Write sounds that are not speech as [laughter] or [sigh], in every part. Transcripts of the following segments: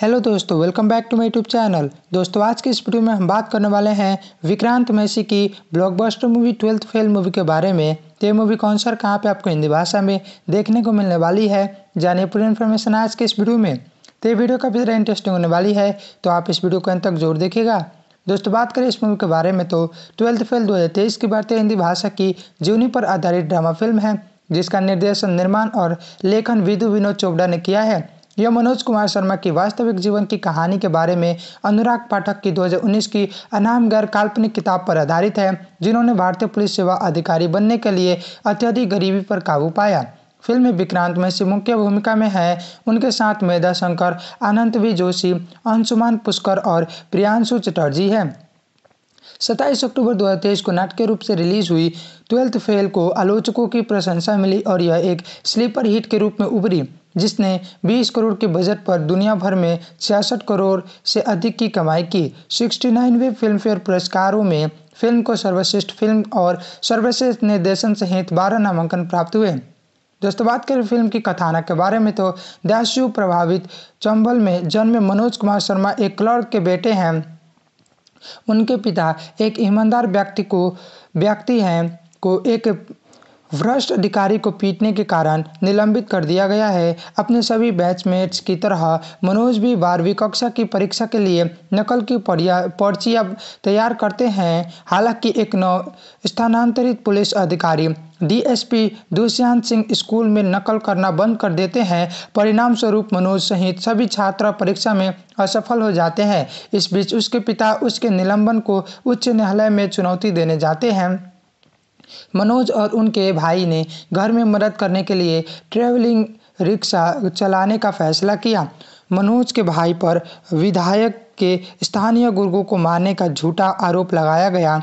hello दोस्तों welcome back to my YouTube channel दोस्तों आज की इस वीडियो में हम बात करने वाले हैं विक्रांत मैसी की blockbuster movie twelfth fail movie के बारे में तो ये मूवी कौन सर कहाँ पे आपको हिंदी भाषा में देखने को मिलने वाली है जानिए पूरी इन्फॉर्मेशन आज के इस वीडियो में तो ये वीडियो काफ़ी ज़्यादा इंटरेस्टिंग होने वाली है तो आप इस वीडियो को अंत तक जरूर देखिएगा दोस्तों बात करें इस मूवी के बारे में तो ट्वेल्थ फेल दो की भारतीय तो हिंदी भाषा की जीवनी पर आधारित ड्रामा फिल्म है जिसका निर्देशन निर्माण और लेखन विधु विनोद चोपड़ा ने किया है यह मनोज कुमार शर्मा की वास्तविक जीवन की कहानी के बारे में अनुराग पाठक की 2019 की अनाम गैर काल्पनिक किताब पर आधारित है जिन्होंने भारतीय पुलिस सेवा अधिकारी बनने के लिए अत्यधिक गरीबी पर काबू पाया फिल्म में विक्रांत मैसी मुख्य भूमिका में है उनके साथ मेधा शंकर अनंत वी जोशी अंशुमान पुष्कर और प्रियांशु चटर्जी है सत्ताईस अक्टूबर 2023 को नाटकीय रूप से रिलीज हुई ट्वेल्थ फेल को आलोचकों की प्रशंसा मिली और यह एक स्लीपर हिट के रूप में उभरी जिसने 20 करोड़ के बजट पर दुनिया भर में छियासठ करोड़ से अधिक की कमाई की सिक्सटी नाइनवे फिल्मफेयर पुरस्कारों में फिल्म को सर्वश्रेष्ठ फिल्म और सर्वश्रेष्ठ निर्देशन सहित बारह नामांकन प्राप्त हुए दोस्तों बात करें फिल्म की कथानक के बारे में तो दासु प्रभावित चंबल में जन्म मनोज कुमार शर्मा एक क्लर्क के बेटे हैं उनके पिता एक ईमानदार व्यक्ति को व्यक्ति हैं को एक भ्रष्ट अधिकारी को पीटने के कारण निलंबित कर दिया गया है अपने सभी बैचमेट्स की तरह मनोज भी बारहवीं कक्षा की परीक्षा के लिए नकल की पर्चिया तैयार करते हैं हालांकि एक नौ स्थानांतरित पुलिस अधिकारी डीएसपी दुष्यंत सिंह स्कूल में नकल करना बंद कर देते हैं परिणाम स्वरूप मनोज सहित सभी छात्र परीक्षा में असफल हो जाते हैं इस बीच उसके पिता उसके निलंबन को उच्च न्यायालय में चुनौती देने जाते हैं मनोज और उनके भाई ने घर में मदद करने के लिए ट्रेवलिंग रिक्शा चलाने का फैसला किया मनोज के भाई पर विधायक के स्थानीय गुर्गों को मारने का झूठा आरोप लगाया गया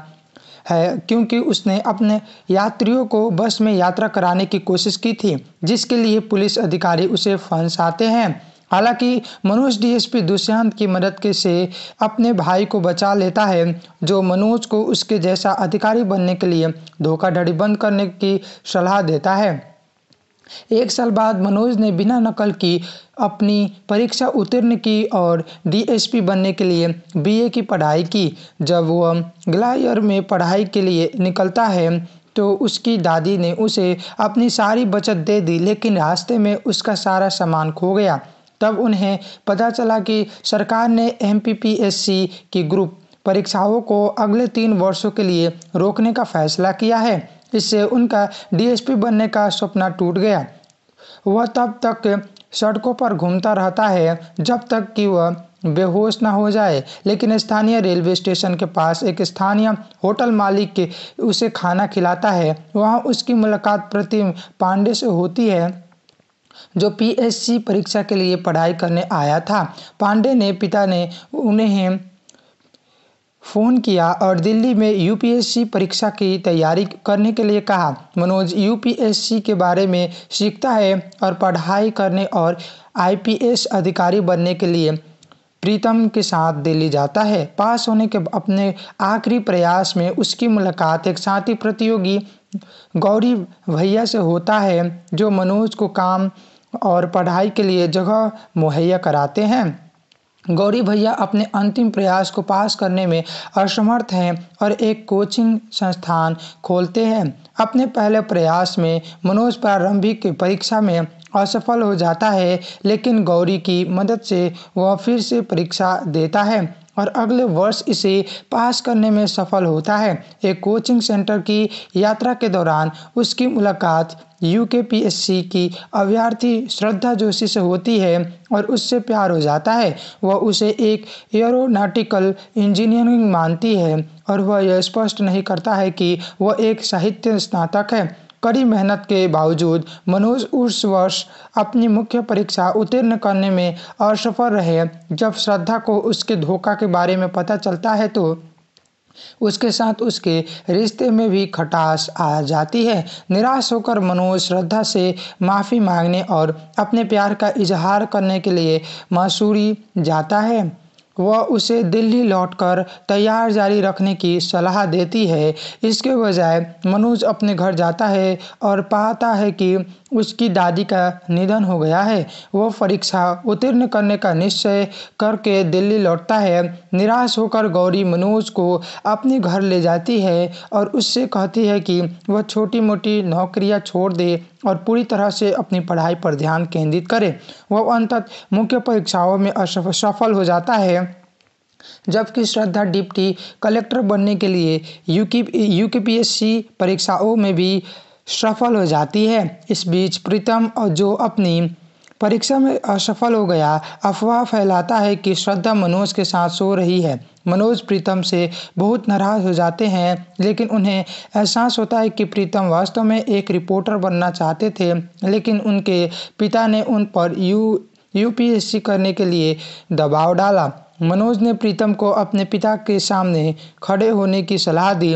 है क्योंकि उसने अपने यात्रियों को बस में यात्रा कराने की कोशिश की थी जिसके लिए पुलिस अधिकारी उसे फंसाते हैं हालांकि मनोज डीएसपी दुष्यंत की मदद के से अपने भाई को बचा लेता है जो मनोज को उसके जैसा अधिकारी बनने के लिए धोखाधड़ी बंद करने की सलाह देता है एक साल बाद मनोज ने बिना नकल की अपनी परीक्षा उत्तीर्ण की और डीएसपी बनने के लिए बीए की पढ़ाई की जब वह ग्लायर में पढ़ाई के लिए निकलता है तो उसकी दादी ने उसे अपनी सारी बचत दे दी लेकिन रास्ते में उसका सारा सामान खो गया तब उन्हें पता चला कि सरकार ने एम की ग्रुप परीक्षाओं को अगले तीन वर्षों के लिए रोकने का फैसला किया है इससे उनका डीएसपी बनने का सपना टूट गया वह तब तक सड़कों पर घूमता रहता है जब तक कि वह बेहोश ना हो जाए लेकिन स्थानीय रेलवे स्टेशन के पास एक स्थानीय होटल मालिक के उसे खाना खिलाता है वहाँ उसकी मुलाकात प्रतिम पांडे से होती है जो पीएससी परीक्षा के लिए पढ़ाई करने आया था पांडे ने पिता ने उन्हें फ़ोन किया और दिल्ली में यूपीएससी परीक्षा की तैयारी करने के लिए कहा मनोज यूपीएससी के बारे में सीखता है और पढ़ाई करने और आईपीएस अधिकारी बनने के लिए प्रीतम के साथ दिल्ली जाता है पास होने के अपने आखिरी प्रयास में उसकी मुलाकात एक साथी प्रतियोगी गौरी भैया से होता है जो मनोज को काम और पढ़ाई के लिए जगह मुहैया कराते हैं गौरी भैया अपने अंतिम प्रयास को पास करने में असमर्थ हैं और एक कोचिंग संस्थान खोलते हैं अपने पहले प्रयास में मनोज प्रारंभिक परीक्षा में असफल हो जाता है लेकिन गौरी की मदद से वह फिर से परीक्षा देता है और अगले वर्ष इसे पास करने में सफल होता है एक कोचिंग सेंटर की यात्रा के दौरान उसकी मुलाकात यू के पी एस सी की अभ्यर्थी श्रद्धा जोशी से होती है और उससे प्यार हो जाता है वह उसे एक एरोनाटिकल इंजीनियरिंग मानती है और वह यह स्पष्ट नहीं करता है कि वह एक साहित्य स्नातक है कड़ी मेहनत के बावजूद मनोज उस वर्ष अपनी मुख्य परीक्षा उत्तीर्ण करने में असफल रहे जब श्रद्धा को उसके धोखा के बारे में पता चलता है तो उसके साथ उसके रिश्ते में भी खटास आ जाती है निराश होकर मनोज श्रद्धा से माफ़ी मांगने और अपने प्यार का इजहार करने के लिए मसूरी जाता है वह उसे दिल्ली लौटकर तैयार जारी रखने की सलाह देती है इसके बजाय मनोज अपने घर जाता है और पाता है कि उसकी दादी का निधन हो गया है वह परीक्षा उत्तीर्ण करने का निश्चय करके दिल्ली लौटता है निराश होकर गौरी मनोज को अपने घर ले जाती है और उससे कहती है कि वह छोटी मोटी नौकरियां छोड़ दे और पूरी तरह से अपनी पढ़ाई पर ध्यान केंद्रित करे वह अंतत मुख्य परीक्षाओं में असफल सफल हो जाता है जबकि श्रद्धा डिप्टी कलेक्टर बनने के लिए यू की के पी एस सी परीक्षाओं में भी सफल हो जाती है इस बीच प्रीतम और जो अपनी परीक्षा में असफल हो गया अफवाह फैलाता है कि श्रद्धा मनोज के साथ सो रही है मनोज प्रीतम से बहुत नाराज हो जाते हैं लेकिन उन्हें एहसास होता है कि प्रीतम वास्तव में एक रिपोर्टर बनना चाहते थे लेकिन उनके पिता ने उन पर यू यूपीएससी करने के लिए दबाव डाला मनोज ने प्रीतम को अपने पिता के सामने खड़े होने की सलाह दी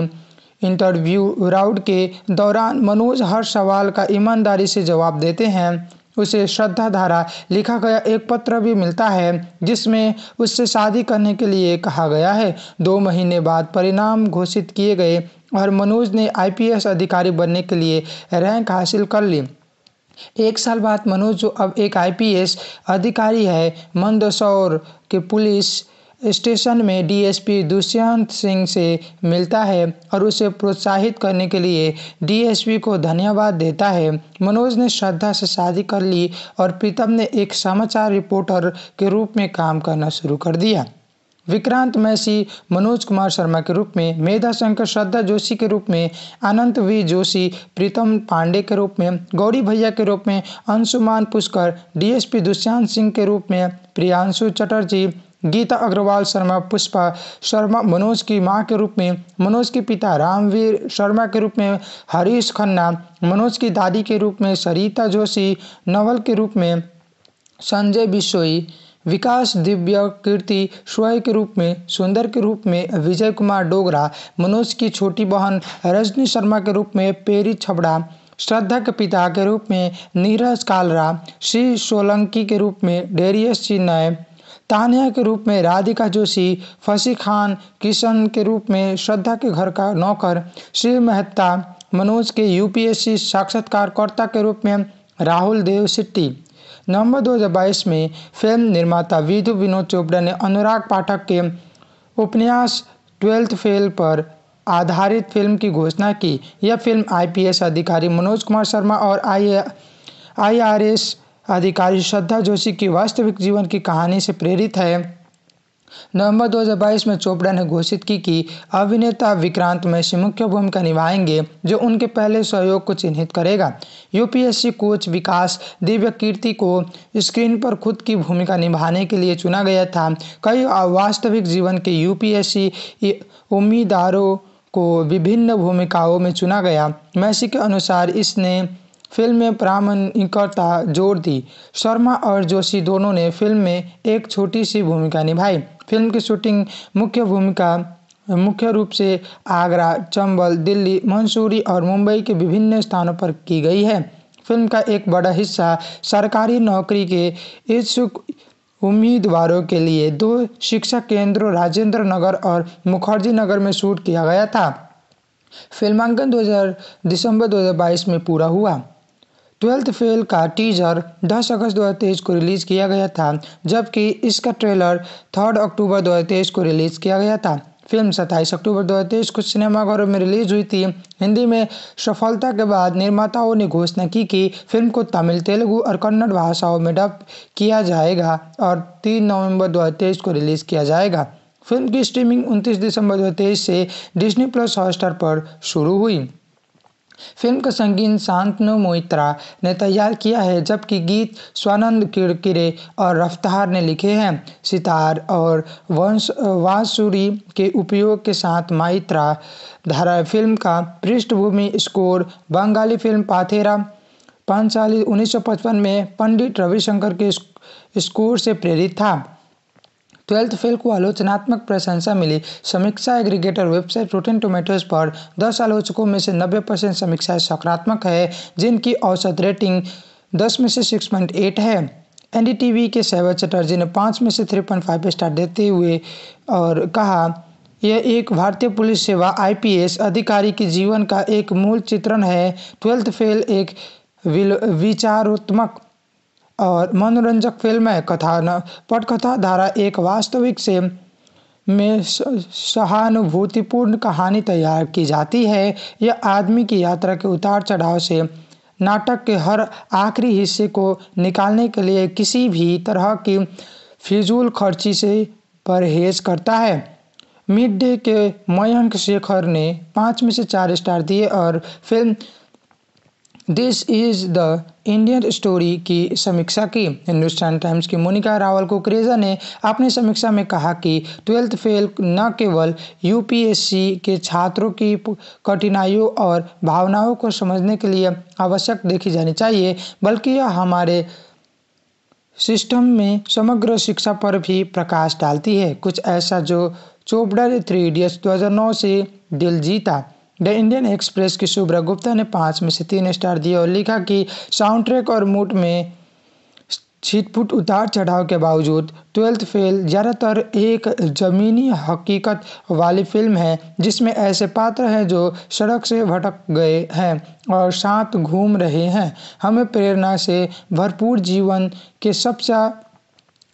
इंटरव्यू राउंड के दौरान मनोज हर सवाल का ईमानदारी से जवाब देते हैं उसे श्रद्धा धारा लिखा गया एक पत्र भी मिलता है जिसमें उससे शादी करने के लिए कहा गया है दो महीने बाद परिणाम घोषित किए गए और मनोज ने आईपीएस अधिकारी बनने के लिए रैंक हासिल कर ली एक साल बाद मनोज जो अब एक आईपीएस अधिकारी है मंदसौर के पुलिस स्टेशन में डीएसपी दुष्यंत सिंह से मिलता है और उसे प्रोत्साहित करने के लिए डीएसपी को धन्यवाद देता है मनोज ने श्रद्धा से शादी कर ली और प्रीतम ने एक समाचार रिपोर्टर के रूप में काम करना शुरू कर दिया विक्रांत मैसी मनोज कुमार शर्मा के रूप में मेधा शंकर श्रद्धा जोशी के रूप में अनंत वी जोशी प्रीतम पांडे के रूप में गौरी भैया के रूप में अंशुमान पुष्कर डीएसपी दुष्यंत सिंह के रूप में प्रियांशु चटर्जी गीता अग्रवाल शर्मा पुष्पा शर्मा मनोज की माँ के रूप में मनोज के पिता रामवीर शर्मा के रूप में हरीश खन्ना मनोज की दादी के रूप में सरिता जोशी नवल के रूप में संजय बिशोई विकास दिव्य कीर्ति स्वय के रूप में सुंदर के रूप में विजय कुमार डोगरा मनोज की छोटी बहन रजनी शर्मा के रूप में पेरी छबड़ा श्रद्धा के पिता के रूप में नीरज कालरा श्री सोलंकी के रूप में डेरियस चिन्नय तानिया के रूप में राधिका जोशी फसी खान किशन के रूप में श्रद्धा के घर का नौकर श्री मेहता मनोज के यूपीएससी साक्षात्कारकर्ता के रूप में राहुल देव सिट्टी नवंबर 2022 में फिल्म निर्माता विधु विनोद चोपड़ा ने अनुराग पाठक के उपन्यास ट्वेल्थ फेल पर आधारित फिल्म की घोषणा की यह फिल्म आईपीएस अधिकारी मनोज कुमार शर्मा और आई आईआरएस अधिकारी श्रद्धा जोशी की वास्तविक जीवन की कहानी से प्रेरित है नवंबर 2022 में चोपड़ा ने घोषित की कि अभिनेता विक्रांत मैसी मुख्य भूमिका निभाएंगे जो उनके पहले सहयोग को चिन्हित करेगा यूपीएससी कोच विकास दिव्य कीर्ति को स्क्रीन पर खुद की भूमिका निभाने के लिए चुना गया था कई वास्तविक जीवन के यूपीएससी उम्मीदवारों को विभिन्न भूमिकाओं में चुना गया मैसी के अनुसार इसने फिल्म में प्रामाणिकता जोर दी शर्मा और जोशी दोनों ने फिल्म में एक छोटी सी भूमिका निभाई फिल्म की शूटिंग मुख्य भूमिका मुख्य रूप से आगरा चंबल दिल्ली मंसूरी और मुंबई के विभिन्न स्थानों पर की गई है फिल्म का एक बड़ा हिस्सा सरकारी नौकरी के इच्छुक उम्मीदवारों के लिए दो शिक्षा केंद्रों राजेंद्र नगर और मुखर्जी नगर में शूट किया गया था फिल्मांकन 2000 दिसंबर 2022 में पूरा हुआ ट्वेल्थ फेल का टीजर 10 अगस्त 2023 को रिलीज़ किया गया था जबकि इसका ट्रेलर थर्ड अक्टूबर 2023 को रिलीज़ किया गया था फिल्म सत्ताईस अक्टूबर 2023 को सिनेमाघरों में रिलीज हुई थी हिंदी में सफलता के बाद निर्माताओं ने घोषणा की कि फिल्म को तमिल तेलुगु और कन्नड़ भाषाओं में डब किया जाएगा और 3 नवंबर 2023 को रिलीज़ किया जाएगा फिल्म की स्ट्रीमिंग 29 दिसंबर 2023 से डिज्नी प्लस हॉटस्टार पर शुरू हुई फिल्म का संगीत शांतनु मोइत्रा ने तैयार किया है जबकि गीत स्वानंद किरकिरे और रफ्तार ने लिखे हैं सितार और वंश वांसुरी के उपयोग के साथ माइत्रा धारा फिल्म का पृष्ठभूमि स्कोर बंगाली फिल्म पाथेरा पांचाली उन्नीस में पंडित रविशंकर के स्कोर से प्रेरित था ट्वेल्थ फेल को आलोचनात्मक प्रशंसा मिली समीक्षा एग्रीगेटर वेबसाइट रोटेन टोमेटोज पर दस आलोचकों में से नब्बे परसेंट सकारात्मक है जिनकी औसत रेटिंग दस में से सिक्स पॉइंट एट है एनडीटीवी के सैवर चटर्जी ने पाँच में से थ्री पॉइंट फाइव स्टार देते हुए और कहा यह एक भारतीय पुलिस सेवा आईपीएस अधिकारी के जीवन का एक मूल चित्रण है ट्वेल्थ फेल एक विचारोत्मक और मनोरंजक फिल्म है कथा न पटकथा धारा एक वास्तविक से में सहानुभूतिपूर्ण कहानी तैयार की जाती है यह आदमी की यात्रा के उतार चढ़ाव से नाटक के हर आखिरी हिस्से को निकालने के लिए किसी भी तरह की फिजूल खर्ची से परहेज करता है मिड डे के मयंक शेखर ने पाँच में से चार स्टार दिए और film this is the Indian story की समीक्षा की हिंदुस्तान टाइम्स की मोनिका रावल कुकरेजा ने अपनी समीक्षा में कहा कि ट्वेल्थ फेल न केवल यूपीएससी के छात्रों की कठिनाइयों और भावनाओं को समझने के लिए आवश्यक देखी जानी चाहिए बल्कि यह हमारे सिस्टम में समग्र शिक्षा पर भी प्रकाश डालती है कुछ ऐसा जो चोपड़ा थ्री इडियट्स 2009 से दिल जीता द इंडियन एक्सप्रेस की शुभ्रा गुप्ता ने पाँच में से तीन स्टार दिए और लिखा कि साउंड ट्रैक और मूड में छिटपुट उतार चढ़ाव के बावजूद ट्वेल्थ फेल ज़्यादातर एक ज़मीनी हकीकत वाली फिल्म है जिसमें ऐसे पात्र हैं जो सड़क से भटक गए हैं और साथ घूम रहे हैं हमें प्रेरणा से भरपूर जीवन के सबसे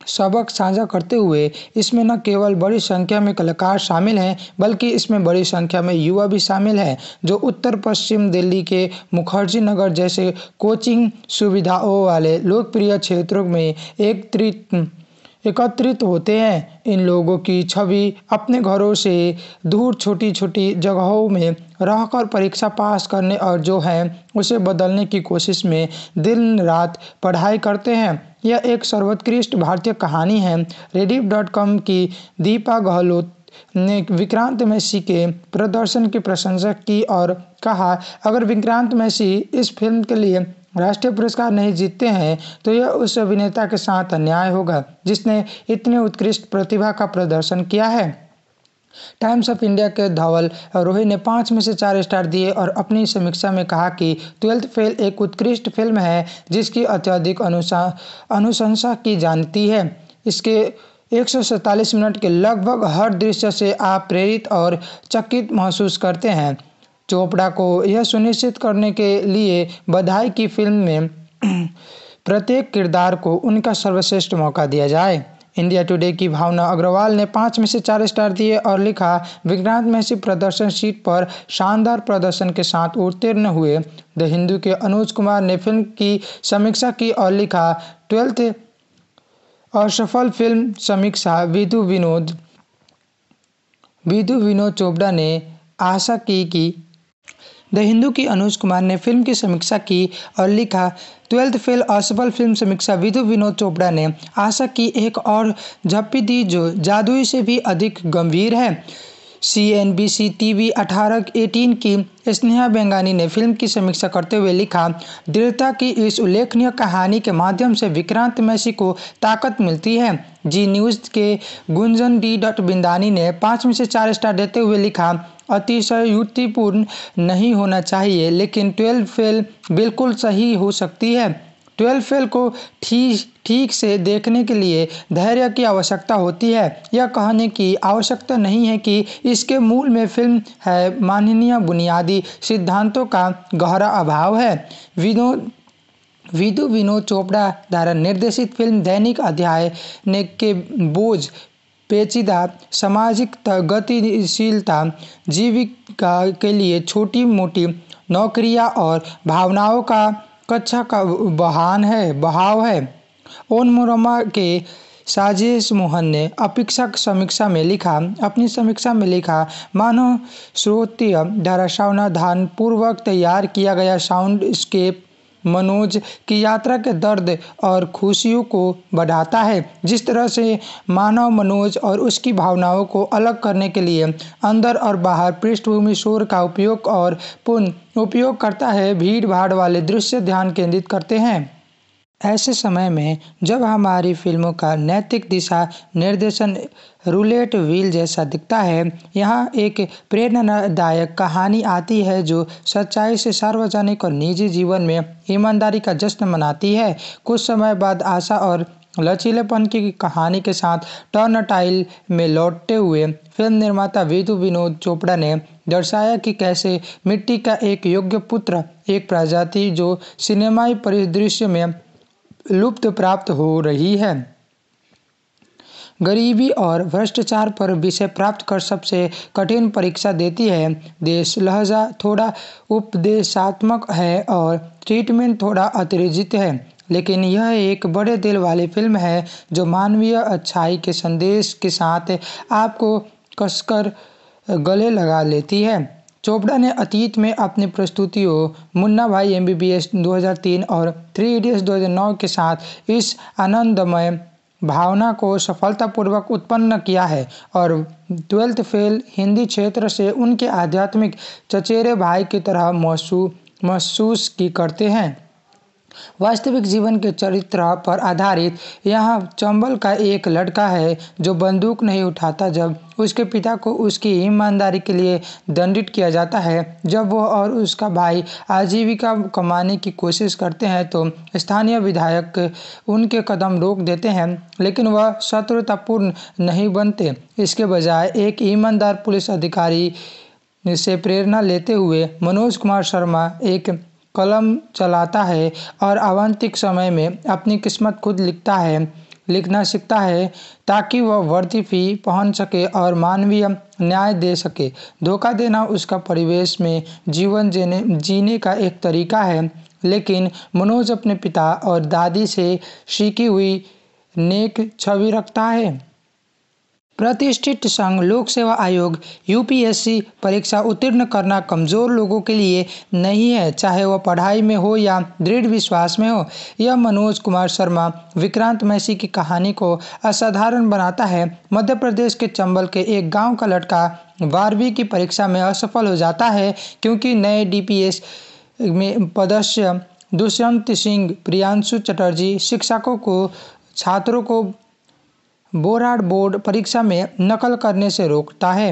सबक साझा करते हुए इसमें न केवल बड़ी संख्या में कलाकार शामिल हैं बल्कि इसमें बड़ी संख्या में युवा भी शामिल हैं जो उत्तर पश्चिम दिल्ली के मुखर्जी नगर जैसे कोचिंग सुविधाओं वाले लोकप्रिय क्षेत्रों में एकत्रित एकत्रित होते हैं इन लोगों की छवि अपने घरों से दूर छोटी छोटी जगहों में रहकर परीक्षा पास करने और जो है उसे बदलने की कोशिश में दिन रात पढ़ाई करते हैं यह एक सर्वोत्कृष्ट भारतीय कहानी है रेडिप डॉट कॉम की दीपा गहलोत ने विक्रांत मैसी के प्रदर्शन की प्रशंसा की और कहा अगर विक्रांत मैसी इस फिल्म के लिए राष्ट्रीय पुरस्कार नहीं जीतते हैं तो यह उस अभिनेता के साथ अन्याय होगा जिसने इतने उत्कृष्ट प्रतिभा का प्रदर्शन किया है टाइम्स ऑफ इंडिया के धवल रोहित ने पाँच में से चार स्टार दिए और अपनी समीक्षा में कहा कि ट्वेल्थ फेल एक उत्कृष्ट फिल्म है जिसकी अत्यधिक अनुशंसा की जानती है इसके एक मिनट के लगभग हर दृश्य से आप प्रेरित और चकित महसूस करते हैं चोपड़ा को यह सुनिश्चित करने के लिए बधाई की फिल्म में [clears throat] प्रत्येक किरदार को उनका सर्वश्रेष्ठ मौका दिया जाए इंडिया टुडे की भावना अग्रवाल ने पांच में से चार स्टार दिए और लिखा विक्रांत मैसी प्रदर्शन सीट पर शानदार प्रदर्शन के साथ उत्तीर्ण हुए द हिंदू के अनुज कुमार ने फिल्म की समीक्षा की और लिखा ट्वेल्थ असफल फिल्म समीक्षा विधु विनोद विधु विनोद चोपड़ा ने आशा की कि द हिंदू की अनुज कुमार ने फिल्म की समीक्षा की और लिखा ट्वेल्थ फेल असफल फिल्म समीक्षा विधु विनोद चोपड़ा ने आशा की एक और झप्पी दी जो जादुई से भी अधिक गंभीर है C N B C T V अठारह एटीन की स्नेहा बेंगानी ने फिल्म की समीक्षा करते हुए लिखा दृढ़ता की इस उल्लेखनीय कहानी के माध्यम से विक्रांत मैसी को ताकत मिलती है जी न्यूज़ के गुंजन डी डॉट बिंदानी ने पाँच में से चार स्टार देते हुए लिखा अतिशयुक्तिपूर्ण नहीं होना चाहिए लेकिन ट्वेल्व फेल बिल्कुल सही हो सकती है ट्वेल्व फेल को ठीक ठीक से देखने के लिए धैर्य की आवश्यकता होती है यह कहने की आवश्यकता नहीं है कि इसके मूल में फिल्म है माननीय बुनियादी सिद्धांतों का गहरा अभाव है विदो विदु विनोद चोपड़ा द्वारा निर्देशित फिल्म दैनिक अध्याय ने के बोझ पेचीदा सामाजिक गतिशीलता जीविका के लिए छोटी मोटी नौकरियां और भावनाओं का कच्छा का बहान है बहाव है ओन मुरमा के साजेश मोहन ने अपेक्षा समीक्षा में लिखा अपनी समीक्षा में लिखा मानो श्रोतीय धारा धान पूर्वक तैयार किया गया साउंडस्केप मनोज की यात्रा के दर्द और खुशियों को बढ़ाता है जिस तरह से मानव मनोज और उसकी भावनाओं को अलग करने के लिए अंदर और बाहर पृष्ठभूमि शोर का उपयोग और पुनः उपयोग करता है भीड़ भाड़ वाले दृश्य ध्यान केंद्रित करते हैं ऐसे समय में जब हमारी फ़िल्मों का नैतिक दिशा निर्देशन रूलेट व्हील जैसा दिखता है यहाँ एक प्रेरणादायक कहानी आती है जो सच्चाई से सार्वजनिक और निजी जीवन में ईमानदारी का जश्न मनाती है कुछ समय बाद आशा और लचीलेपन की कहानी के साथ टर्न टाइल में लौटते हुए फिल्म निर्माता वीतू विनोद चोपड़ा ने दर्शाया कि कैसे मिट्टी का एक योग्य पुत्र एक प्रजाति जो सिनेमाई परिदृश्य में लुप्त प्राप्त हो रही है गरीबी और भ्रष्टाचार पर विषय प्राप्त कर सबसे कठिन परीक्षा देती है देश लहजा थोड़ा उपदेशात्मक है और ट्रीटमेंट थोड़ा अतिरिजित है लेकिन यह एक बड़े दिल वाली फिल्म है जो मानवीय अच्छाई के संदेश के साथ आपको कसकर गले लगा लेती है चोपड़ा ने अतीत में अपनी प्रस्तुतियों मुन्ना भाई एम 2003 और थ्री इडियट्स 2009 के साथ इस आनंदमय भावना को सफलतापूर्वक उत्पन्न किया है और ट्वेल्थ फेल हिंदी क्षेत्र से उनके आध्यात्मिक चचेरे भाई की तरह महसूस महसूस की करते हैं वास्तविक जीवन के चरित्र पर आधारित यहाँ चंबल का एक लड़का है जो बंदूक नहीं उठाता जब उसके पिता को उसकी ईमानदारी के लिए दंडित किया जाता है जब वो और उसका भाई आजीविका कमाने की कोशिश करते हैं तो स्थानीय विधायक उनके कदम रोक देते हैं लेकिन वह शत्रुतापूर्ण नहीं बनते इसके बजाय एक ईमानदार पुलिस अधिकारी से प्रेरणा लेते हुए मनोज कुमार शर्मा एक कलम चलाता है और आवंतिक समय में अपनी किस्मत खुद लिखता है लिखना सीखता है ताकि वह वर्दी फी पहन सके और मानवीय न्याय दे सके धोखा देना उसका परिवेश में जीवन जीने जीने का एक तरीका है लेकिन मनोज अपने पिता और दादी से सीखी हुई नेक छवि रखता है प्रतिष्ठित संघ लोक सेवा आयोग यूपीएससी परीक्षा उत्तीर्ण करना कमज़ोर लोगों के लिए नहीं है चाहे वह पढ़ाई में हो या दृढ़ विश्वास में हो यह मनोज कुमार शर्मा विक्रांत मैसी की कहानी को असाधारण बनाता है मध्य प्रदेश के चंबल के एक गांव का लड़का बारहवीं की परीक्षा में असफल हो जाता है क्योंकि नए डीपीएस में पदस्य दुष्यंत सिंह प्रियांशु चटर्जी शिक्षकों को छात्रों को बोराड बोर्ड परीक्षा में नकल करने से रोकता है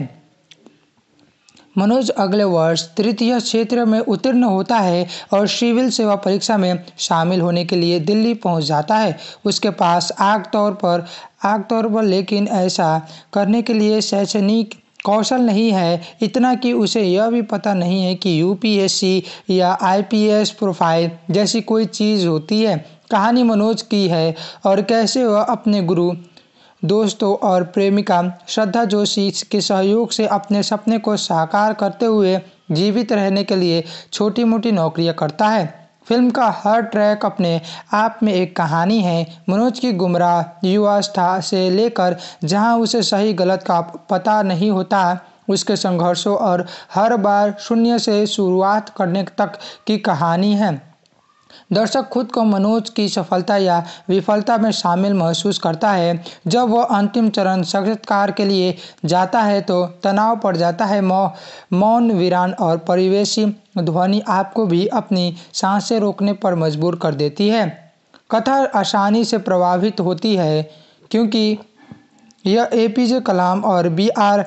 मनोज अगले वर्ष तृतीय क्षेत्र में उत्तीर्ण होता है और सिविल सेवा परीक्षा में शामिल होने के लिए दिल्ली पहुंच जाता है उसके पास आग तौर पर आग तौर पर लेकिन ऐसा करने के लिए शैक्षणिक कौशल नहीं है इतना कि उसे यह भी पता नहीं है कि यूपीएससी या आईपीएस प्रोफाइल जैसी कोई चीज़ होती है कहानी मनोज की है और कैसे वह अपने गुरु दोस्तों और प्रेमिका श्रद्धा जोशी के सहयोग से अपने सपने को साकार करते हुए जीवित रहने के लिए छोटी मोटी नौकरियां करता है फिल्म का हर ट्रैक अपने आप में एक कहानी है मनोज की गुमराह युवावस्था से लेकर जहां उसे सही गलत का पता नहीं होता उसके संघर्षों और हर बार शून्य से शुरुआत करने तक की कहानी है दर्शक खुद को मनोज की सफलता या विफलता में शामिल महसूस करता है जब वह अंतिम चरण साक्षात्कार के लिए जाता है तो तनाव पड़ जाता है मौ मौन वीरान और परिवेशी ध्वनि आपको भी अपनी सांसें रोकने पर मजबूर कर देती है कथा आसानी से प्रभावित होती है क्योंकि यह ए पी जे कलाम और बी आर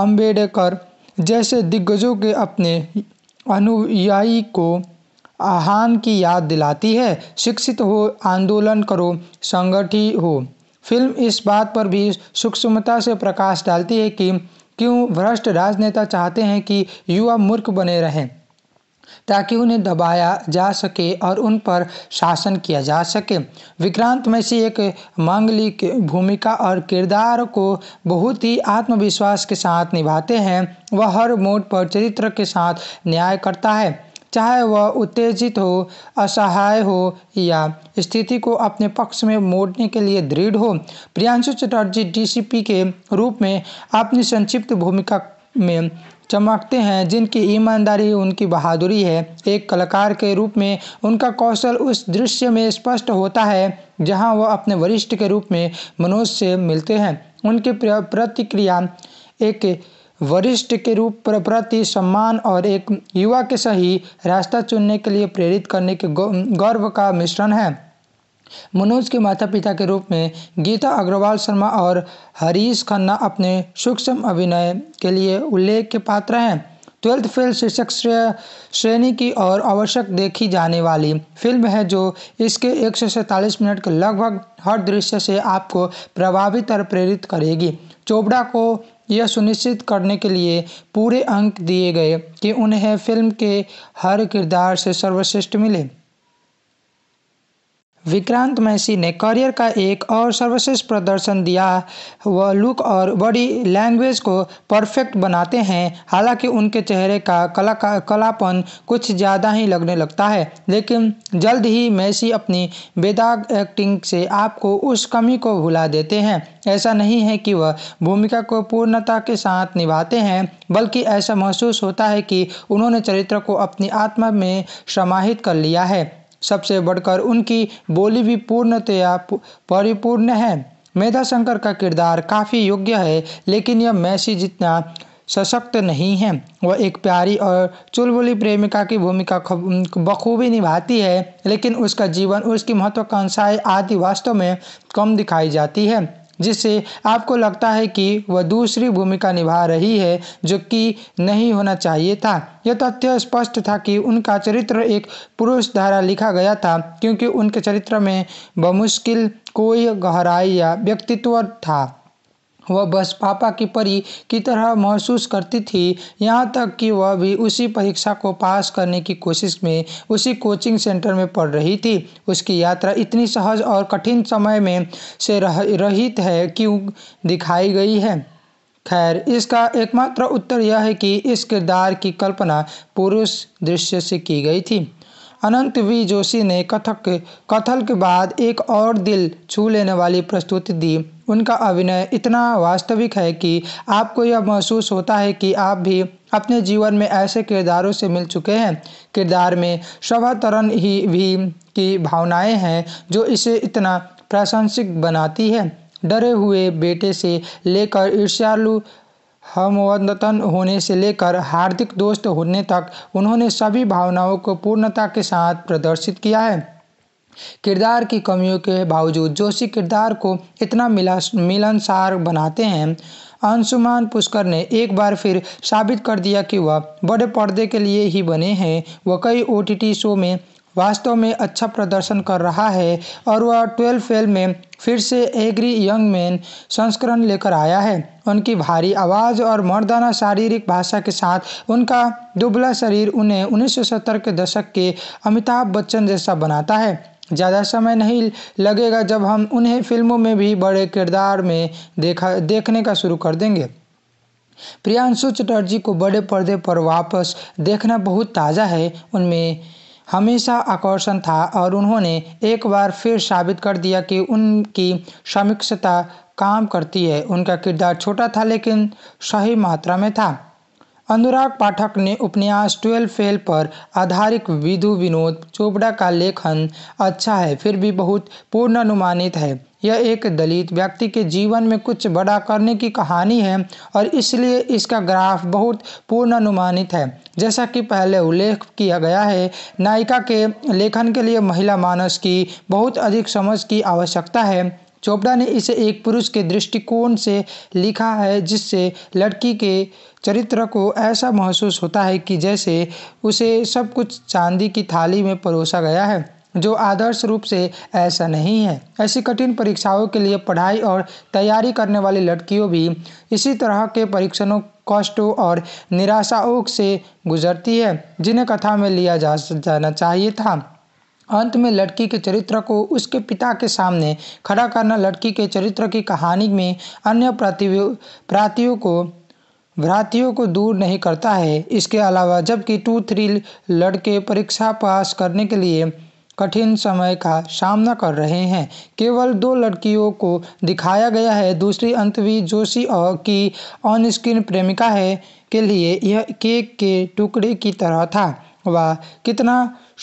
अम्बेडकर जैसे दिग्गजों के अपने अनुयायी को आह्वान की याद दिलाती है शिक्षित हो आंदोलन करो संगठित हो फिल्म इस बात पर भी सूक्ष्मता से प्रकाश डालती है कि क्यों भ्रष्ट राजनेता चाहते हैं कि युवा मूर्ख बने रहें ताकि उन्हें दबाया जा सके और उन पर शासन किया जा सके विक्रांत में से एक मांगलिक भूमिका और किरदार को बहुत ही आत्मविश्वास के साथ निभाते हैं वह हर मोड पर चरित्र के साथ न्याय करता है चाहे वह उत्तेजित हो असहाय हो या स्थिति को अपने पक्ष में मोड़ने के लिए दृढ़ हो प्रियांशु चटर्जी डीसीपी के रूप में अपनी संक्षिप्त भूमिका में चमकते हैं जिनकी ईमानदारी उनकी बहादुरी है एक कलाकार के रूप में उनका कौशल उस दृश्य में स्पष्ट होता है जहां वह अपने वरिष्ठ के रूप में मनोज से मिलते हैं उनकी प्रतिक्रिया एक वरिष्ठ के रूप प्रति सम्मान और एक युवा के सही रास्ता चुनने के लिए प्रेरित करने के गौरव का मिश्रण है मनोज के माता पिता के रूप में गीता अग्रवाल शर्मा और हरीश खन्ना अपने सूक्ष्म अभिनय के लिए उल्लेख के पात्र हैं ट्वेल्थ फेल शीर्षक श्रेणी की और आवश्यक देखी जाने वाली फिल्म है जो इसके एक मिनट के लगभग हर दृश्य से आपको प्रभावित और प्रेरित करेगी चोपड़ा को यह सुनिश्चित करने के लिए पूरे अंक दिए गए कि उन्हें फ़िल्म के हर किरदार से सर्वश्रेष्ठ मिले विक्रांत मैसी ने करियर का एक और सर्वश्रेष्ठ प्रदर्शन दिया वह लुक और बॉडी लैंग्वेज को परफेक्ट बनाते हैं हालांकि उनके चेहरे का कला का कलापन कुछ ज़्यादा ही लगने लगता है लेकिन जल्द ही मैसी अपनी बेदाग एक्टिंग से आपको उस कमी को भुला देते हैं ऐसा नहीं है कि वह भूमिका को पूर्णता के साथ निभाते हैं बल्कि ऐसा महसूस होता है कि उन्होंने चरित्र को अपनी आत्मा में समाहित कर लिया है सबसे बढ़कर उनकी बोली भी पूर्णतया परिपूर्ण है मेधा शंकर का किरदार काफ़ी योग्य है लेकिन यह मैसी जितना सशक्त नहीं है वह एक प्यारी और चुलबुली प्रेमिका की भूमिका बखूबी निभाती है लेकिन उसका जीवन उसकी महत्वाकांक्षाएं आदि वास्तव में कम दिखाई जाती है जिससे आपको लगता है कि वह दूसरी भूमिका निभा रही है जो कि नहीं होना चाहिए था यह तथ्य स्पष्ट था कि उनका चरित्र एक पुरुष द्वारा लिखा गया था क्योंकि उनके चरित्र में बमुश्किल कोई गहराई या व्यक्तित्व था वह बस पापा की परी की तरह महसूस करती थी यहाँ तक कि वह भी उसी परीक्षा को पास करने की कोशिश में उसी कोचिंग सेंटर में पढ़ रही थी उसकी यात्रा इतनी सहज और कठिन समय में से रह रहित है कि दिखाई गई है खैर इसका एकमात्र उत्तर यह है कि इस किरदार की कल्पना पुरुष दृश्य से की गई थी अनंत वी जोशी ने कथक कथल के बाद एक और दिल छू लेने वाली प्रस्तुति दी उनका अभिनय इतना वास्तविक है कि आपको यह महसूस होता है कि आप भी अपने जीवन में ऐसे किरदारों से मिल चुके हैं किरदार में शोभा तरन ही भी की भावनाएं हैं जो इसे इतना प्रशंसिक बनाती है डरे हुए बेटे से लेकर ईर्ष्यालु हमवतन होने से लेकर हार्दिक दोस्त होने तक उन्होंने सभी भावनाओं को पूर्णता के साथ प्रदर्शित किया है किरदार की कमियों के बावजूद जोशी किरदार को इतना मिला मिलनसार बनाते हैं अंशुमान पुष्कर ने एक बार फिर साबित कर दिया कि वह बड़े पर्दे के लिए ही बने हैं वह कई ओ शो में वास्तव में अच्छा प्रदर्शन कर रहा है और वह ट्वेल्व फेल में फिर से एग्री यंग मैन संस्करण लेकर आया है उनकी भारी आवाज़ और मर्दाना शारीरिक भाषा के साथ उनका दुबला शरीर उन्हें 1970 के दशक के अमिताभ बच्चन जैसा बनाता है ज़्यादा समय नहीं लगेगा जब हम उन्हें फिल्मों में भी बड़े किरदार में देखा देखने का शुरू कर देंगे प्रियांशु चटर्जी को बड़े पर्दे पर वापस देखना बहुत ताज़ा है उनमें हमेशा आकर्षण था और उन्होंने एक बार फिर साबित कर दिया कि उनकी समीक्षता काम करती है उनका किरदार छोटा था लेकिन सही मात्रा में था अनुराग पाठक ने उपन्यास ट्वेल्व फेल पर आधारित विधु विनोद चोपड़ा का लेखन अच्छा है फिर भी बहुत पूर्ण अनुमानित है यह एक दलित व्यक्ति के जीवन में कुछ बड़ा करने की कहानी है और इसलिए इसका ग्राफ बहुत पूर्ण अनुमानित है जैसा कि पहले उल्लेख किया गया है नायिका के लेखन के लिए महिला मानस की बहुत अधिक समझ की आवश्यकता है चोपड़ा ने इसे एक पुरुष के दृष्टिकोण से लिखा है जिससे लड़की के चरित्र को ऐसा महसूस होता है कि जैसे उसे सब कुछ चांदी की थाली में परोसा गया है जो आदर्श रूप से ऐसा नहीं है ऐसी कठिन परीक्षाओं के लिए पढ़ाई और तैयारी करने वाली लड़कियों भी इसी तरह के परीक्षणों कष्टों और निराशाओं से गुजरती है जिन्हें कथा में लिया जा जाना चाहिए था अंत में लड़की के चरित्र को उसके पिता के सामने खड़ा करना लड़की के चरित्र की कहानी में अन्य प्रातियों को भ्रातियों को दूर नहीं करता है इसके अलावा जबकि टू थ्री लड़के परीक्षा पास करने के लिए कठिन समय का सामना कर रहे हैं केवल दो लड़कियों को दिखाया गया है दूसरी अंतवी जोशी और की ऑन स्क्रीन प्रेमिका है के लिए यह केक के टुकड़े की तरह था वह कितना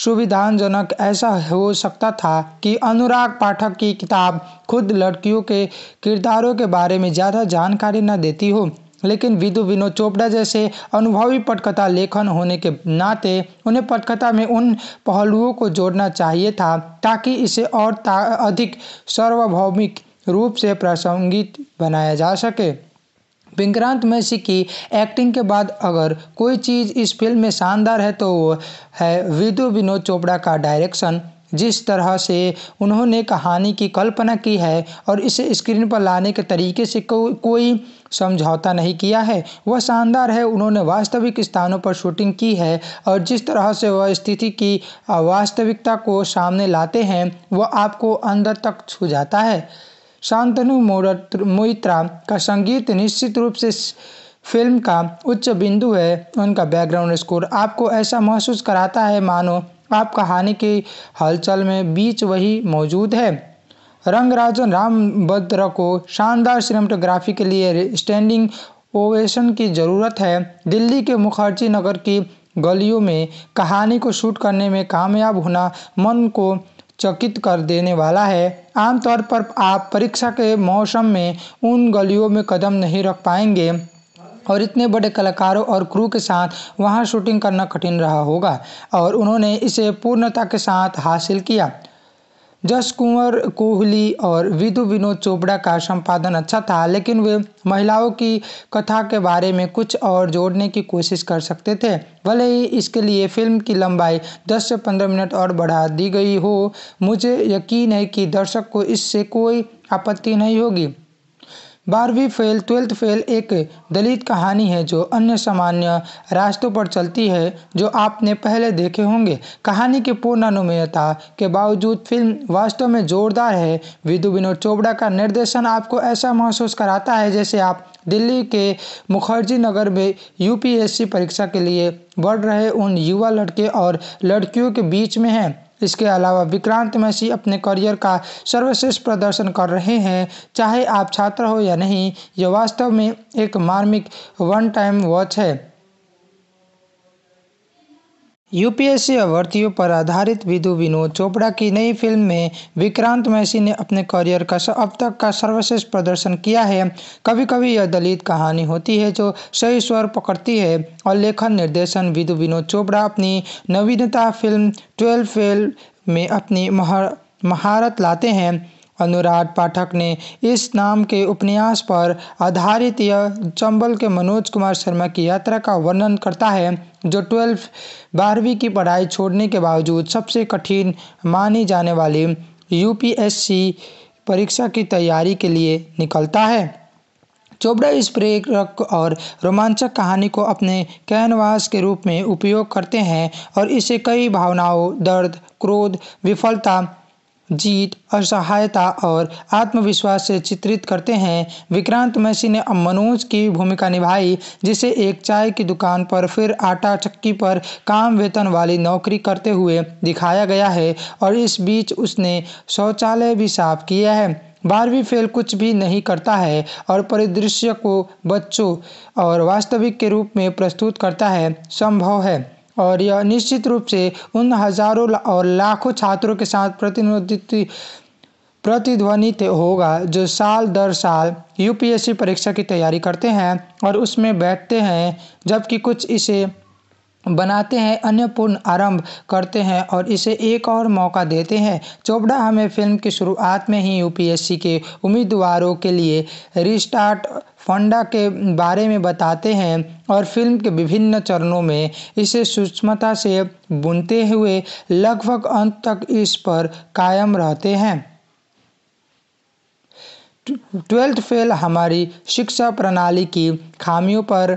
सुविधाजनक ऐसा हो सकता था कि अनुराग पाठक की किताब खुद लड़कियों के किरदारों के बारे में ज़्यादा जानकारी न देती हो लेकिन विदु विनोद चोपड़ा जैसे अनुभवी पटकथा लेखन होने के नाते उन्हें पटकथा में उन पहलुओं को जोड़ना चाहिए था ताकि इसे और अधिक सार्वभौमिक रूप से प्रासंगिक बनाया जा सके विक्रांत मैसी की एक्टिंग के बाद अगर कोई चीज़ इस फिल्म में शानदार है तो वो है विदु विनोद चोपड़ा का डायरेक्शन जिस तरह से उन्होंने कहानी की कल्पना की है और इसे स्क्रीन पर लाने के तरीके से को, कोई समझौता नहीं किया है वह शानदार है उन्होंने वास्तविक स्थानों पर शूटिंग की है और जिस तरह से वह स्थिति की वास्तविकता को सामने लाते हैं वह आपको अंदर तक छू जाता है शांतनु मोइत्रा का संगीत निश्चित रूप से फिल्म का उच्च बिंदु है उनका बैकग्राउंड स्कोर आपको ऐसा महसूस कराता है मानो आप कहानी के हलचल में बीच वही मौजूद है रंगराजन रामभद्र को शानदार सिनेमाटोग्राफी के लिए स्टैंडिंग ओवेशन की ज़रूरत है दिल्ली के मुखर्जी नगर की गलियों में कहानी को शूट करने में कामयाब होना मन को चकित कर देने वाला है आमतौर पर आप परीक्षा के मौसम में उन गलियों में कदम नहीं रख पाएंगे और इतने बड़े कलाकारों और क्रू के साथ वहाँ शूटिंग करना कठिन रहा होगा और उन्होंने इसे पूर्णता के साथ हासिल किया जस कुंवर कोहली और विदु विनोद चोपड़ा का संपादन अच्छा था लेकिन वे महिलाओं की कथा के बारे में कुछ और जोड़ने की कोशिश कर सकते थे भले ही इसके लिए फिल्म की लंबाई 10 से 15 मिनट और बढ़ा दी गई हो मुझे यकीन है कि दर्शक को इससे कोई आपत्ति नहीं होगी बारहवीं फेल ट्वेल्थ फेल एक दलित कहानी है जो अन्य सामान्य रास्तों पर चलती है जो आपने पहले देखे होंगे कहानी की पूर्ण अनुमेयता के बावजूद फिल्म वास्तव में जोरदार है विधु विनोद चोपड़ा का निर्देशन आपको ऐसा महसूस कराता है जैसे आप दिल्ली के मुखर्जी नगर में यूपीएससी परीक्षा के लिए बढ़ रहे उन युवा लड़के और लड़कियों के बीच में हैं इसके अलावा विक्रांत मैसी अपने करियर का सर्वश्रेष्ठ प्रदर्शन कर रहे हैं चाहे आप छात्र हो या नहीं यह वास्तव में एक मार्मिक वन टाइम वॉच है यूपीएससी अभ्यर्थियों पर आधारित विधु विनोद चोपड़ा की नई फिल्म में विक्रांत मैसी ने अपने करियर का अब तक का सर्वश्रेष्ठ प्रदर्शन किया है कभी कभी यह दलित कहानी होती है जो सही स्वर पकड़ती है और लेखन निर्देशन विधु विनोद चोपड़ा अपनी नवीनता फिल्म ट्वेल्व फेल में अपनी महारत लाते हैं अनुराग पाठक ने इस नाम के उपन्यास पर आधारित यह चंबल के मनोज कुमार शर्मा की यात्रा का वर्णन करता है जो ट्वेल्थ बारहवीं की पढ़ाई छोड़ने के बावजूद सबसे कठिन मानी जाने वाली यूपीएससी परीक्षा की तैयारी के लिए निकलता है चोपड़ा इस प्रेरक और रोमांचक कहानी को अपने कैनवास के रूप में उपयोग करते हैं और इसे कई भावनाओं दर्द क्रोध विफलता जीत असहायता और आत्मविश्वास से चित्रित करते हैं विक्रांत मैसी ने मनोज की भूमिका निभाई जिसे एक चाय की दुकान पर फिर आटा चक्की पर काम वेतन वाली नौकरी करते हुए दिखाया गया है और इस बीच उसने शौचालय भी साफ किया है बारहवीं फेल कुछ भी नहीं करता है और परिदृश्य को बच्चों और वास्तविक के रूप में प्रस्तुत करता है संभव है और यह निश्चित रूप से उन हजारों और लाखों छात्रों के साथ प्रतिनिधित्व प्रतिध्वनित होगा जो साल दर साल यूपीएससी परीक्षा की तैयारी करते हैं और उसमें बैठते हैं जबकि कुछ इसे बनाते हैं अन्य पूर्ण आरंभ करते हैं और इसे एक और मौका देते हैं चोपड़ा हमें फिल्म की शुरुआत में ही यूपीएससी के उम्मीदवारों के लिए रिस्टार्ट फंडा के बारे में बताते हैं और फिल्म के विभिन्न चरणों में इसे सूक्ष्मता से बुनते हुए लगभग अंत तक इस पर कायम रहते हैं ट्वेल्थ फेल हमारी शिक्षा प्रणाली की खामियों पर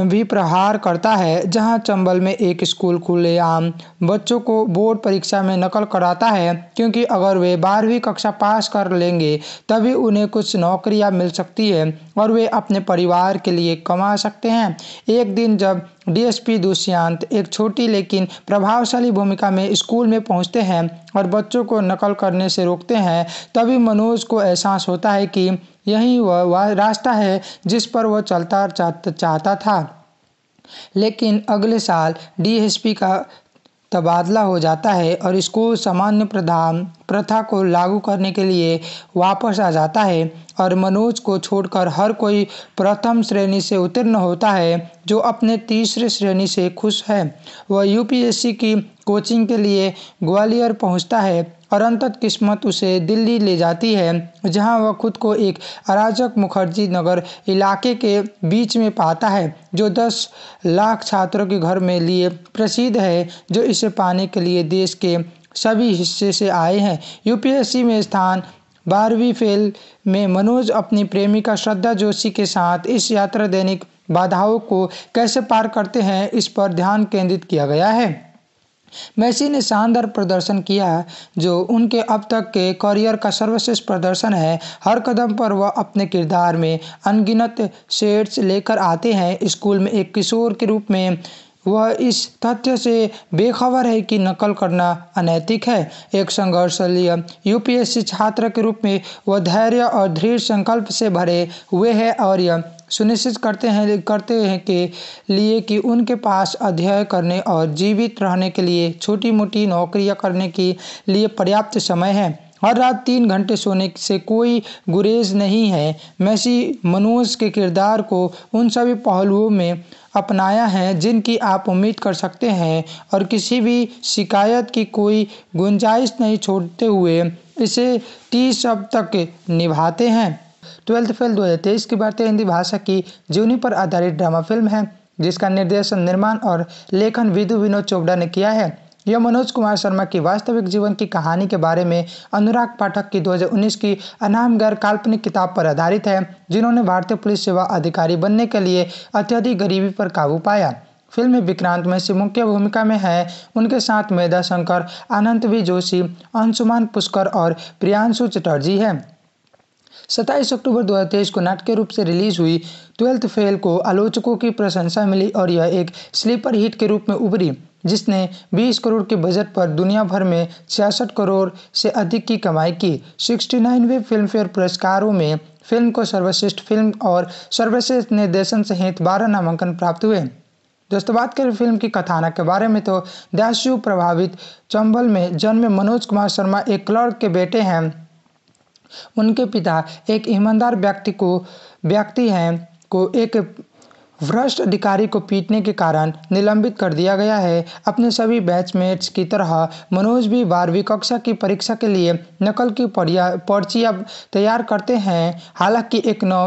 भी प्रहार करता है जहां चंबल में एक स्कूल खुलेआम बच्चों को बोर्ड परीक्षा में नकल कराता है क्योंकि अगर वे बारहवीं कक्षा पास कर लेंगे तभी उन्हें कुछ नौकरियां मिल सकती है और वे अपने परिवार के लिए कमा सकते हैं एक दिन जब डीएसपी दुष्यंत एक छोटी लेकिन प्रभावशाली भूमिका में स्कूल में पहुंचते हैं और बच्चों को नकल करने से रोकते हैं तभी मनोज को एहसास होता है कि यही वह रास्ता है जिस पर वह चलता चाहता था लेकिन अगले साल डीएसपी का तबादला हो जाता है और इसको सामान्य प्रधान प्रथा को लागू करने के लिए वापस आ जाता है और मनोज को छोड़कर हर कोई प्रथम श्रेणी से उत्तीर्ण होता है जो अपने तीसरे श्रेणी से खुश है वह यूपीएससी की कोचिंग के लिए ग्वालियर पहुंचता है और अंतत किस्मत उसे दिल्ली ले जाती है जहां वह खुद को एक अराजक मुखर्जी नगर इलाके के बीच में पाता है जो दस लाख छात्रों के घर में लिए प्रसिद्ध है जो इसे पाने के लिए देश के सभी हिस्से से आए हैं यूपीएससी में स्थान बारहवीं फेल में मनोज अपनी प्रेमिका श्रद्धा जोशी के साथ इस यात्रा दैनिक बाधाओं को कैसे पार करते हैं इस पर ध्यान केंद्रित किया गया है मेसी ने शानदार प्रदर्शन किया जो उनके अब तक के करियर का सर्वश्रेष्ठ प्रदर्शन है हर कदम पर वह अपने किरदार में अनगिनत शेड्स लेकर आते हैं स्कूल में एक किशोर के रूप में वह इस तथ्य से बेखबर है कि नकल करना अनैतिक है एक संघर्षलीय यूपीएससी छात्र के रूप में वह धैर्य और दृढ़ संकल्प से भरे हुए हैं और यह सुनिश्चित करते हैं करते हैं के लिए कि उनके पास अध्यय करने और जीवित रहने के लिए छोटी मोटी नौकरियां करने के लिए पर्याप्त समय है हर रात तीन घंटे सोने से कोई गुरेज नहीं है मैसी मनोज के किरदार को उन सभी पहलुओं में अपनाया है जिनकी आप उम्मीद कर सकते हैं और किसी भी शिकायत की कोई गुंजाइश नहीं छोड़ते हुए इसे तीस अब तक निभाते हैं ट्वेल्थ फेल 2023 की भारतीय हिंदी भाषा की जीवनी पर आधारित ड्रामा फिल्म है जिसका निर्देशन निर्माण और लेखन विधु विनोद चोपड़ा ने किया है यह मनोज कुमार शर्मा की वास्तविक जीवन की कहानी के बारे में अनुराग पाठक की 2019 की अनाम गैर काल्पनिक किताब पर आधारित है जिन्होंने भारतीय पुलिस सेवा अधिकारी बनने के लिए अत्यधिक गरीबी पर काबू पाया फिल्म में विक्रांत मेसी मुख्य भूमिका में है उनके साथ मेधा शंकर अनंत भी जोशी अंशुमान पुष्कर और प्रियांशु चटर्जी हैं सत्ताईस अक्टूबर 2023 को नाटकीय रूप से रिलीज हुई ट्वेल्थ फेल को आलोचकों की प्रशंसा मिली और यह एक स्लीपर हिट के रूप में उभरी जिसने 20 करोड़ के बजट पर दुनिया भर में छियासठ करोड़ से अधिक की कमाई की सिक्सटी नाइनवे फिल्मफेयर पुरस्कारों में फिल्म को सर्वश्रेष्ठ फिल्म और सर्वश्रेष्ठ निर्देशन सहित बारह नामांकन प्राप्त हुए दोस्तों बात करें फिल्म की कथानक के बारे में तो दास्यु प्रभावित चंबल में जन्म मनोज कुमार शर्मा एक क्लर्क के बेटे हैं उनके पिता एक ईमानदार व्यक्ति को व्यक्ति हैं को एक भ्रष्ट अधिकारी को पीटने के कारण निलंबित कर दिया गया है अपने सभी बैचमेट्स की तरह मनोज भी बारहवीं कक्षा की परीक्षा के लिए नकल की अब तैयार करते हैं हालांकि एक नौ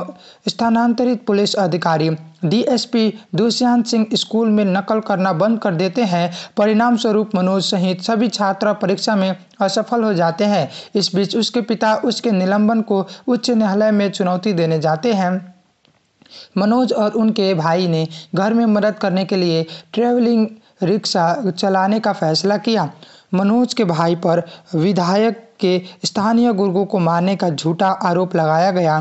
स्थानांतरित पुलिस अधिकारी डीएसपी दुष्यंत सिंह स्कूल में नकल करना बंद कर देते हैं परिणाम स्वरूप मनोज सहित सभी छात्र परीक्षा में असफल हो जाते हैं इस बीच उसके पिता उसके निलंबन को उच्च न्यायालय में चुनौती देने जाते हैं मनोज और उनके भाई ने घर में मदद करने के लिए ट्रेवलिंग रिक्शा चलाने का फैसला किया मनोज के भाई पर विधायक के स्थानीय गुर्गों को मारने का झूठा आरोप लगाया गया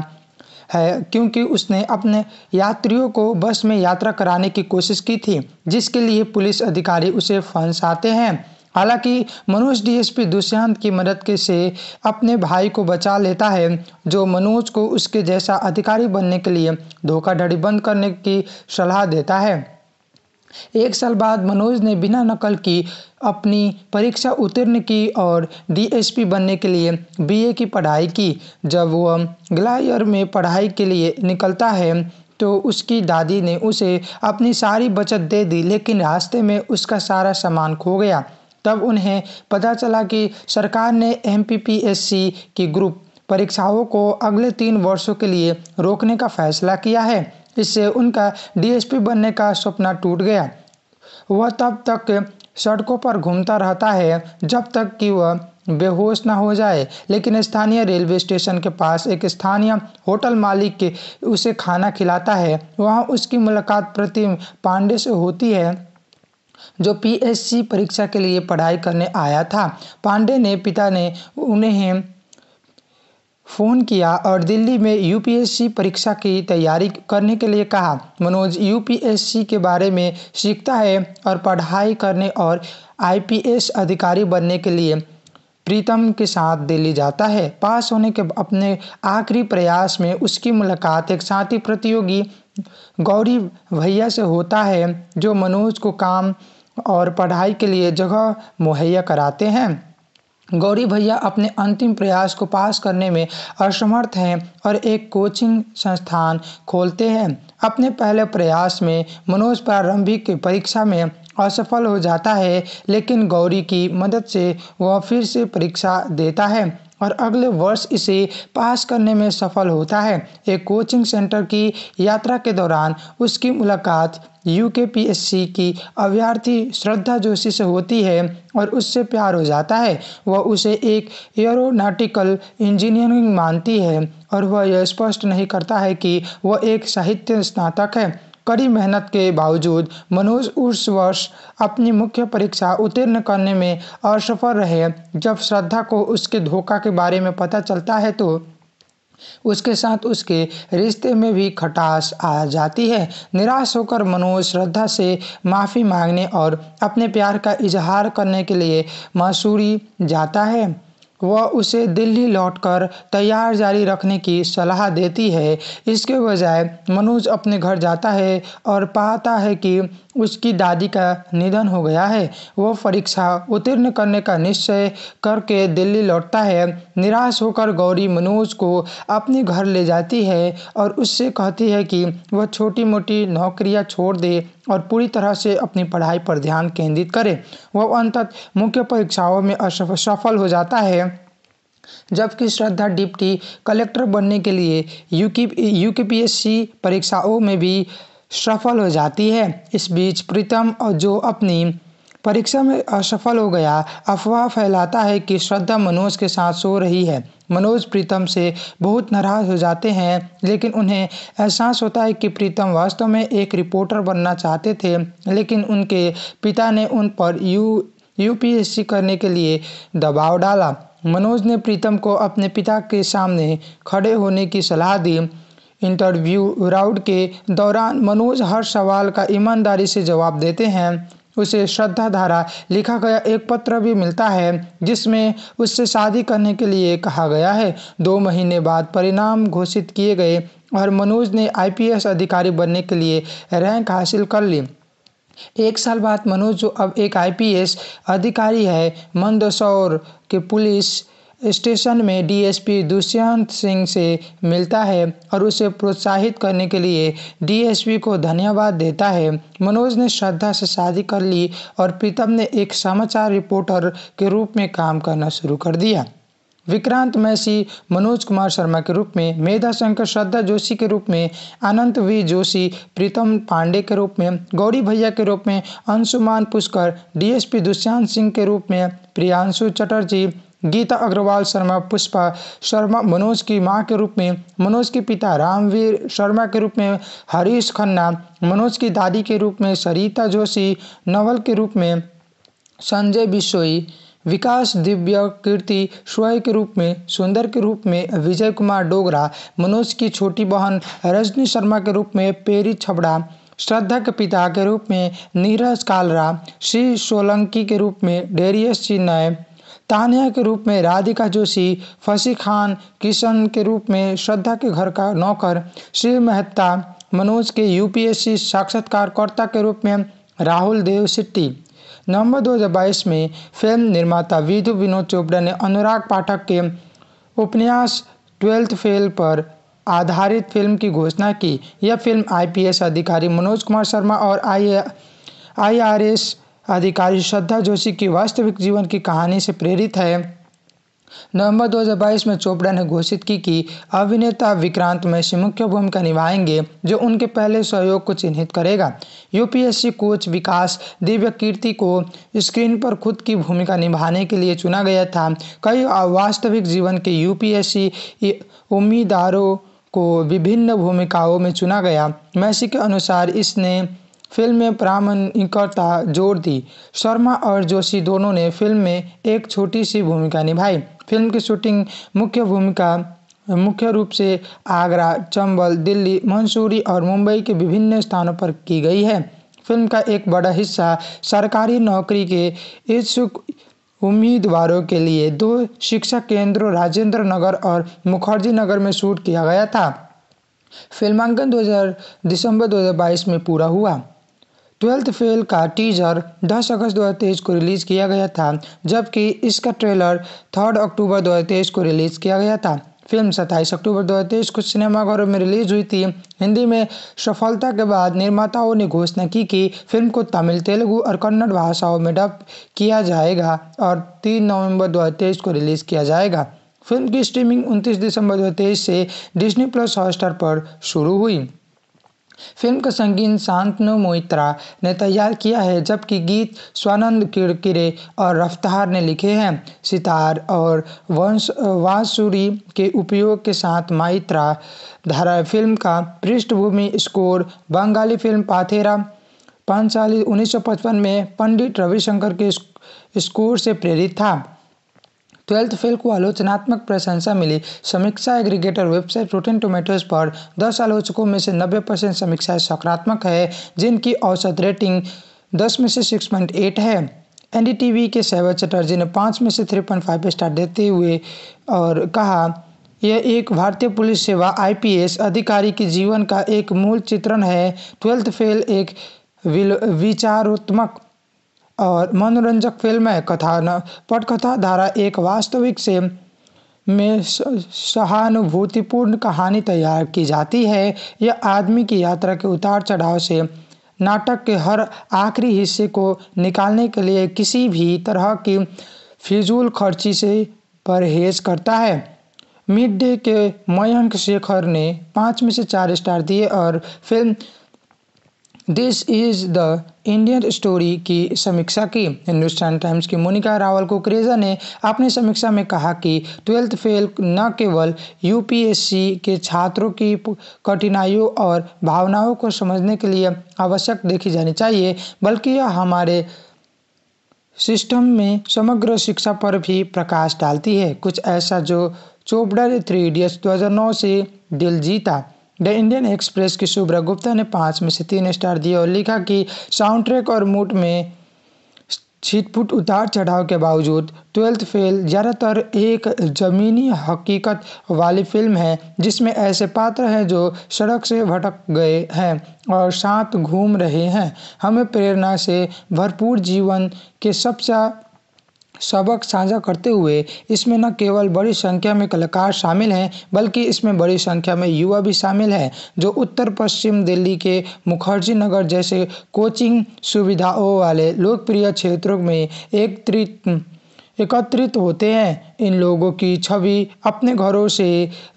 है क्योंकि उसने अपने यात्रियों को बस में यात्रा कराने की कोशिश की थी जिसके लिए पुलिस अधिकारी उसे फंसाते हैं हालांकि मनोज डीएसपी दुष्यंत की मदद के से अपने भाई को बचा लेता है जो मनोज को उसके जैसा अधिकारी बनने के लिए धोखाधड़ी बंद करने की सलाह देता है एक साल बाद मनोज ने बिना नकल की अपनी परीक्षा उत्तीर्ण की और डीएसपी बनने के लिए बीए की पढ़ाई की जब वह ग्लायर में पढ़ाई के लिए निकलता है तो उसकी दादी ने उसे अपनी सारी बचत दे दी लेकिन रास्ते में उसका सारा सामान खो गया तब उन्हें पता चला कि सरकार ने एम की ग्रुप परीक्षाओं को अगले तीन वर्षों के लिए रोकने का फैसला किया है इससे उनका डीएसपी बनने का सपना टूट गया वह तब तक सड़कों पर घूमता रहता है जब तक कि वह बेहोश ना हो जाए लेकिन स्थानीय रेलवे स्टेशन के पास एक स्थानीय होटल मालिक के उसे खाना खिलाता है वहाँ उसकी मुलाकात प्रतिम पांडे से होती है जो पीएससी परीक्षा के लिए पढ़ाई करने आया था पांडे ने पिता ने उन्हें फ़ोन किया और दिल्ली में यूपीएससी परीक्षा की तैयारी करने के लिए कहा मनोज यूपीएससी के बारे में सीखता है और पढ़ाई करने और आईपीएस अधिकारी बनने के लिए प्रीतम के साथ दिल्ली जाता है पास होने के अपने आखिरी प्रयास में उसकी मुलाकात एक साथी प्रतियोगी गौरी भैया से होता है जो मनोज को काम और पढ़ाई के लिए जगह मुहैया कराते हैं गौरी भैया अपने अंतिम प्रयास को पास करने में असमर्थ हैं और एक कोचिंग संस्थान खोलते हैं अपने पहले प्रयास में मनोज प्रारंभिक की परीक्षा में असफल हो जाता है लेकिन गौरी की मदद से वह फिर से परीक्षा देता है और अगले वर्ष इसे पास करने में सफल होता है एक कोचिंग सेंटर की यात्रा के दौरान उसकी मुलाकात यू के पी एस सी की अभ्यर्थी श्रद्धा जोशी से होती है और उससे प्यार हो जाता है वह उसे एक एरोनाटिकल इंजीनियरिंग मानती है और वह यह स्पष्ट नहीं करता है कि वह एक साहित्य स्नातक है कड़ी मेहनत के बावजूद मनोज उस वर्ष अपनी मुख्य परीक्षा उत्तीर्ण करने में असफल रहे जब श्रद्धा को उसके धोखा के बारे में पता चलता है तो उसके साथ उसके रिश्ते में भी खटास आ जाती है निराश होकर मनोज श्रद्धा से माफ़ी मांगने और अपने प्यार का इजहार करने के लिए मसूरी जाता है वह उसे दिल्ली लौटकर तैयार जारी रखने की सलाह देती है इसके बजाय मनोज अपने घर जाता है और पाता है कि उसकी दादी का निधन हो गया है वो परीक्षा उत्तीर्ण करने का निश्चय करके दिल्ली लौटता है निराश होकर गौरी मनोज को अपने घर ले जाती है और उससे कहती है कि वह छोटी मोटी नौकरियां छोड़ दे और पूरी तरह से अपनी पढ़ाई पर ध्यान केंद्रित करे वह अंतत मुख्य परीक्षाओं में असफल हो जाता है जबकि श्रद्धा डिप्टी कलेक्टर बनने के लिए यूकी यूकेपीएससी परीक्षाओं में भी सफल हो जाती है इस बीच प्रीतम और जो अपनी परीक्षा में असफल हो गया अफवाह फैलाता है कि श्रद्धा मनोज के साथ सो रही है मनोज प्रीतम से बहुत नाराज हो जाते हैं लेकिन उन्हें एहसास होता है कि प्रीतम वास्तव में एक रिपोर्टर बनना चाहते थे लेकिन उनके पिता ने उन पर यू यूपीएससी करने के लिए दबाव डाला मनोज ने प्रीतम को अपने पिता के सामने खड़े होने की सलाह दी इंटरव्यू राउंड के दौरान मनोज हर सवाल का ईमानदारी से जवाब देते हैं उसे श्रद्धा धारा लिखा गया एक पत्र भी मिलता है जिसमें उससे शादी करने के लिए कहा गया है दो महीने बाद परिणाम घोषित किए गए और मनोज ने आईपीएस अधिकारी बनने के लिए रैंक हासिल कर ली एक साल बाद मनोज जो अब एक आईपीएस अधिकारी है मंदसौर के पुलिस स्टेशन में डीएसपी दुष्यंत सिंह से मिलता है और उसे प्रोत्साहित करने के लिए डीएसपी को धन्यवाद देता है मनोज ने श्रद्धा से शादी कर ली और प्रीतम ने एक समाचार रिपोर्टर के रूप में काम करना शुरू कर दिया विक्रांत मैसी मनोज कुमार शर्मा के रूप में मेधा शंकर श्रद्धा जोशी के रूप में अनंत वी जोशी प्रीतम पांडे के रूप में गौरी भैया के रूप में अंशुमान पुष्कर डीएसपी दुष्यंत सिंह के रूप में प्रियांशु चटर्जी गीता अग्रवाल शर्मा पुष्पा शर्मा मनोज की मां के रूप में मनोज के पिता रामवीर शर्मा के रूप में हरीश खन्ना मनोज की दादी के रूप में सरिता जोशी नवल के रूप में संजय बिश्नोई विकास दिव्य कीर्ति स्वय के रूप में सुंदर के रूप में विजय कुमार डोगरा मनोज की छोटी बहन रजनी शर्मा के रूप में पेरी छबड़ा श्रद्धा के पिता के रूप में नीरज कालरा श्री सोलंकी के रूप में डेरियस चिन्नय तानिया के रूप में राधिका जोशी फसी खान किशन के रूप में श्रद्धा के घर का नौकर शिव मेहता मनोज के यूपीएससी साक्षात्कारकर्ता के रूप में राहुल देव सिट्टी नवंबर 2022 में फिल्म निर्माता विधु विनोद चोपड़ा ने अनुराग पाठक के उपन्यास ट्वेल्थ फेल पर आधारित फिल्म की घोषणा की यह फिल्म आईपीएस अधिकारी मनोज कुमार शर्मा और आई आईआरएस अधिकारी श्रद्धा जोशी की वास्तविक जीवन की कहानी से प्रेरित है नवंबर 2022 में चोपड़ा ने घोषित की कि अभिनेता विक्रांत मैसी मुख्य भूमिका निभाएंगे जो उनके पहले सहयोग को चिन्हित करेगा यूपीएससी कोच विकास दिव्य कीर्ति को स्क्रीन पर खुद की भूमिका निभाने के लिए चुना गया था कई वास्तविक जीवन के यूपीएससी उम्मीदवारों को विभिन्न भूमिकाओं में चुना गया मैसी के अनुसार इसने फिल्म में प्रामाणिकता जोर दी शर्मा और जोशी दोनों ने फिल्म में एक छोटी सी भूमिका निभाई फिल्म की शूटिंग मुख्य भूमिका मुख्य रूप से आगरा चंबल दिल्ली मंसूरी और मुंबई के विभिन्न स्थानों पर की गई है फिल्म का एक बड़ा हिस्सा सरकारी नौकरी के इच्छुक उम्मीदवारों के लिए दो शिक्षा केंद्रों राजेंद्र नगर और मुखर्जी नगर में शूट किया गया था फिल्मांकन 2000 दिसंबर 2022 में पूरा हुआ ट्वेल्थ फेल का टीजर 10 अगस्त 2023 को रिलीज़ किया गया था जबकि इसका ट्रेलर 3 अक्टूबर 2023 को रिलीज़ किया गया था फिल्म सत्ताईस अक्टूबर 2023 को सिनेमाघरों में रिलीज हुई थी हिंदी में सफलता के बाद निर्माताओं ने घोषणा की कि फिल्म को तमिल तेलुगु और कन्नड़ भाषाओं में डब किया जाएगा और 3 नवंबर 2023 को रिलीज़ किया जाएगा फिल्म की स्ट्रीमिंग 29 दिसंबर 2023 से डिज्नी प्लस हॉटस्टार पर शुरू हुई फिल्म का संगीत शांतनु मोहित्रा ने तैयार किया है जबकि गीत स्वानंद किरकिरे और रफ्तार ने लिखे हैं सितार और वंश वांसुरी के उपयोग के साथ माइत्रा धारा फिल्म का पृष्ठभूमि स्कोर बंगाली फिल्म पाथेरा पांच साल उन्नीस में पंडित रविशंकर के स्कोर से प्रेरित था ट्वेल्थ फेल को आलोचनात्मक प्रशंसा मिली समीक्षा एग्रीगेटर वेबसाइट रोटेन टोमेटोज पर दस आलोचकों में से नब्बे परसेंट सकारात्मक है जिनकी औसत रेटिंग दस में से सिक्स पॉइंट एट है एन के सैवर चटर्जी ने पाँच में से थ्री पॉइंट फाइव स्टार देते हुए और कहा यह एक भारतीय पुलिस सेवा आईपीएस अधिकारी के जीवन का एक मूल चित्रण है ट्वेल्थ फेल एक विचारोत्मक और मनोरंजक फिल्म कथा पटकथा धारा एक वास्तविक से में सहानुभूतिपूर्ण कहानी तैयार की जाती है यह आदमी की यात्रा के उतार चढ़ाव से नाटक के हर आखिरी हिस्से को निकालने के लिए किसी भी तरह की फिजूल खर्ची से परहेज करता है मिड डे के मयंक शेखर ने पाँच में से चार स्टार दिए और film this is the Indian story की समीक्षा की हिंदुस्तान टाइम्स की मोनिका रावल कुकरेजा ने अपनी समीक्षा में कहा कि ट्वेल्थ फेल न केवल यूपीएससी के छात्रों की कठिनाइयों और भावनाओं को समझने के लिए आवश्यक देखी जानी चाहिए बल्कि यह हमारे सिस्टम में समग्र शिक्षा पर भी प्रकाश डालती है कुछ ऐसा जो चोपड़ा थ्री इडियट्स दो से दिल जीता द इंडियन एक्सप्रेस की शुभ्रा गुप्ता ने पाँच में से तीन स्टार दिए और लिखा कि साउंड ट्रैक और मूड में छिटपुट उतार चढ़ाव के बावजूद ट्वेल्थ फेल ज़्यादातर एक ज़मीनी हकीकत वाली फिल्म है जिसमें ऐसे पात्र हैं जो सड़क से भटक गए हैं और साथ घूम रहे हैं हमें प्रेरणा से भरपूर जीवन के सबसे सबक साझा करते हुए इसमें न केवल बड़ी संख्या में कलाकार शामिल हैं बल्कि इसमें बड़ी संख्या में युवा भी शामिल हैं जो उत्तर पश्चिम दिल्ली के मुखर्जी नगर जैसे कोचिंग सुविधाओं वाले लोकप्रिय क्षेत्रों में एकत्रित एकत्रित होते हैं इन लोगों की छवि अपने घरों से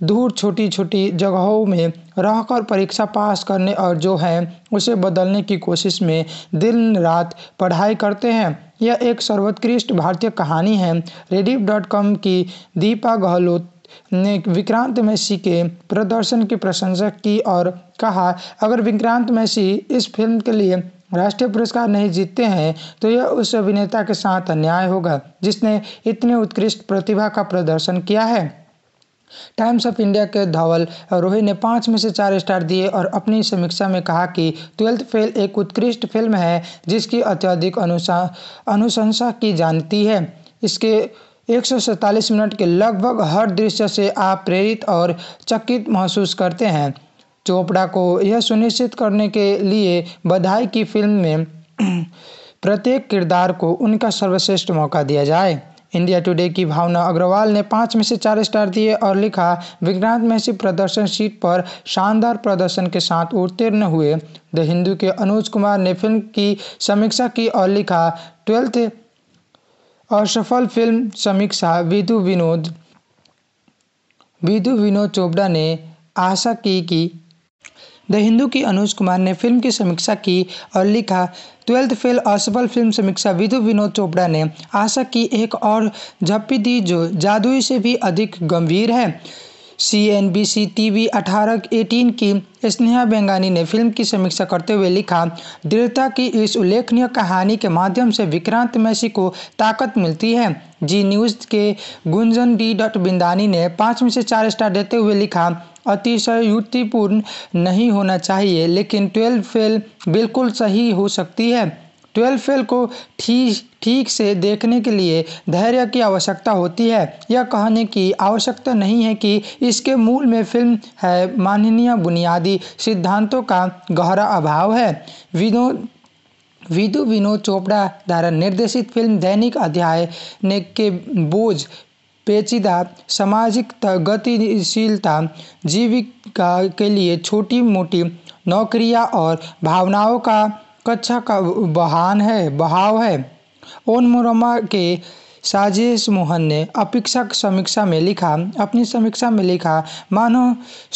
दूर छोटी छोटी जगहों में रहकर परीक्षा पास करने और जो है उसे बदलने की कोशिश में दिन रात पढ़ाई करते हैं यह एक सर्वोत्कृष्ट भारतीय कहानी है रेडिफ डॉट कॉम की दीपा गहलोत ने विक्रांत मैसी के प्रदर्शन की प्रशंसा की और कहा अगर विक्रांत मैसी इस फिल्म के लिए राष्ट्रीय पुरस्कार नहीं जीतते हैं तो यह उस अभिनेता के साथ अन्याय होगा जिसने इतने उत्कृष्ट प्रतिभा का प्रदर्शन किया है टाइम्स ऑफ इंडिया के धवल रोहित ने पाँच में से चार स्टार दिए और अपनी समीक्षा में कहा कि ट्वेल्थ फेल एक उत्कृष्ट फिल्म है जिसकी अत्यधिक अनुशंसा की जानती है इसके एक मिनट के लगभग हर दृश्य से आप प्रेरित और चकित महसूस करते हैं चोपड़ा को यह सुनिश्चित करने के लिए बधाई की फिल्म में [clears throat] प्रत्येक किरदार को उनका सर्वश्रेष्ठ मौका दिया जाए इंडिया टुडे की भावना अग्रवाल ने पाँच में से चार स्टार दिए और लिखा विक्रांत मैसी प्रदर्शन सीट पर शानदार प्रदर्शन के साथ उत्तीर्ण हुए द हिंदू के अनुज कुमार ने फिल्म की समीक्षा की और लिखा ट्वेल्थ असफल फिल्म समीक्षा विधु विनोद विधु विनोद चोपड़ा ने आशा की कि द हिंदू की अनुज कुमार ने फिल्म की समीक्षा की और लिखा ट्वेल्थ फेल असफल फिल्म समीक्षा विधु विनोद चोपड़ा ने आशा की एक और झप्पी दी जो जादुई से भी अधिक गंभीर है C N B C T V अठारह एटीन की स्नेहा बेंगानी ने फिल्म की समीक्षा करते हुए लिखा दृढ़ता की इस उल्लेखनीय कहानी के माध्यम से विक्रांत मैसी को ताकत मिलती है जी न्यूज़ के गुंजन डी डॉट बिंदानी ने पाँच में से चार स्टार देते हुए लिखा अतिशयुक्तिपूर्ण नहीं होना चाहिए लेकिन ट्वेल्व फेल बिल्कुल सही हो सकती है ट्वेल्व फेल को ठीक ठीक से देखने के लिए धैर्य की आवश्यकता होती है यह कहने की आवश्यकता नहीं है कि इसके मूल में फिल्म है माननीय बुनियादी सिद्धांतों का गहरा अभाव है विनोद विदु विनोद चोपड़ा द्वारा निर्देशित फिल्म दैनिक अध्याय ने के बोझ पेचीदा सामाजिक गतिशीलता जीविका के लिए छोटी मोटी नौकरियां और भावनाओं का कक्षा का बहान है बहाव है ओन मुरमा के साजेश मोहन ने अपेक्षा समीक्षा में लिखा अपनी समीक्षा में लिखा मानो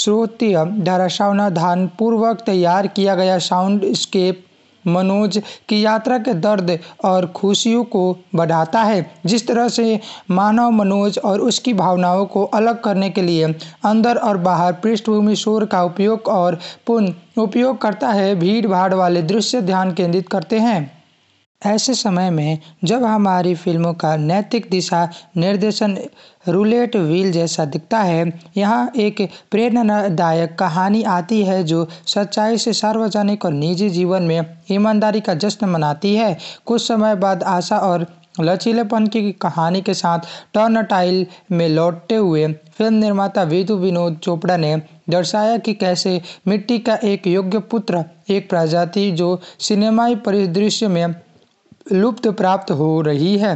श्रोतीय धारा सावनाधान पूर्वक तैयार किया गया साउंड स्केप मनोज की यात्रा के दर्द और खुशियों को बढ़ाता है जिस तरह से मानव मनोज और उसकी भावनाओं को अलग करने के लिए अंदर और बाहर पृष्ठभूमि शोर का उपयोग और पुनः उपयोग करता है भीड़ भाड़ वाले दृश्य ध्यान केंद्रित करते हैं ऐसे समय में जब हमारी फ़िल्मों का नैतिक दिशा निर्देशन रूलेट व्हील जैसा दिखता है यहाँ एक प्रेरणादायक कहानी आती है जो सच्चाई से सार्वजनिक और निजी जीवन में ईमानदारी का जश्न मनाती है कुछ समय बाद आशा और लचीलेपन की कहानी के साथ टर्न टाइल में लौटते हुए फिल्म निर्माता वीतू विनोद चोपड़ा ने दर्शाया कि कैसे मिट्टी का एक योग्य पुत्र एक प्रजाति जो सिनेमाई परिदृश्य में लुप्त प्राप्त हो रही है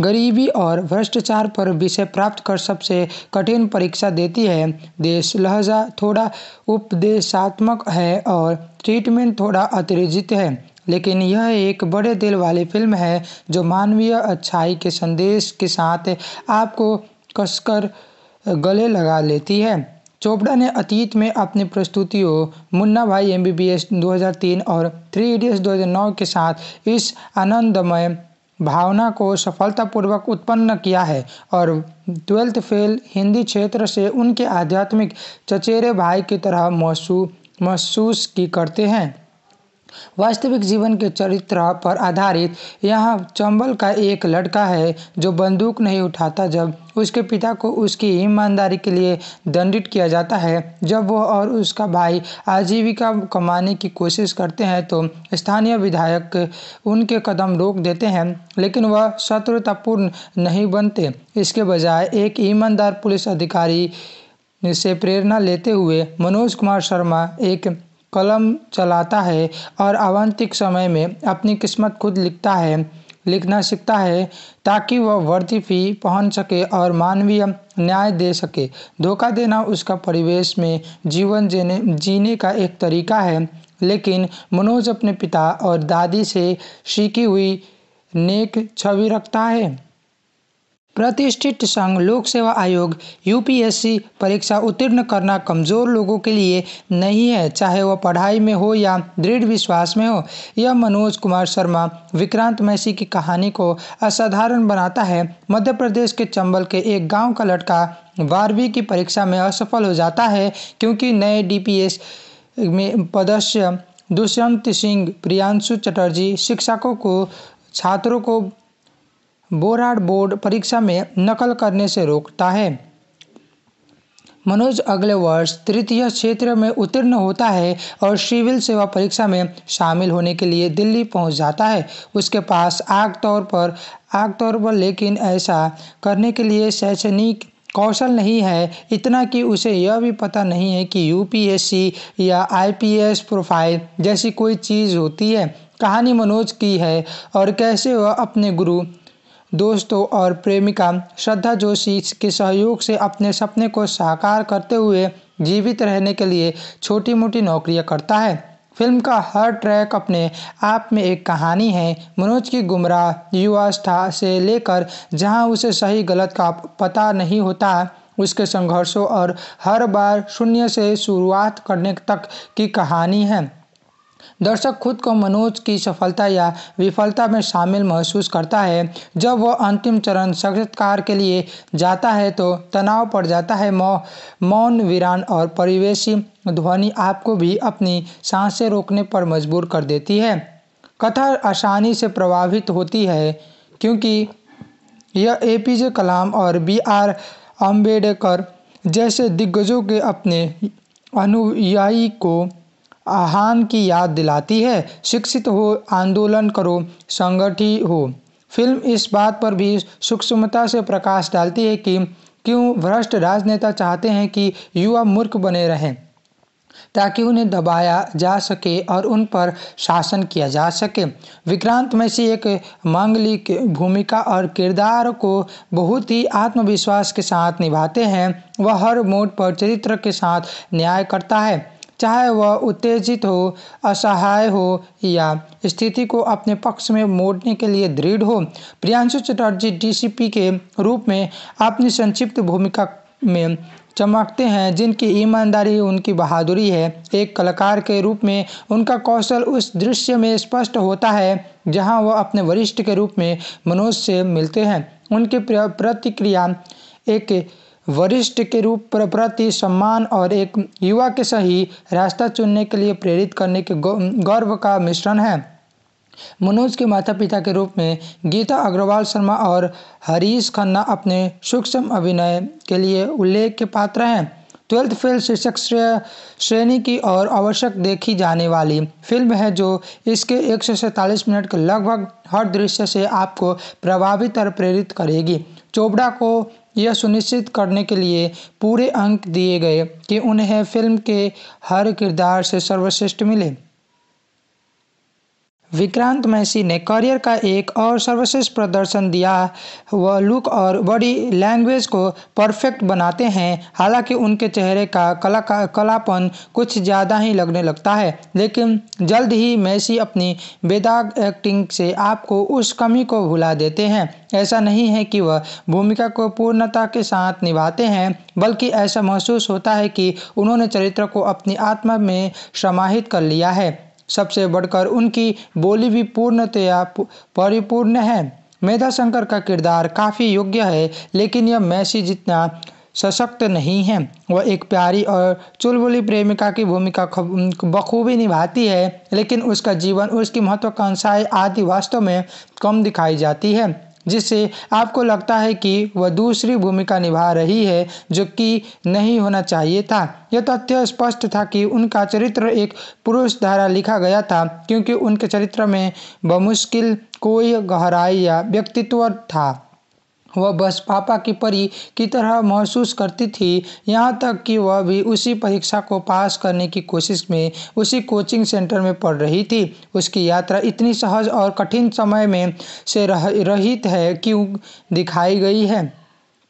गरीबी और भ्रष्टाचार पर विषय प्राप्त कर सबसे कठिन परीक्षा देती है देश लहजा थोड़ा उपदेशात्मक है और ट्रीटमेंट थोड़ा अतिरिजित है लेकिन यह एक बड़े दिल वाली फिल्म है जो मानवीय अच्छाई के संदेश के साथ आपको कसकर गले लगा लेती है चोपड़ा ने अतीत में अपनी प्रस्तुतियों मुन्ना भाई एम बी बी एस दो हज़ार तीन और थ्री इडियट्स दो हज़ार नौ के साथ इस आनंदमय भावना को सफलतापूर्वक उत्पन्न किया है और ट्वेल्थ फेल हिंदी क्षेत्र से उनके आध्यात्मिक चचेरे भाई की तरह महसूस महसूस की करते हैं वास्तविक जीवन के चरित्र पर आधारित यहाँ चंबल का एक लड़का है जो बंदूक नहीं उठाता जब उसके पिता को उसकी ईमानदारी के लिए दंडित किया जाता है जब वह और उसका भाई आजीविका कमाने की कोशिश करते हैं तो स्थानीय विधायक उनके कदम रोक देते हैं लेकिन वह शत्रुतापूर्ण नहीं बनते इसके बजाय एक ईमानदार पुलिस अधिकारी से प्रेरणा लेते हुए मनोज कुमार शर्मा एक कलम चलाता है और आवंतिक समय में अपनी किस्मत खुद लिखता है लिखना सीखता है ताकि वह वर्दी फी पहन सके और मानवीय न्याय दे सके धोखा देना उसका परिवेश में जीवन जीने जीने का एक तरीका है लेकिन मनोज अपने पिता और दादी से सीखी हुई नेक छवि रखता है प्रतिष्ठित संघ लोक सेवा आयोग यूपीएससी परीक्षा उत्तीर्ण करना कमज़ोर लोगों के लिए नहीं है चाहे वह पढ़ाई में हो या दृढ़ विश्वास में हो यह मनोज कुमार शर्मा विक्रांत मैसी की कहानी को असाधारण बनाता है मध्य प्रदेश के चंबल के एक गांव का लड़का बारहवीं की परीक्षा में असफल हो जाता है क्योंकि नए डी में पदस्य दुष्यंत सिंह प्रियांशु चटर्जी शिक्षकों को छात्रों को बोराड बोर्ड परीक्षा में नकल करने से रोकता है मनोज अगले वर्ष तृतीय क्षेत्र में उत्तीर्ण होता है और सिविल सेवा परीक्षा में शामिल होने के लिए दिल्ली पहुंच जाता है उसके पास आग तौर पर आग तौर पर लेकिन ऐसा करने के लिए शैक्षणिक कौशल नहीं है इतना कि उसे यह भी पता नहीं है कि यूपीएससी या आईपीएस प्रोफाइल जैसी कोई चीज़ होती है कहानी मनोज की है और कैसे वह अपने गुरु दोस्तों और प्रेमिका श्रद्धा जोशी के सहयोग से अपने सपने को साकार करते हुए जीवित रहने के लिए छोटी मोटी नौकरियां करता है फिल्म का हर ट्रैक अपने आप में एक कहानी है मनोज की गुमराह युवावस्था से लेकर जहां उसे सही गलत का पता नहीं होता उसके संघर्षों और हर बार शून्य से शुरुआत करने तक की कहानी है दर्शक खुद को मनोज की सफलता या विफलता में शामिल महसूस करता है जब वह अंतिम चरण साक्षात्कार के लिए जाता है तो तनाव पड़ जाता है मौ मौन वीरान और परिवेशी ध्वनि आपको भी अपनी सांसें रोकने पर मजबूर कर देती है कथा आसानी से प्रभावित होती है क्योंकि यह ए पी जे कलाम और बी आर अम्बेडकर जैसे दिग्गजों के अपने अनुयायी को आह्वान की याद दिलाती है शिक्षित हो आंदोलन करो संगठित हो फिल्म इस बात पर भी सूक्ष्मता से प्रकाश डालती है कि क्यों भ्रष्ट राजनेता चाहते हैं कि युवा मूर्ख बने रहें ताकि उन्हें दबाया जा सके और उन पर शासन किया जा सके विक्रांत में से एक मांगलिक भूमिका और किरदार को बहुत ही आत्मविश्वास के साथ निभाते हैं वह हर मोड पर चरित्र के साथ न्याय करता है चाहे वह उत्तेजित हो असहाय हो या स्थिति को अपने पक्ष में मोड़ने के लिए दृढ़ हो प्रियांशु चटर्जी डीसीपी के रूप में अपनी संक्षिप्त भूमिका में चमकते हैं जिनकी ईमानदारी उनकी बहादुरी है एक कलाकार के रूप में उनका कौशल उस दृश्य में स्पष्ट होता है जहां वह अपने वरिष्ठ के रूप में मनोज से मिलते हैं उनकी प्रतिक्रिया एक वरिष्ठ के रूप प्रति सम्मान और एक युवा के सही रास्ता चुनने के लिए प्रेरित करने के गौरव का मिश्रण है मनोज के माता पिता के रूप में गीता अग्रवाल शर्मा और हरीश खन्ना अपने सूक्ष्म अभिनय के लिए उल्लेख के पात्र हैं ट्वेल्थ फेल शीर्षक श्रेणी की और आवश्यक देखी जाने वाली फिल्म है जो इसके एक मिनट के लगभग हर दृश्य से आपको प्रभावित और प्रेरित करेगी चोपड़ा को यह सुनिश्चित करने के लिए पूरे अंक दिए गए कि उन्हें फ़िल्म के हर किरदार से सर्वश्रेष्ठ मिले विक्रांत मैसी ने करियर का एक और सर्वश्रेष्ठ प्रदर्शन दिया वह लुक और बॉडी लैंग्वेज को परफेक्ट बनाते हैं हालांकि उनके चेहरे का कला का कलापन कुछ ज़्यादा ही लगने लगता है लेकिन जल्द ही मैसी अपनी बेदाग एक्टिंग से आपको उस कमी को भुला देते हैं ऐसा नहीं है कि वह भूमिका को पूर्णता के साथ निभाते हैं बल्कि ऐसा महसूस होता है कि उन्होंने चरित्र को अपनी आत्मा में समाहित कर लिया है सबसे बढ़कर उनकी बोली भी पूर्णतया परिपूर्ण है मेधा शंकर का किरदार काफ़ी योग्य है लेकिन यह मैसी जितना सशक्त नहीं है वह एक प्यारी और चुलबुली प्रेमिका की भूमिका बखूबी निभाती है लेकिन उसका जीवन उसकी महत्वाकांक्षाएं आदि वास्तव में कम दिखाई जाती है जिससे आपको लगता है कि वह दूसरी भूमिका निभा रही है जो कि नहीं होना चाहिए था यह तथ्य स्पष्ट था कि उनका चरित्र एक पुरुष द्वारा लिखा गया था क्योंकि उनके चरित्र में बमुश्किल कोई गहराई या व्यक्तित्व था वह बस पापा की परी की तरह महसूस करती थी यहाँ तक कि वह भी उसी परीक्षा को पास करने की कोशिश में उसी कोचिंग सेंटर में पढ़ रही थी उसकी यात्रा इतनी सहज और कठिन समय में से रह रहित है कि दिखाई गई है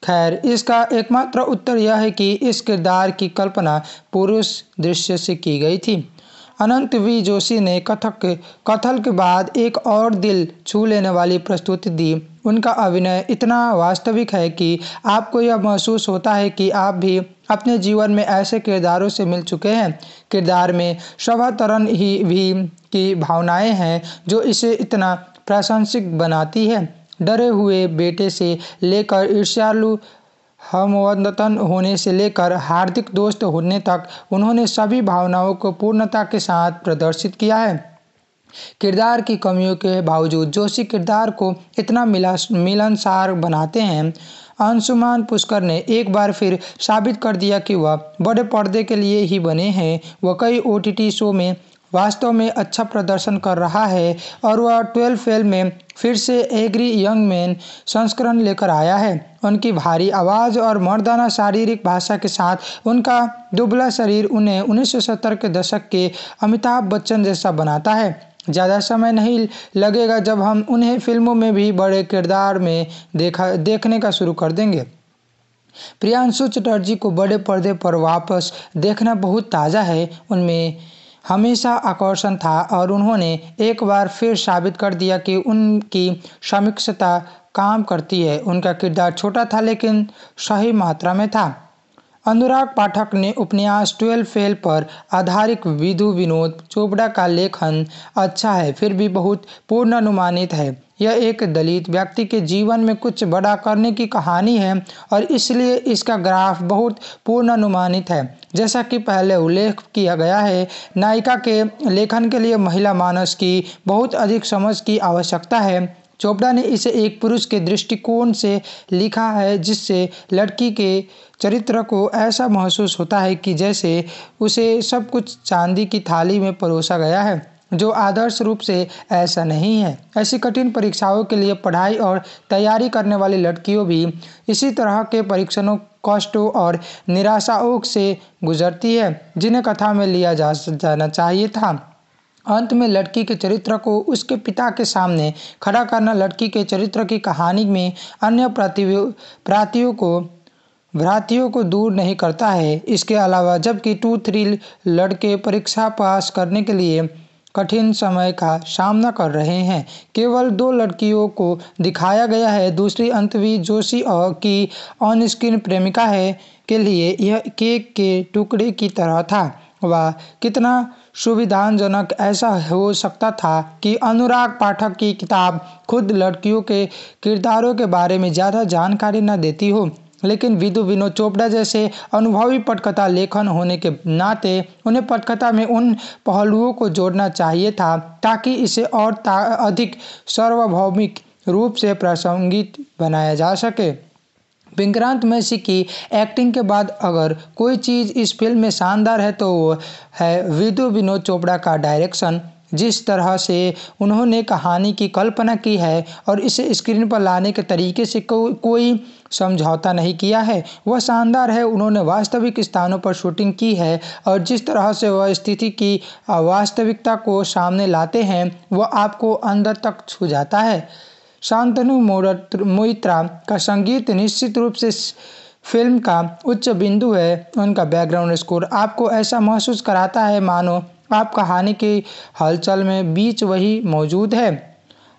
खैर इसका एकमात्र उत्तर यह है कि इस किरदार की कल्पना पुरुष दृश्य से की गई थी अनंत वी जोशी ने कथक कथल के बाद एक और दिल छू लेने वाली प्रस्तुति दी उनका अभिनय इतना वास्तविक है कि आपको यह महसूस होता है कि आप भी अपने जीवन में ऐसे किरदारों से मिल चुके हैं किरदार में शवातरण ही भी की भावनाएं हैं जो इसे इतना प्रासंगिक बनाती है डरे हुए बेटे से लेकर ईर्ष्यालु हम वतन होने से लेकर हार्दिक दोस्त होने तक उन्होंने सभी भावनाओं को पूर्णता के साथ प्रदर्शित किया है किरदार की कमियों के बावजूद जोशी किरदार को इतना मिला मिलनसार बनाते हैं अंशुमान पुष्कर ने एक बार फिर साबित कर दिया कि वह बड़े पर्दे के लिए ही बने हैं वह कई ओ शो में वास्तव में अच्छा प्रदर्शन कर रहा है और वह ट्वेल्व फेल में फिर से एग्री यंग मैन संस्करण लेकर आया है उनकी भारी आवाज़ और मर्दाना शारीरिक भाषा के साथ उनका दुबला शरीर उन्हें 1970 के दशक के अमिताभ बच्चन जैसा बनाता है ज़्यादा समय नहीं लगेगा जब हम उन्हें फिल्मों में भी बड़े किरदार में देखा देखने का शुरू कर देंगे प्रियांशु चटर्जी को बड़े पर्दे पर वापस देखना बहुत ताज़ा है उनमें हमेशा आकर्षण था और उन्होंने एक बार फिर साबित कर दिया कि उनकी समीक्षता काम करती है उनका किरदार छोटा था लेकिन सही मात्रा में था अनुराग पाठक ने उपन्यास ट्वेल्व फेल पर आधारित विधु विनोद चोपड़ा का लेखन अच्छा है फिर भी बहुत पूर्णानुमानित है यह एक दलित व्यक्ति के जीवन में कुछ बड़ा करने की कहानी है और इसलिए इसका ग्राफ बहुत अनुमानित है जैसा कि पहले उल्लेख किया गया है नायिका के लेखन के लिए महिला मानस की बहुत अधिक समझ की आवश्यकता है चोपड़ा ने इसे एक पुरुष के दृष्टिकोण से लिखा है जिससे लड़की के चरित्र को ऐसा महसूस होता है कि जैसे उसे सब कुछ चांदी की थाली में परोसा गया है जो आदर्श रूप से ऐसा नहीं है ऐसी कठिन परीक्षाओं के लिए पढ़ाई और तैयारी करने वाली लड़कियों भी इसी तरह के परीक्षणों कष्टों और निराशाओं से गुजरती है जिन्हें कथा में लिया जा जाना चाहिए था अंत में लड़की के चरित्र को उसके पिता के सामने खड़ा करना लड़की के चरित्र की कहानी में अन्य प्रातियों को भ्रातियों को दूर नहीं करता है इसके अलावा जबकि टू थ्री लड़के परीक्षा पास करने के लिए कठिन समय का सामना कर रहे हैं केवल दो लड़कियों को दिखाया गया है दूसरी अंतवी जोशी और की ऑन स्क्रीन प्रेमिका है के लिए यह केक के टुकड़े की तरह था वह कितना सुविधाजनक ऐसा हो सकता था कि अनुराग पाठक की किताब खुद लड़कियों के किरदारों के बारे में ज़्यादा जानकारी न देती हो लेकिन विदु विनोद चोपड़ा जैसे अनुभवी पटकथा लेखन होने के नाते उन्हें पटकथा में उन पहलुओं को जोड़ना चाहिए था ताकि इसे और अधिक सार्वभौमिक रूप से प्रासंगिक बनाया जा सके विक्रांत मैसी की एक्टिंग के बाद अगर कोई चीज़ इस फिल्म में शानदार है तो वो है विदु विनोद चोपड़ा का डायरेक्शन जिस तरह से उन्होंने कहानी की कल्पना की है और इसे स्क्रीन पर लाने के तरीके से को, कोई समझौता नहीं किया है वह शानदार है उन्होंने वास्तविक स्थानों पर शूटिंग की है और जिस तरह से वह स्थिति की वास्तविकता को सामने लाते हैं वह आपको अंदर तक छू जाता है शांतनु मोइत्रा का संगीत निश्चित रूप से फिल्म का उच्च बिंदु है उनका बैकग्राउंड स्कोर आपको ऐसा महसूस कराता है मानो आप कहानी की हलचल में बीच वही मौजूद है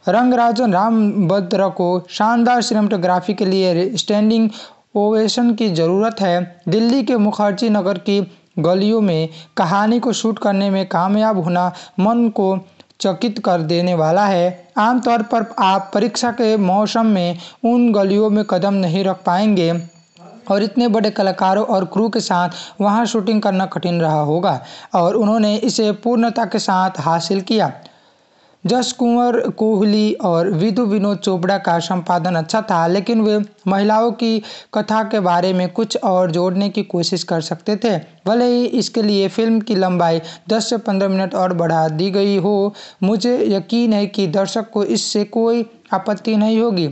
रंगराजन रामभद्र को शानदार सिनेमाटोग्राफी के लिए स्टैंडिंग ओवेशन की ज़रूरत है दिल्ली के मुखर्जी नगर की गलियों में कहानी को शूट करने में कामयाब होना मन को चकित कर देने वाला है आमतौर पर आप परीक्षा के मौसम में उन गलियों में कदम नहीं रख पाएंगे और इतने बड़े कलाकारों और क्रू के साथ वहाँ शूटिंग करना कठिन रहा होगा और उन्होंने इसे पूर्णता के साथ हासिल किया जस कुंवर कोहली और विदु विनोद चोपड़ा का संपादन अच्छा था लेकिन वे महिलाओं की कथा के बारे में कुछ और जोड़ने की कोशिश कर सकते थे भले ही इसके लिए फिल्म की लंबाई 10 से 15 मिनट और बढ़ा दी गई हो मुझे यकीन है कि दर्शक को इससे कोई आपत्ति नहीं होगी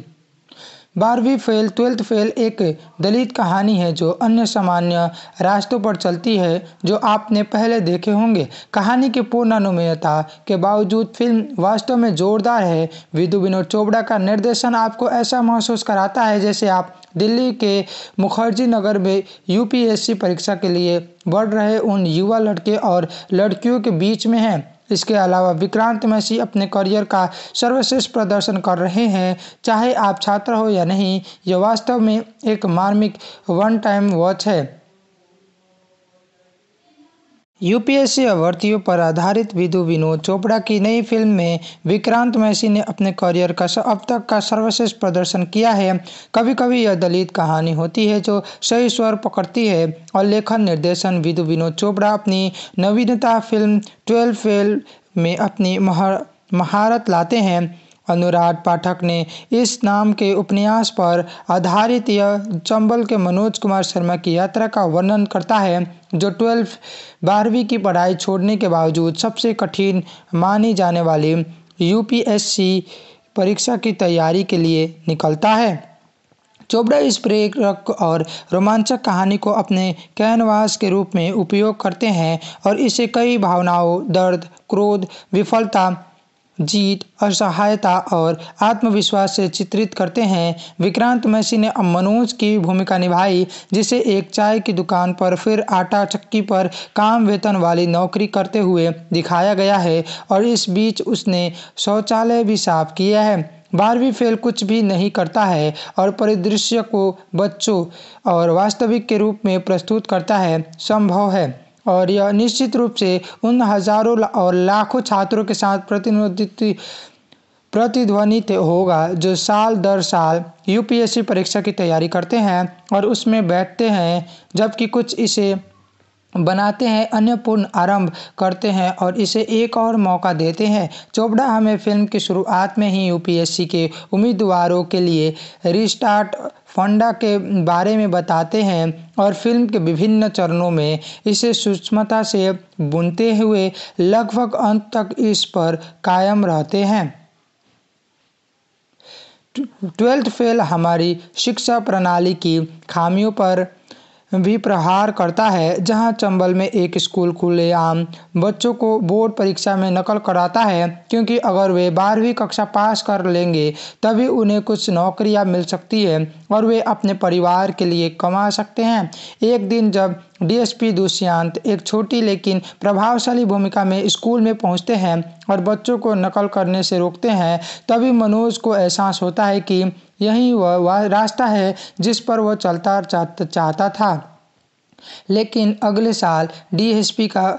बारहवीं फेल ट्वेल्थ फेल एक दलित कहानी है जो अन्य सामान्य रास्तों पर चलती है जो आपने पहले देखे होंगे कहानी की पूर्ण अनुमेयता के बावजूद फिल्म वास्तव में जोरदार है विधु विनोद चोपड़ा का निर्देशन आपको ऐसा महसूस कराता है जैसे आप दिल्ली के मुखर्जी नगर में यूपीएससी परीक्षा के लिए बढ़ रहे उन युवा लड़के और लड़कियों के बीच में हैं इसके अलावा विक्रांत मैसी अपने करियर का सर्वश्रेष्ठ प्रदर्शन कर रहे हैं चाहे आप छात्र हो या नहीं यह वास्तव में एक मार्मिक वन टाइम वॉच है यूपीएससी अभ्यर्थियों पर आधारित विधु विनोद चोपड़ा की नई फिल्म में विक्रांत मैसी ने अपने करियर का अब तक का सर्वश्रेष्ठ प्रदर्शन किया है कभी कभी यह दलित कहानी होती है जो सही स्वर पकड़ती है और लेखन निर्देशन विधु विनोद चोपड़ा अपनी नवीनता फिल्म ट्वेल्व फेल में अपनी महार, महारत लाते हैं अनुराग पाठक ने इस नाम के उपन्यास पर आधारित यह चंबल के मनोज कुमार शर्मा की यात्रा का वर्णन करता है जो ट्वेल्थ बारहवीं की पढ़ाई छोड़ने के बावजूद सबसे कठिन मानी जाने वाली यूपीएससी परीक्षा की तैयारी के लिए निकलता है चोपड़ा इस प्रेरक और रोमांचक कहानी को अपने कैनवास के रूप में उपयोग करते हैं और इसे कई भावनाओं दर्द क्रोध विफलता जीत असहायता और आत्मविश्वास से चित्रित करते हैं विक्रांत मैसी ने मनोज की भूमिका निभाई जिसे एक चाय की दुकान पर फिर आटा चक्की पर काम वेतन वाली नौकरी करते हुए दिखाया गया है और इस बीच उसने शौचालय भी साफ किया है बारहवीं फेल कुछ भी नहीं करता है और परिदृश्य को बच्चों और वास्तविक के रूप में प्रस्तुत करता है संभव है और यह निश्चित रूप से उन हजारों और लाखों छात्रों के साथ प्रतिनिधित्व प्रतिध्वनित होगा जो साल दर साल यूपीएससी परीक्षा की तैयारी करते हैं और उसमें बैठते हैं जबकि कुछ इसे बनाते हैं पूर्ण आरंभ करते हैं और इसे एक और मौका देते हैं चोपड़ा हमें फिल्म की शुरुआत में ही यूपीएससी के उम्मीदवारों के लिए रिस्टार्ट फंडा के बारे में बताते हैं और फिल्म के विभिन्न चरणों में इसे सूक्ष्मता से बुनते हुए लगभग अंत तक इस पर कायम रहते हैं ट्वेल्थ फेल हमारी शिक्षा प्रणाली की खामियों पर भी प्रहार करता है जहां चंबल में एक स्कूल खुलेआम बच्चों को बोर्ड परीक्षा में नकल कराता है क्योंकि अगर वे बारहवीं कक्षा पास कर लेंगे तभी उन्हें कुछ नौकरियां मिल सकती है और वे अपने परिवार के लिए कमा सकते हैं एक दिन जब डीएसपी दुष्यंत एक छोटी लेकिन प्रभावशाली भूमिका में स्कूल में पहुंचते हैं और बच्चों को नकल करने से रोकते हैं तभी मनोज को एहसास होता है कि यही वह रास्ता है जिस पर वह चलता चाहता था लेकिन अगले साल डीएसपी का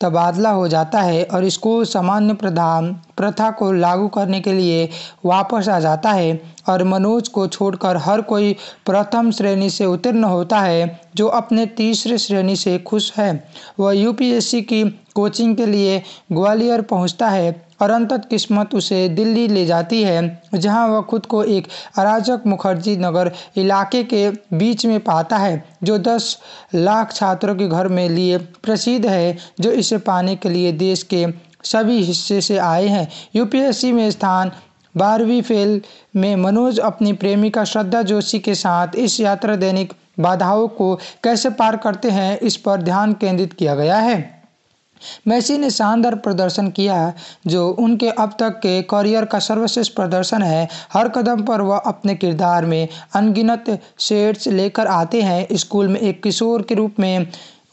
तबादला हो जाता है और इसको सामान्य प्रधान प्रथा को लागू करने के लिए वापस आ जाता है और मनोज को छोड़कर हर कोई प्रथम श्रेणी से उत्तीर्ण होता है जो अपने तीसरे श्रेणी से खुश है वह यूपीएससी की कोचिंग के लिए ग्वालियर पहुंचता है अरंतत किस्मत उसे दिल्ली ले जाती है जहां वह खुद को एक अराजक मुखर्जी नगर इलाके के बीच में पाता है जो दस लाख छात्रों के घर में लिए प्रसिद्ध है जो इसे पाने के लिए देश के सभी हिस्से से आए हैं यूपीएससी में स्थान बारहवीं फेल में मनोज अपनी प्रेमिका श्रद्धा जोशी के साथ इस यात्रा दैनिक बाधाओं को कैसे पार करते हैं इस पर ध्यान केंद्रित किया गया है मेसी ने शानदार प्रदर्शन किया जो उनके अब तक के करियर का सर्वश्रेष्ठ प्रदर्शन है हर कदम पर वह अपने किरदार में अनगिनत शेड्स लेकर आते हैं स्कूल में एक किशोर के रूप में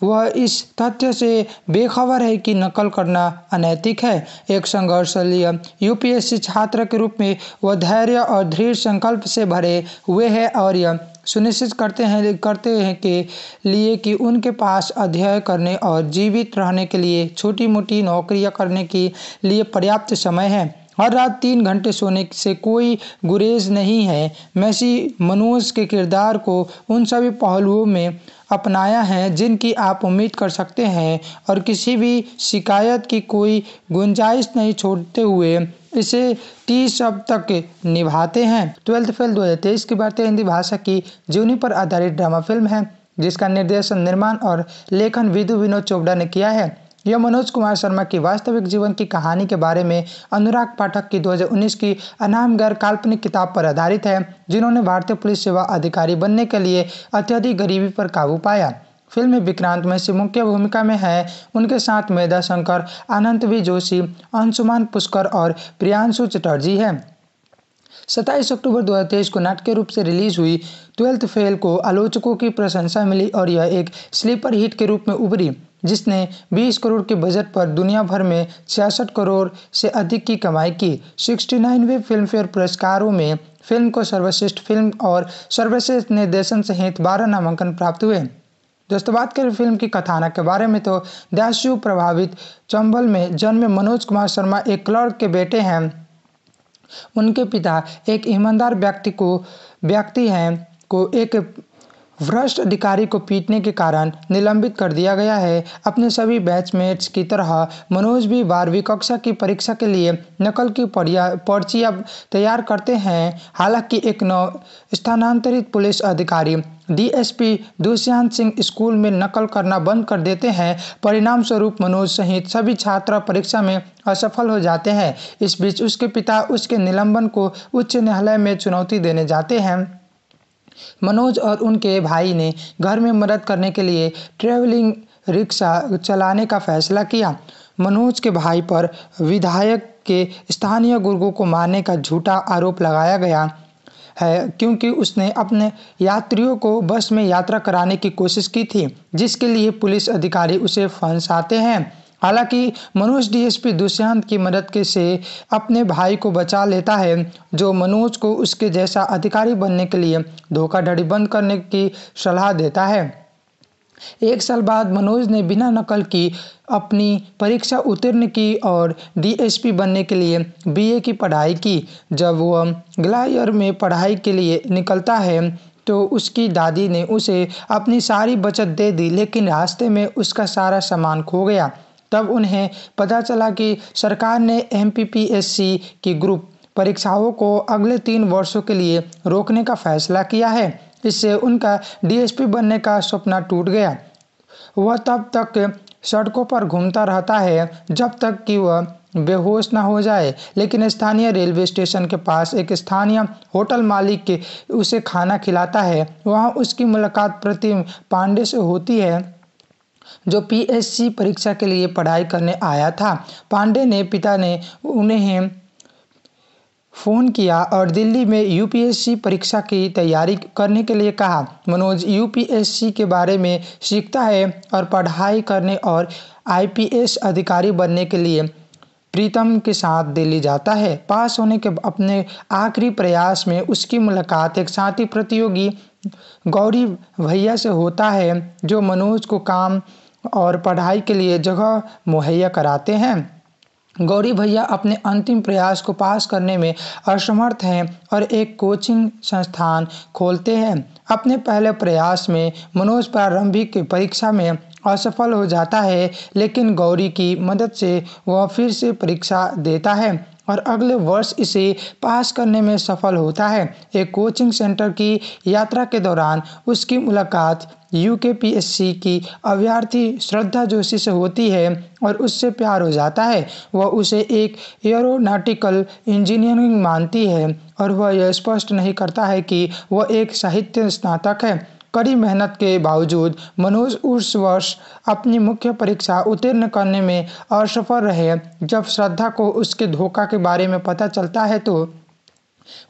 वह इस तथ्य से बेखबर है कि नकल करना अनैतिक है एक संघर्षलीय यूपीएससी छात्र के रूप में वह धैर्य और दृढ़ संकल्प से भरे हुए है और यह सुनिश्चित करते हैं करते हैं कि लिए कि उनके पास अध्यय करने और जीवित रहने के लिए छोटी मोटी नौकरियां करने के लिए पर्याप्त समय है हर रात तीन घंटे सोने से कोई गुरेज नहीं है मैसी मनोज के किरदार को उन सभी पहलुओं में अपनाया है जिनकी आप उम्मीद कर सकते हैं और किसी भी शिकायत की कोई गुंजाइश नहीं छोड़ते हुए इसे तीस अब तक निभाते हैं ट्वेल्थ फेल दो हज़ार तेईस की भारतीय हिंदी भाषा की जीवनी पर आधारित ड्रामा फिल्म है जिसका निर्देशन निर्माण और लेखन विधु विनोद चोपड़ा ने किया है यह मनोज कुमार शर्मा की वास्तविक जीवन की कहानी के बारे में अनुराग पाठक की 2019 की अनाम गैर काल्पनिक किताब पर आधारित है जिन्होंने भारतीय पुलिस सेवा अधिकारी बनने के लिए अत्यधिक गरीबी पर काबू पाया फिल्म विक्रांत में से मुख्य भूमिका में है उनके साथ मेधा शंकर अनंत वी जोशी अंशुमान पुष्कर और प्रियांशु चटर्जी है सत्ताईस अक्टूबर 2023 को नाटकीय रूप से रिलीज हुई ट्वेल्थ फेल को आलोचकों की प्रशंसा मिली और यह एक स्लीपर हिट के रूप में उभरी जिसने 20 करोड़ के बजट पर दुनिया भर में छियासठ करोड़ से अधिक की कमाई की सिक्सटी फिल्मफेयर पुरस्कारों में फिल्म को सर्वश्रेष्ठ फिल्म और सर्वश्रेष्ठ निर्देशन सहित बारह नामांकन प्राप्त हुए दोस्तों बात करें फिल्म की कथानक के बारे में तो दास्यु प्रभावित चंबल में जन्मे मनोज कुमार शर्मा एक क्लर्क के बेटे हैं उनके पिता एक ईमानदार व्यक्ति को व्यक्ति हैं को एक भ्रष्ट अधिकारी को पीटने के कारण निलंबित कर दिया गया है अपने सभी बैचमेट्स की तरह मनोज भी बारहवीं कक्षा की परीक्षा के लिए नकल की पर्चिया तैयार करते हैं हालांकि एक नौ स्थानांतरित पुलिस अधिकारी डीएसपी दुष्यंत सिंह स्कूल में नकल करना बंद कर देते हैं परिणाम स्वरूप मनोज सहित सभी छात्र परीक्षा में असफल हो जाते हैं इस बीच उसके पिता उसके निलंबन को उच्च न्यायालय में चुनौती देने जाते हैं मनोज और उनके भाई ने घर में मदद करने के लिए ट्रेवलिंग रिक्शा चलाने का फैसला किया मनोज के भाई पर विधायक के स्थानीय गुर्गों को मारने का झूठा आरोप लगाया गया है क्योंकि उसने अपने यात्रियों को बस में यात्रा कराने की कोशिश की थी जिसके लिए पुलिस अधिकारी उसे फंसाते हैं हालांकि मनोज डीएसपी दुष्यंत की मदद के से अपने भाई को बचा लेता है जो मनोज को उसके जैसा अधिकारी बनने के लिए धोखाधड़ी बंद करने की सलाह देता है एक साल बाद मनोज ने बिना नकल की अपनी परीक्षा उत्तीर्ण की और डीएसपी बनने के लिए बीए की पढ़ाई की जब वह ग्लायर में पढ़ाई के लिए निकलता है तो उसकी दादी ने उसे अपनी सारी बचत दे दी लेकिन रास्ते में उसका सारा सामान खो गया तब उन्हें पता चला कि सरकार ने एम की ग्रुप परीक्षाओं को अगले तीन वर्षों के लिए रोकने का फैसला किया है इससे उनका डीएसपी बनने का सपना टूट गया वह तब तक सड़कों पर घूमता रहता है जब तक कि वह बेहोश ना हो जाए लेकिन स्थानीय रेलवे स्टेशन के पास एक स्थानीय होटल मालिक के उसे खाना खिलाता है वहाँ उसकी मुलाकात प्रतिम पांडे से होती है जो पीएससी परीक्षा के लिए पढ़ाई करने आया था पांडे ने पिता ने उन्हें फ़ोन किया और दिल्ली में यूपीएससी परीक्षा की तैयारी करने के लिए कहा मनोज यूपीएससी के बारे में सीखता है और पढ़ाई करने और आईपीएस अधिकारी बनने के लिए प्रीतम के साथ दिल्ली जाता है पास होने के अपने आखिरी प्रयास में उसकी मुलाकात एक साथी प्रतियोगी गौरी भैया से होता है जो मनोज को काम और पढ़ाई के लिए जगह मुहैया कराते हैं गौरी भैया अपने अंतिम प्रयास को पास करने में असमर्थ हैं और एक कोचिंग संस्थान खोलते हैं अपने पहले प्रयास में मनोज प्रारंभिक परीक्षा में असफल हो जाता है लेकिन गौरी की मदद से वह फिर से परीक्षा देता है और अगले वर्ष इसे पास करने में सफल होता है एक कोचिंग सेंटर की यात्रा के दौरान उसकी मुलाकात यूकेपीएससी की अभ्यर्थी श्रद्धा जोशी से होती है और उससे प्यार हो जाता है वह उसे एक एयरोनाटिकल इंजीनियरिंग मानती है और वह यह स्पष्ट नहीं करता है कि वह एक साहित्य स्नातक है कड़ी मेहनत के बावजूद मनोज उस वर्ष अपनी मुख्य परीक्षा उत्तीर्ण करने में असफल रहे जब श्रद्धा को उसके धोखा के बारे में पता चलता है तो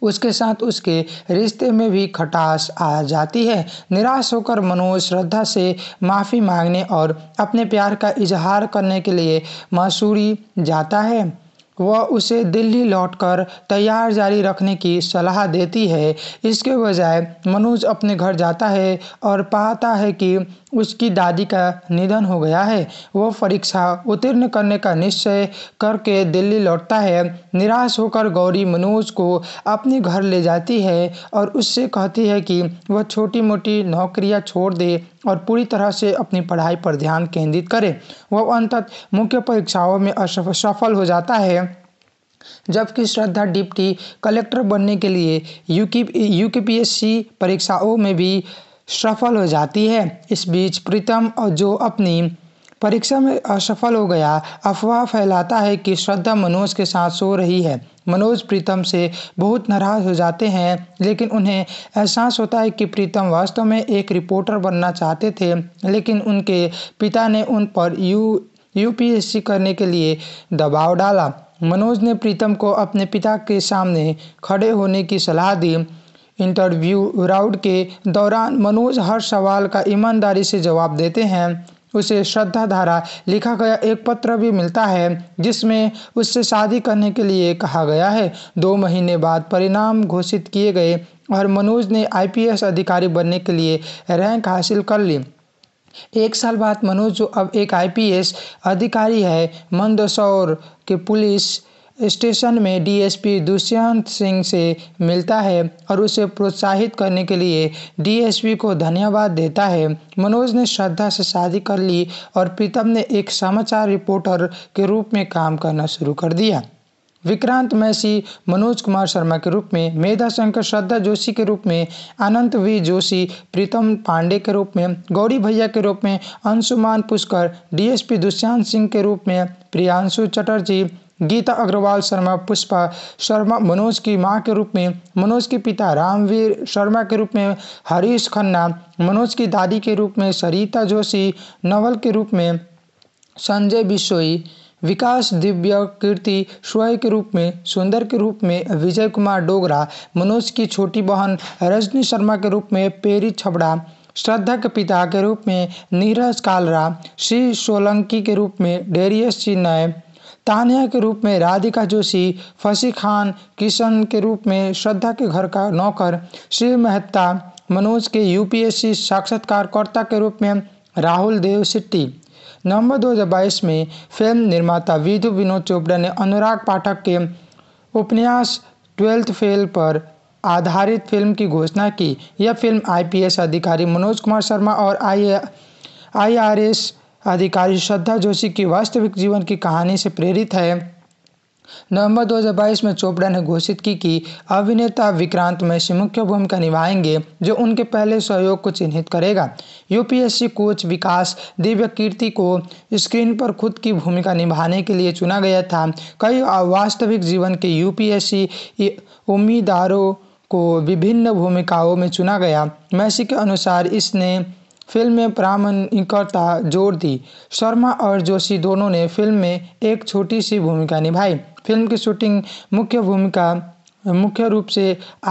उसके साथ उसके रिश्ते में भी खटास आ जाती है निराश होकर मनोज श्रद्धा से माफ़ी मांगने और अपने प्यार का इजहार करने के लिए मसूरी जाता है वह उसे दिल्ली लौटकर तैयार जारी रखने की सलाह देती है इसके बजाय मनोज अपने घर जाता है और पाता है कि उसकी दादी का निधन हो गया है वो परीक्षा उत्तीर्ण करने का निश्चय करके दिल्ली लौटता है निराश होकर गौरी मनोज को अपने घर ले जाती है और उससे कहती है कि वह छोटी मोटी नौकरियां छोड़ दे और पूरी तरह से अपनी पढ़ाई पर ध्यान केंद्रित करे वह अंतत मुख्य परीक्षाओं में असफल हो जाता है जबकि श्रद्धा डिप्टी कलेक्टर बनने के लिए यूकी यूकेपीएससी परीक्षाओं में भी सफल हो जाती है इस बीच प्रीतम और जो अपनी परीक्षा में असफल हो गया अफवाह फैलाता है कि श्रद्धा मनोज के साथ सो रही है मनोज प्रीतम से बहुत नाराज हो जाते हैं लेकिन उन्हें एहसास होता है कि प्रीतम वास्तव में एक रिपोर्टर बनना चाहते थे लेकिन उनके पिता ने उन पर यू यूपीएससी करने के लिए दबाव डाला मनोज ने प्रीतम को अपने पिता के सामने खड़े होने की सलाह दी इंटरव्यू राउंड के दौरान मनोज हर सवाल का ईमानदारी से जवाब देते हैं उसे श्रद्धा धारा लिखा गया एक पत्र भी मिलता है जिसमें उससे शादी करने के लिए कहा गया है दो महीने बाद परिणाम घोषित किए गए और मनोज ने आईपीएस अधिकारी बनने के लिए रैंक हासिल कर ली एक साल बाद मनोज जो अब एक आईपीएस अधिकारी है मंदसौर के पुलिस स्टेशन में डीएसपी दुष्यंत सिंह से मिलता है और उसे प्रोत्साहित करने के लिए डीएसपी को धन्यवाद देता है मनोज ने श्रद्धा से शादी कर ली और प्रीतम ने एक समाचार रिपोर्टर के रूप में काम करना शुरू कर दिया विक्रांत मैसी मनोज कुमार शर्मा के रूप में मेधा शंकर श्रद्धा जोशी के रूप में अनंत वी जोशी प्रीतम पांडे के रूप में गौरी भैया के रूप में अंशुमान पुष्कर डीएसपी दुष्यंत सिंह के रूप में प्रियांशु चटर्जी गीता अग्रवाल शर्मा पुष्पा शर्मा मनोज की माँ के रूप में मनोज के पिता रामवीर शर्मा के रूप में हरीश खन्ना मनोज की दादी के रूप में सरिता जोशी नवल के रूप में संजय बिशोई विकास दिव्य कीर्ति स्वय के रूप में सुंदर के रूप में विजय कुमार डोगरा मनोज की छोटी बहन रजनी शर्मा के रूप में पेरी छबड़ा श्रद्धा के पिता के रूप में नीरज कालरा श्री सोलंकी के रूप में डेरियस चिन्नय तानिया के रूप में राधिका जोशी फसी खान किशन के रूप में श्रद्धा के घर का नौकर शिव मेहता मनोज के यूपीएससी साक्षात्कारकर्ता के रूप में राहुल देव सिट्टी नवंबर 2022 में फिल्म निर्माता विधु विनोद चोपड़ा ने अनुराग पाठक के उपन्यास ट्वेल्थ फेल पर आधारित फिल्म की घोषणा की यह फिल्म आईपीएस अधिकारी मनोज कुमार शर्मा और आई आईआरएस अधिकारी श्रद्धा जोशी की वास्तविक जीवन की कहानी से प्रेरित है नवंबर 2022 में चोपड़ा ने घोषित की कि अभिनेता विक्रांत मैसी मुख्य भूमिका निभाएंगे जो उनके पहले सहयोग को चिन्हित करेगा यूपीएससी कोच विकास दिव्य कीर्ति को स्क्रीन पर खुद की भूमिका निभाने के लिए चुना गया था कई वास्तविक जीवन के यूपीएससी उम्मीदवारों को विभिन्न भूमिकाओं में चुना गया मैसी के अनुसार इसने फिल्म में प्रामाणिकता जोर दी शर्मा और जोशी दोनों ने फिल्म में एक छोटी सी भूमिका निभाई फिल्म की शूटिंग मुख्य भूमिका मुख्य रूप से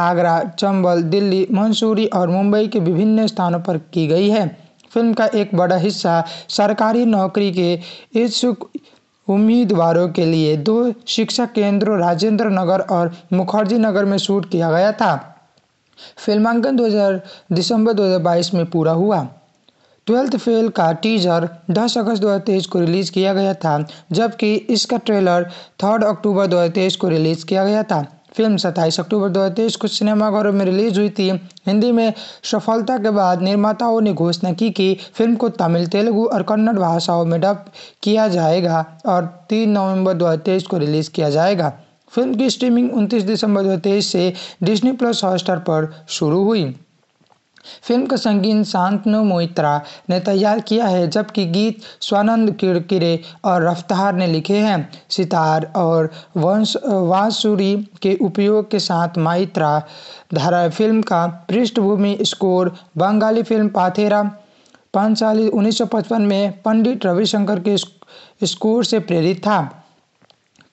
आगरा चंबल दिल्ली मंसूरी और मुंबई के विभिन्न स्थानों पर की गई है फिल्म का एक बड़ा हिस्सा सरकारी नौकरी के इच्छुक उम्मीदवारों के लिए दो शिक्षा केंद्रों राजेंद्र नगर और मुखर्जी नगर में शूट किया गया था फिल्मांकन 2000 दिसंबर 2022 में पूरा हुआ ट्वेल्थ फेल का टीजर 10 अगस्त 2023 को रिलीज़ किया गया था जबकि इसका ट्रेलर 3 अक्टूबर 2023 को रिलीज़ किया गया था फिल्म 27 अक्टूबर 2023 को सिनेमाघरों में रिलीज हुई थी हिंदी में सफलता के बाद निर्माताओं ने घोषणा की कि फिल्म को तमिल तेलुगु और कन्नड़ भाषाओं में डब किया जाएगा और 3 नवंबर 2023 को रिलीज़ किया जाएगा फिल्म की स्ट्रीमिंग 29 दिसंबर 2023 से डिज्नी प्लस हॉटस्टार पर शुरू हुई फिल्म का संगीत शांतनु मोहित्रा ने तैयार किया है जबकि गीत स्वानंद किरकिरे और रफ्तार ने लिखे हैं सितार और वंश वांसुरी के उपयोग के साथ माइत्रा धारा फिल्म का पृष्ठभूमि स्कोर बंगाली फिल्म पाथेरा पांचाली उन्नीस में पंडित रविशंकर के स्कोर से प्रेरित था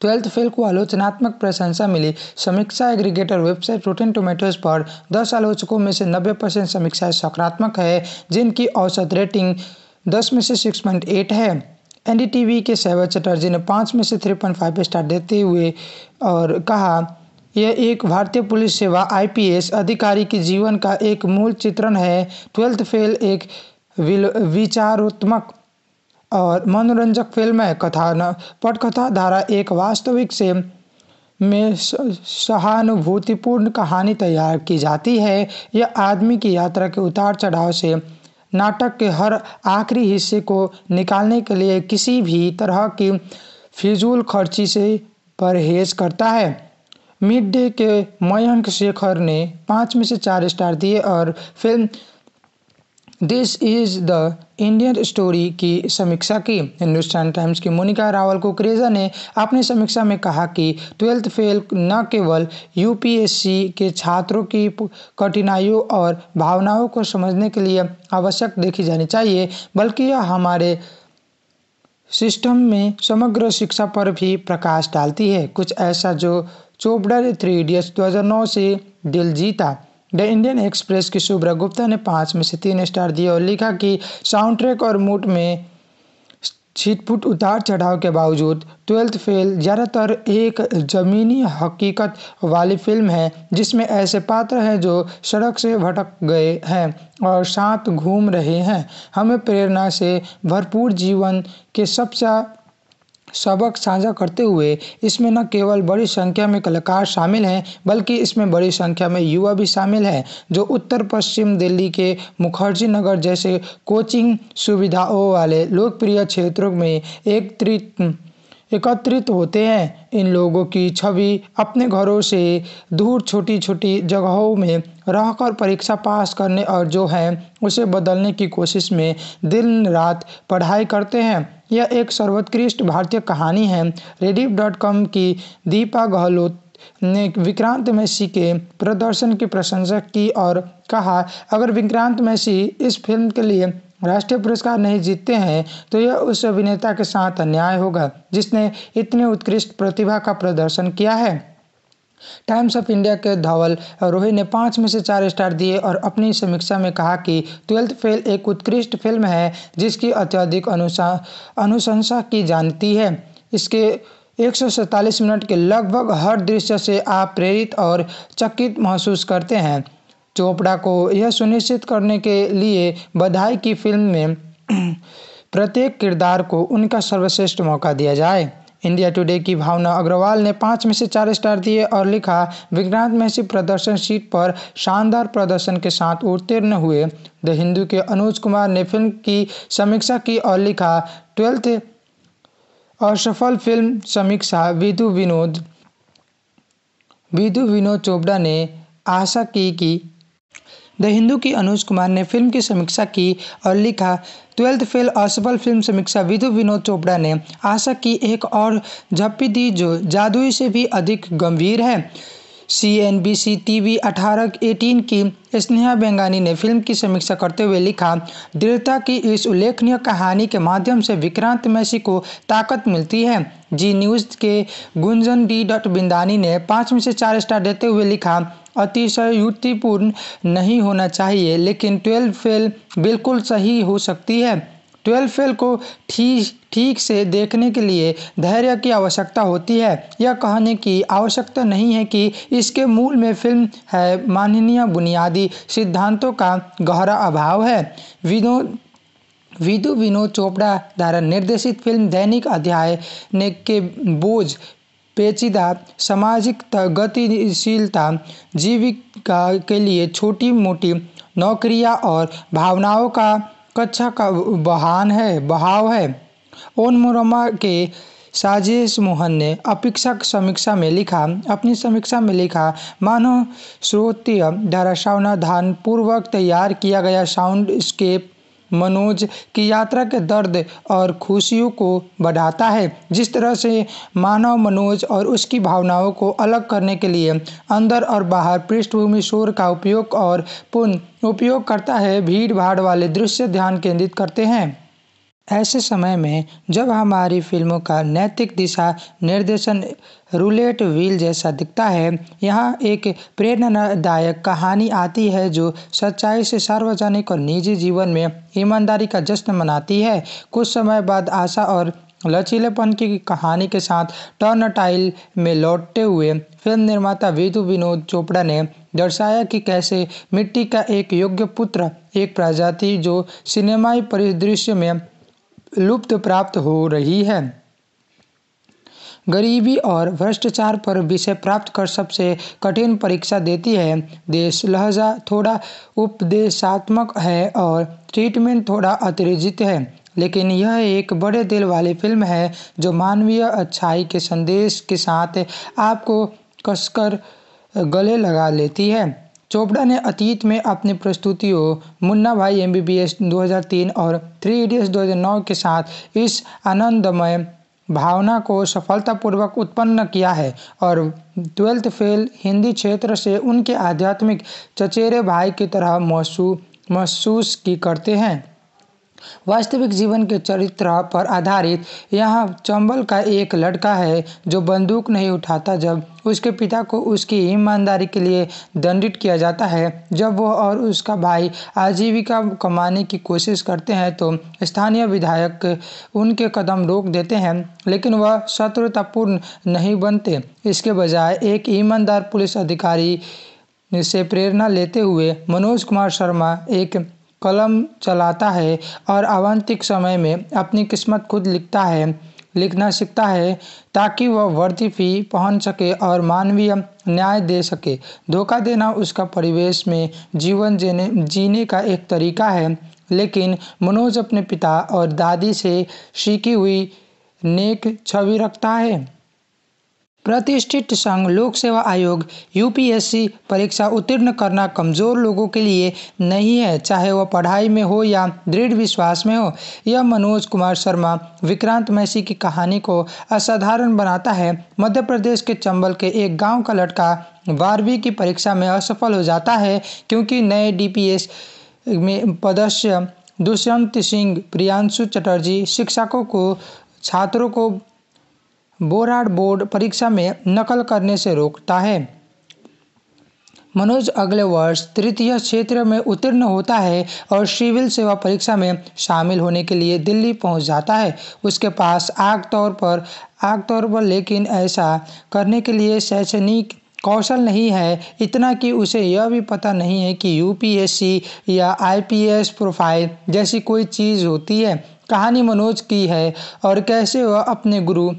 ट्वेल्थ फेल को आलोचनात्मक प्रशंसा मिली समीक्षा एग्रीगेटर वेबसाइट रोटेन टोमेटोज पर दस आलोचकों में से नब्बे परसेंट समीक्षाएँ सकारात्मक है जिनकी औसत रेटिंग दस में से सिक्स है एन के शैवर चटर्जी ने पाँच में से थ्री पॉइंट फाइव स्टार देते हुए और कहा यह एक भारतीय पुलिस सेवा आईपीएस अधिकारी के जीवन का एक मूल चित्रण है ट्वेल्थ फेल एक विचारोत्मक और मनोरंजक फिल्म न पटकथा धारा एक वास्तविक से में सहानुभूतिपूर्ण कहानी तैयार की जाती है यह आदमी की यात्रा के उतार चढ़ाव से नाटक के हर आखिरी हिस्से को निकालने के लिए किसी भी तरह की फिजूल खर्ची से परहेज करता है मिड डे के मयंक शेखर ने पाँच में से चार स्टार दिए और film this is the Indian story की समीक्षा की हिंदुस्तान टाइम्स की मोनिका रावल कुकरेजा ने अपनी समीक्षा में कहा कि ट्वेल्थ फेल न केवल यूपीएससी के छात्रों की कठिनाइयों और भावनाओं को समझने के लिए आवश्यक देखी जानी चाहिए बल्कि यह हमारे सिस्टम में समग्र शिक्षा पर भी प्रकाश डालती है कुछ ऐसा जो चोपड़ा थ्री इडियट्स 2009 से दिल जीता द इंडियन एक्सप्रेस की शुभ्रा गुप्ता ने पाँच में से तीन स्टार दिए और लिखा कि साउंड ट्रैक और मूड में छिटपुट उतार चढ़ाव के बावजूद ट्वेल्थ फेल ज़्यादातर एक ज़मीनी हकीकत वाली फिल्म है जिसमें ऐसे पात्र हैं जो सड़क से भटक गए हैं और साथ घूम रहे हैं हमें प्रेरणा से भरपूर जीवन के सबसे सबक साझा करते हुए इसमें न केवल बड़ी संख्या में कलाकार शामिल हैं बल्कि इसमें बड़ी संख्या में युवा भी शामिल हैं जो उत्तर पश्चिम दिल्ली के मुखर्जी नगर जैसे कोचिंग सुविधाओं वाले लोकप्रिय क्षेत्रों में एकत्रित एकत्रित होते हैं इन लोगों की छवि अपने घरों से दूर छोटी छोटी जगहों में रहकर परीक्षा पास करने और जो है उसे बदलने की कोशिश में दिन रात पढ़ाई करते हैं यह एक सर्वोत्कृष्ट भारतीय कहानी है रेडिफ डॉट कॉम की दीपा गहलोत ने विक्रांत मैसी के प्रदर्शन की प्रशंसा की और कहा अगर विक्रांत मैसी इस फिल्म के लिए राष्ट्रीय पुरस्कार नहीं जीतते हैं तो यह उस अभिनेता के साथ अन्याय होगा जिसने इतने उत्कृष्ट प्रतिभा का प्रदर्शन किया है टाइम्स ऑफ इंडिया के धवल रोहित ने पाँच में से चार स्टार दिए और अपनी समीक्षा में कहा कि ट्वेल्थ फेल एक उत्कृष्ट फिल्म है जिसकी अत्यधिक अनुशंसा की जानती है इसके एक मिनट के लगभग हर दृश्य से आप प्रेरित और चकित महसूस करते हैं चोपड़ा को यह सुनिश्चित करने के लिए बधाई की फिल्म में [clears throat] प्रत्येक किरदार को उनका सर्वश्रेष्ठ मौका दिया जाए इंडिया टुडे की भावना अग्रवाल ने पाँच में से चार स्टार दिए और लिखा विक्रांत महसी प्रदर्शन शीट पर शानदार प्रदर्शन के साथ उत्तीर्ण हुए द हिंदू के अनुज कुमार ने फिल्म की समीक्षा की और लिखा ट्वेल्थ असफल फिल्म समीक्षा विधु विनोद विधु विनोद चोपड़ा ने आशा की कि द हिंदू की अनुज कुमार ने फिल्म की समीक्षा की और लिखा ट्वेल्थ फेल असफल फिल्म समीक्षा विधु विनोद चोपड़ा ने आशा की एक और झप्पी दी जो जादुई से भी अधिक गंभीर है C N B C T V अठारह एटीन की स्नेहा बेंगानी ने फिल्म की समीक्षा करते हुए लिखा दृढ़ता की इस उल्लेखनीय कहानी के माध्यम से विक्रांत मैसी को ताकत मिलती है जी न्यूज़ के गुंजन डी डॉट बिंदानी ने पाँच में से चार स्टार देते हुए लिखा अतिशय युक्तिपूर्ण नहीं होना चाहिए लेकिन ट्वेल्व फेल बिल्कुल सही हो सकती है ट्वेल्व फेल को ठीक ठीक से देखने के लिए धैर्य की आवश्यकता होती है यह कहने की आवश्यकता नहीं है कि इसके मूल में फिल्म है माननीय बुनियादी सिद्धांतों का गहरा अभाव है विनोद विदु विनोद चोपड़ा द्वारा निर्देशित फिल्म दैनिक अध्याय ने के बोझ पेचीदा सामाजिक गतिशीलता जीविका के लिए छोटी मोटी नौकरिया और भावनाओं का कक्षा का बहान है बहाव है मुरमा के साजेश मोहन ने अपेक्षा समीक्षा में लिखा अपनी समीक्षा में लिखा मानो श्रोतीय धारा सावनाधान पूर्वक तैयार किया गया साउंडस्केप मनोज की यात्रा के दर्द और खुशियों को बढ़ाता है जिस तरह से मानव मनोज और उसकी भावनाओं को अलग करने के लिए अंदर और बाहर पृष्ठभूमि शोर का उपयोग और पुन उपयोग करता है भीड़ भाड़ वाले दृश्य ध्यान केंद्रित करते हैं ऐसे समय में जब हमारी फ़िल्मों का नैतिक दिशा निर्देशन रूलेट व्हील जैसा दिखता है यहाँ एक प्रेरणादायक कहानी आती है जो सच्चाई से सार्वजनिक और निजी जीवन में ईमानदारी का जश्न मनाती है कुछ समय बाद आशा और लचीलेपन की कहानी के साथ टर्न टाइल में लौटते हुए फिल्म निर्माता विधु विनोद चोपड़ा ने दर्शाया कि कैसे मिट्टी का एक योग्य पुत्र एक प्रजाति जो सिनेमाई परिदृश्य में लुप्त प्राप्त हो रही है गरीबी और भ्रष्टाचार पर विषय प्राप्त कर सबसे कठिन परीक्षा देती है देश लहजा थोड़ा उपदेशात्मक है और ट्रीटमेंट थोड़ा अतिरिजित है लेकिन यह एक बड़े दिल वाली फिल्म है जो मानवीय अच्छाई के संदेश के साथ आपको कसकर गले लगा लेती है चोपड़ा ने अतीत में अपनी प्रस्तुतियों मुन्ना भाई एम 2003 और थ्री इडियट्स 2009 के साथ इस आनंदमय भावना को सफलतापूर्वक उत्पन्न किया है और ट्वेल्थ फेल हिंदी क्षेत्र से उनके आध्यात्मिक चचेरे भाई की तरह महसूस महसूस की करते हैं वास्तविक जीवन के चरित्र पर आधारित यह चंबल का एक लड़का है जो बंदूक नहीं उठाता जब उसके पिता को उसकी ईमानदारी के लिए दंडित किया जाता है जब वह और उसका भाई आजीविका कमाने की कोशिश करते हैं तो स्थानीय विधायक उनके कदम रोक देते हैं लेकिन वह शत्रुतापूर्ण नहीं बनते इसके बजाय एक ईमानदार पुलिस अधिकारी से प्रेरणा लेते हुए मनोज कुमार शर्मा एक कलम चलाता है और आवंतिक समय में अपनी किस्मत खुद लिखता है लिखना सीखता है ताकि वह वर्दी फी पहन सके और मानवीय न्याय दे सके धोखा देना उसका परिवेश में जीवन जीने जीने का एक तरीका है लेकिन मनोज अपने पिता और दादी से सीखी हुई नेक छवि रखता है प्रतिष्ठित संघ लोक सेवा आयोग यूपीएससी परीक्षा उत्तीर्ण करना कमज़ोर लोगों के लिए नहीं है चाहे वह पढ़ाई में हो या दृढ़ विश्वास में हो यह मनोज कुमार शर्मा विक्रांत मैसी की कहानी को असाधारण बनाता है मध्य प्रदेश के चंबल के एक गांव का लड़का बारहवीं की परीक्षा में असफल हो जाता है क्योंकि नए डीपीएस में पदस्य दुष्यंत सिंह प्रियांशु चटर्जी शिक्षकों को छात्रों को बोराड बोर्ड परीक्षा में नकल करने से रोकता है मनोज अगले वर्ष तृतीय क्षेत्र में उत्तीर्ण होता है और सिविल सेवा परीक्षा में शामिल होने के लिए दिल्ली पहुंच जाता है उसके पास आग तौर पर आग तौर पर लेकिन ऐसा करने के लिए शैक्षणिक कौशल नहीं है इतना कि उसे यह भी पता नहीं है कि यूपीएससी या आईपीएस प्रोफाइल जैसी कोई चीज़ होती है कहानी मनोज की है और कैसे वह अपने गुरु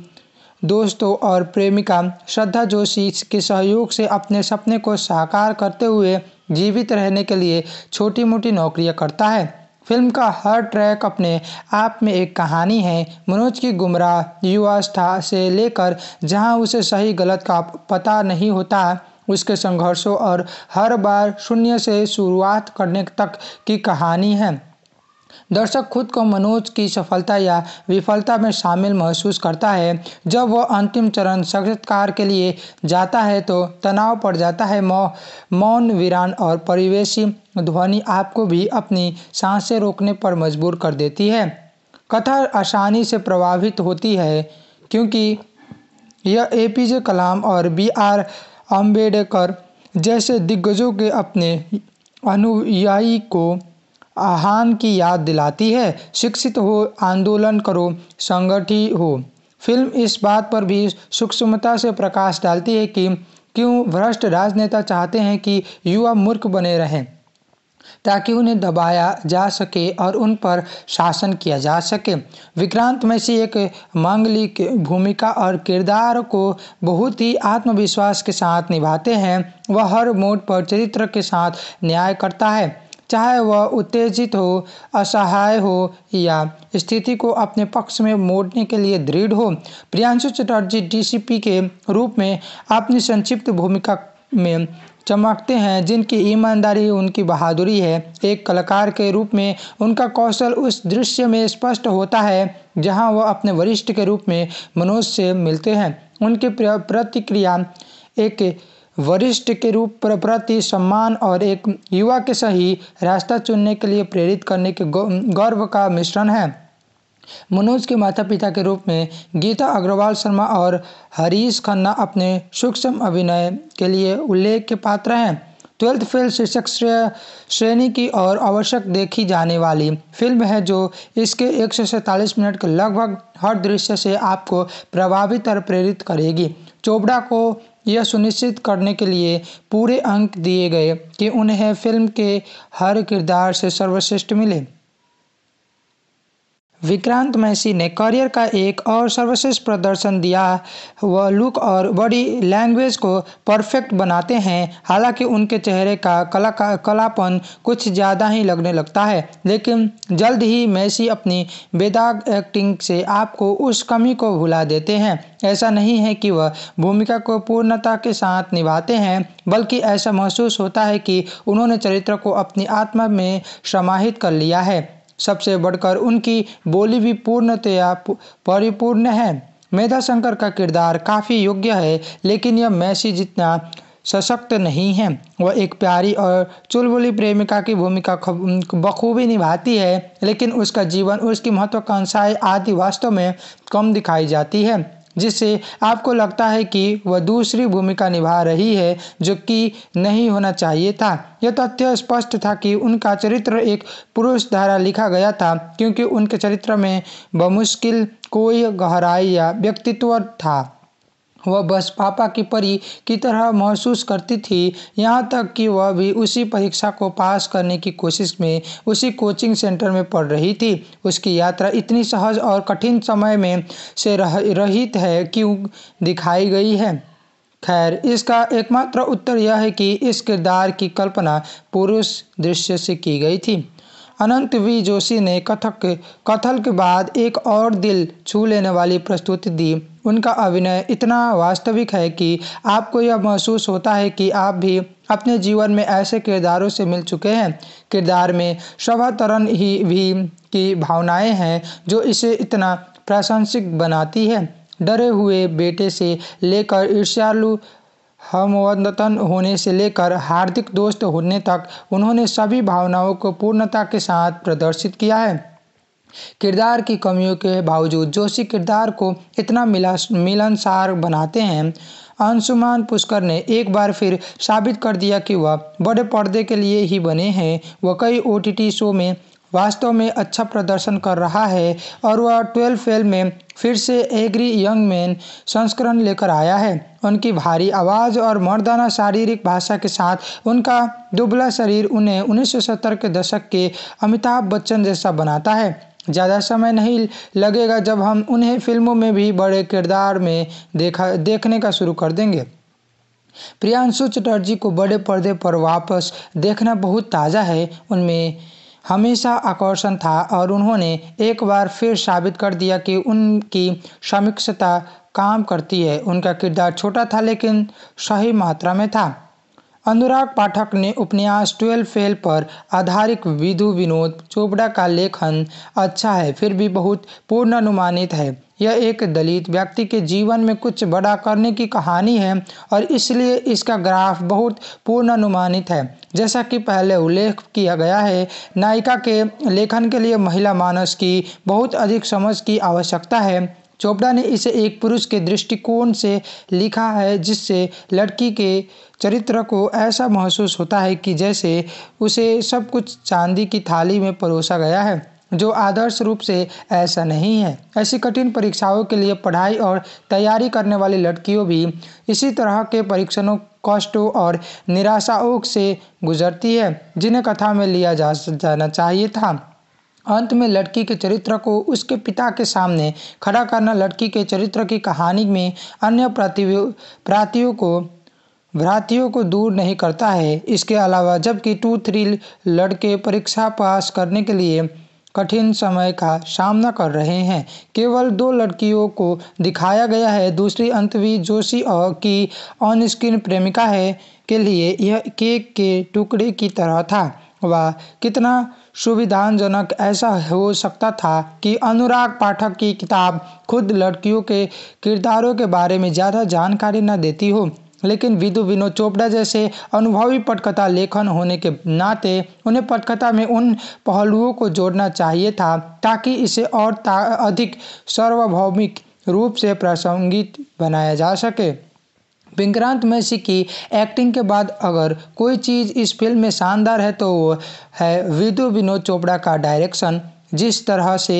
दोस्तों और प्रेमिका श्रद्धा जोशी के सहयोग से अपने सपने को साकार करते हुए जीवित रहने के लिए छोटी मोटी नौकरियां करता है फिल्म का हर ट्रैक अपने आप में एक कहानी है मनोज की गुमराह युवावस्था से लेकर जहां उसे सही गलत का पता नहीं होता उसके संघर्षों और हर बार शून्य से शुरुआत करने तक की कहानी है दर्शक खुद को मनोज की सफलता या विफलता में शामिल महसूस करता है जब वह अंतिम चरण साक्षात्कार के लिए जाता है तो तनाव पड़ जाता है मौ मौन वीरान और परिवेशी ध्वनि आपको भी अपनी सांसें रोकने पर मजबूर कर देती है कथा आसानी से प्रभावित होती है क्योंकि यह ए पी जे कलाम और बी आर अम्बेडकर जैसे दिग्गजों के अपने अनुयायी को आह्वान की याद दिलाती है शिक्षित हो आंदोलन करो संगठित हो फिल्म इस बात पर भी सूक्ष्मता से प्रकाश डालती है कि क्यों भ्रष्ट राजनेता चाहते हैं कि युवा मूर्ख बने रहें ताकि उन्हें दबाया जा सके और उन पर शासन किया जा सके विक्रांत में से एक मांगलिक भूमिका और किरदार को बहुत ही आत्मविश्वास के साथ निभाते हैं वह हर मोड पर चरित्र के साथ न्याय करता है चाहे वह उत्तेजित हो असहाय हो या स्थिति को अपने पक्ष में मोड़ने के लिए दृढ़ हो प्रियांशु चटर्जी डीसीपी के रूप में अपनी संक्षिप्त भूमिका में चमकते हैं जिनकी ईमानदारी उनकी बहादुरी है एक कलाकार के रूप में उनका कौशल उस दृश्य में स्पष्ट होता है जहां वह अपने वरिष्ठ के रूप में मनोज से मिलते हैं उनकी प्रतिक्रिया एक वरिष्ठ के रूप पर प्रति सम्मान और एक युवा के सही रास्ता चुनने के लिए प्रेरित करने के गौरव का मिश्रण है मनोज के माता पिता के रूप में गीता अग्रवाल शर्मा और हरीश खन्ना अपने सूक्ष्म अभिनय के लिए उल्लेख के पात्र हैं ट्वेल्थ फेल शीर्षक श्रेणी की और आवश्यक देखी जाने वाली फिल्म है जो इसके एक मिनट के लगभग हर दृश्य से आपको प्रभावित और प्रेरित करेगी चोपड़ा को यह सुनिश्चित करने के लिए पूरे अंक दिए गए कि उन्हें फिल्म के हर किरदार से सर्वश्रेष्ठ मिले विक्रांत मैसी ने करियर का एक और सर्वश्रेष्ठ प्रदर्शन दिया वह लुक और बॉडी लैंग्वेज को परफेक्ट बनाते हैं हालांकि उनके चेहरे का कला का कलापन कुछ ज़्यादा ही लगने लगता है लेकिन जल्द ही मैसी अपनी बेदाग एक्टिंग से आपको उस कमी को भुला देते हैं ऐसा नहीं है कि वह भूमिका को पूर्णता के साथ निभाते हैं बल्कि ऐसा महसूस होता है कि उन्होंने चरित्र को अपनी आत्मा में समाहित कर लिया है सबसे बढ़कर उनकी बोली भी पूर्णतया परिपूर्ण है मेधा शंकर का किरदार काफ़ी योग्य है लेकिन यह मैसी जितना सशक्त नहीं है वह एक प्यारी और चुलबुली प्रेमिका की भूमिका बखूबी निभाती है लेकिन उसका जीवन उसकी महत्वाकांक्षाएं आदि वास्तव में कम दिखाई जाती है जिससे आपको लगता है कि वह दूसरी भूमिका निभा रही है जो कि नहीं होना चाहिए था यह तथ्य स्पष्ट था कि उनका चरित्र एक पुरुष धारा लिखा गया था क्योंकि उनके चरित्र में बमुश्किल कोई गहराई या व्यक्तित्व था वह बस पापा की परी की तरह महसूस करती थी यहाँ तक कि वह भी उसी परीक्षा को पास करने की कोशिश में उसी कोचिंग सेंटर में पढ़ रही थी उसकी यात्रा इतनी सहज और कठिन समय में से रह रहित है कि दिखाई गई है खैर इसका एकमात्र उत्तर यह है कि इस किरदार की कल्पना पुरुष दृश्य से की गई थी अनंत वी जोशी ने कथक कथल के बाद एक और दिल छू लेने वाली प्रस्तुति दी उनका अभिनय इतना वास्तविक है कि आपको यह महसूस होता है कि आप भी अपने जीवन में ऐसे किरदारों से मिल चुके हैं किरदार में शोभा तरन ही भी की भावनाएं हैं जो इसे इतना प्रशंसिक बनाती है डरे हुए बेटे से लेकर ईर्ष्यालु हमवतन होने से लेकर हार्दिक दोस्त होने तक उन्होंने सभी भावनाओं को पूर्णता के साथ प्रदर्शित किया है किरदार की कमियों के बावजूद जोशी किरदार को इतना मिला मिलनसार बनाते हैं अंशुमान पुष्कर ने एक बार फिर साबित कर दिया कि वह बड़े पर्दे के लिए ही बने हैं वह कई ओ शो में वास्तव में अच्छा प्रदर्शन कर रहा है और वह ट्वेल्व फेल में फिर से एग्री यंग मैन संस्करण लेकर आया है उनकी भारी आवाज़ और मर्दाना शारीरिक भाषा के साथ उनका दुबला शरीर उन्हें 1970 के दशक के अमिताभ बच्चन जैसा बनाता है ज़्यादा समय नहीं लगेगा जब हम उन्हें फिल्मों में भी बड़े किरदार में देखा देखने का शुरू कर देंगे प्रियांशु चटर्जी को बड़े पर्दे पर वापस देखना बहुत ताज़ा है उनमें हमेशा आकर्षण था और उन्होंने एक बार फिर साबित कर दिया कि उनकी समीक्षता काम करती है उनका किरदार छोटा था लेकिन सही मात्रा में था अनुराग पाठक ने उपन्यास ट्वेल्व फेल पर आधारित विधु विनोद चोपड़ा का लेखन अच्छा है फिर भी बहुत पूर्ण अनुमानित है यह एक दलित व्यक्ति के जीवन में कुछ बड़ा करने की कहानी है और इसलिए इसका ग्राफ बहुत पूर्णानुमानित है जैसा कि पहले उल्लेख किया गया है नायिका के लेखन के लिए महिला मानस की बहुत अधिक समझ की आवश्यकता है चोपड़ा ने इसे एक पुरुष के दृष्टिकोण से लिखा है जिससे लड़की के चरित्र को ऐसा महसूस होता है कि जैसे उसे सब कुछ चांदी की थाली में परोसा गया है जो आदर्श रूप से ऐसा नहीं है ऐसी कठिन परीक्षाओं के लिए पढ़ाई और तैयारी करने वाली लड़कियों भी इसी तरह के परीक्षणों कष्टों और निराशाओं से गुजरती है जिन्हें कथा में लिया जा जाना चाहिए था अंत में लड़की के चरित्र को उसके पिता के सामने खड़ा करना लड़की के चरित्र की कहानी में अन्य प्रातियों को भ्रातियों को दूर नहीं करता है इसके अलावा जबकि टू थ्री लड़के परीक्षा पास करने के लिए कठिन समय का सामना कर रहे हैं केवल दो लड़कियों को दिखाया गया है दूसरी अंतवी जोशी और की ऑन स्क्रीन प्रेमिका है के लिए यह केक के टुकड़े की तरह था वह कितना सुविधाजनक ऐसा हो सकता था कि अनुराग पाठक की किताब खुद लड़कियों के किरदारों के बारे में ज़्यादा जानकारी न देती हो लेकिन विदु विनोद चोपड़ा जैसे अनुभवी पटकथा लेखन होने के नाते उन्हें पटकथा में उन पहलुओं को जोड़ना चाहिए था ताकि इसे और अधिक सार्वभौमिक रूप से प्रासंगिक बनाया जा सके विक्रांत मैसी की एक्टिंग के बाद अगर कोई चीज़ इस फिल्म में शानदार है तो वो है विदु विनोद चोपड़ा का डायरेक्शन जिस तरह से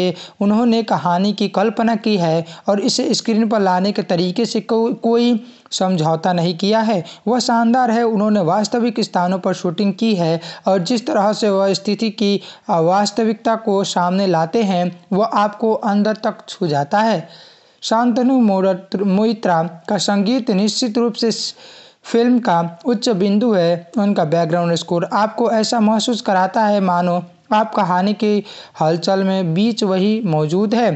उन्होंने कहानी की कल्पना की है और इसे स्क्रीन पर लाने के तरीके से को, कोई समझौता नहीं किया है वह शानदार है उन्होंने वास्तविक स्थानों पर शूटिंग की है और जिस तरह से वह स्थिति की वास्तविकता को सामने लाते हैं वह आपको अंदर तक छू जाता है शांतनु मोइत्रा का संगीत निश्चित रूप से फिल्म का उच्च बिंदु है उनका बैकग्राउंड स्कोर आपको ऐसा महसूस कराता है मानो आप कहानी के हलचल में बीच वही मौजूद है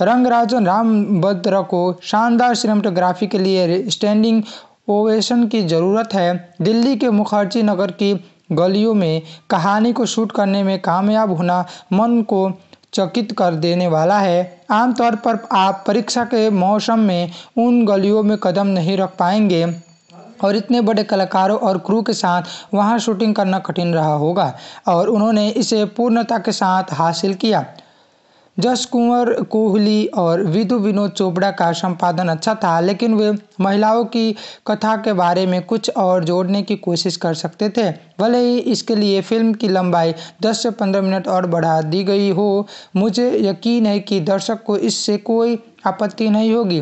रंगराजन रामभद्र को शानदार सिनेमाटोग्राफी के लिए स्टैंडिंग ओवेशन की ज़रूरत है दिल्ली के मुखर्जी नगर की गलियों में कहानी को शूट करने में कामयाब होना मन को चकित कर देने वाला है आमतौर पर आप परीक्षा के मौसम में उन गलियों में कदम नहीं रख पाएंगे और इतने बड़े कलाकारों और क्रू के साथ वहाँ शूटिंग करना कठिन रहा होगा और उन्होंने इसे पूर्णता के साथ हासिल किया जस कुंवर कोहली और विदु विनोद चोपड़ा का संपादन अच्छा था लेकिन वे महिलाओं की कथा के बारे में कुछ और जोड़ने की कोशिश कर सकते थे भले ही इसके लिए फिल्म की लंबाई 10 से 15 मिनट और बढ़ा दी गई हो मुझे यकीन है कि दर्शक को इससे कोई आपत्ति नहीं होगी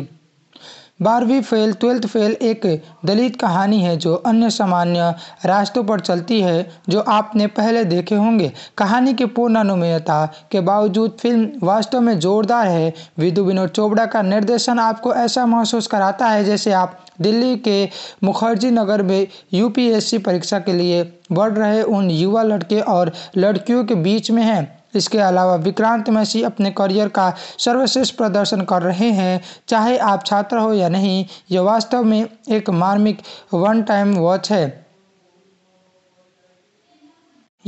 बारहवीं फेल ट्वेल्थ फेल एक दलित कहानी है जो अन्य सामान्य रास्तों पर चलती है जो आपने पहले देखे होंगे कहानी की पूर्ण अनुमेयता के बावजूद फिल्म वास्तव में जोरदार है विधु विनोद चोपड़ा का निर्देशन आपको ऐसा महसूस कराता है जैसे आप दिल्ली के मुखर्जी नगर में यूपीएससी परीक्षा के लिए बढ़ रहे उन युवा लड़के और लड़कियों के बीच में हैं इसके अलावा विक्रांत मैसी अपने करियर का सर्वश्रेष्ठ प्रदर्शन कर रहे हैं चाहे आप छात्र हो या नहीं यह वास्तव में एक मार्मिक वन टाइम वॉच है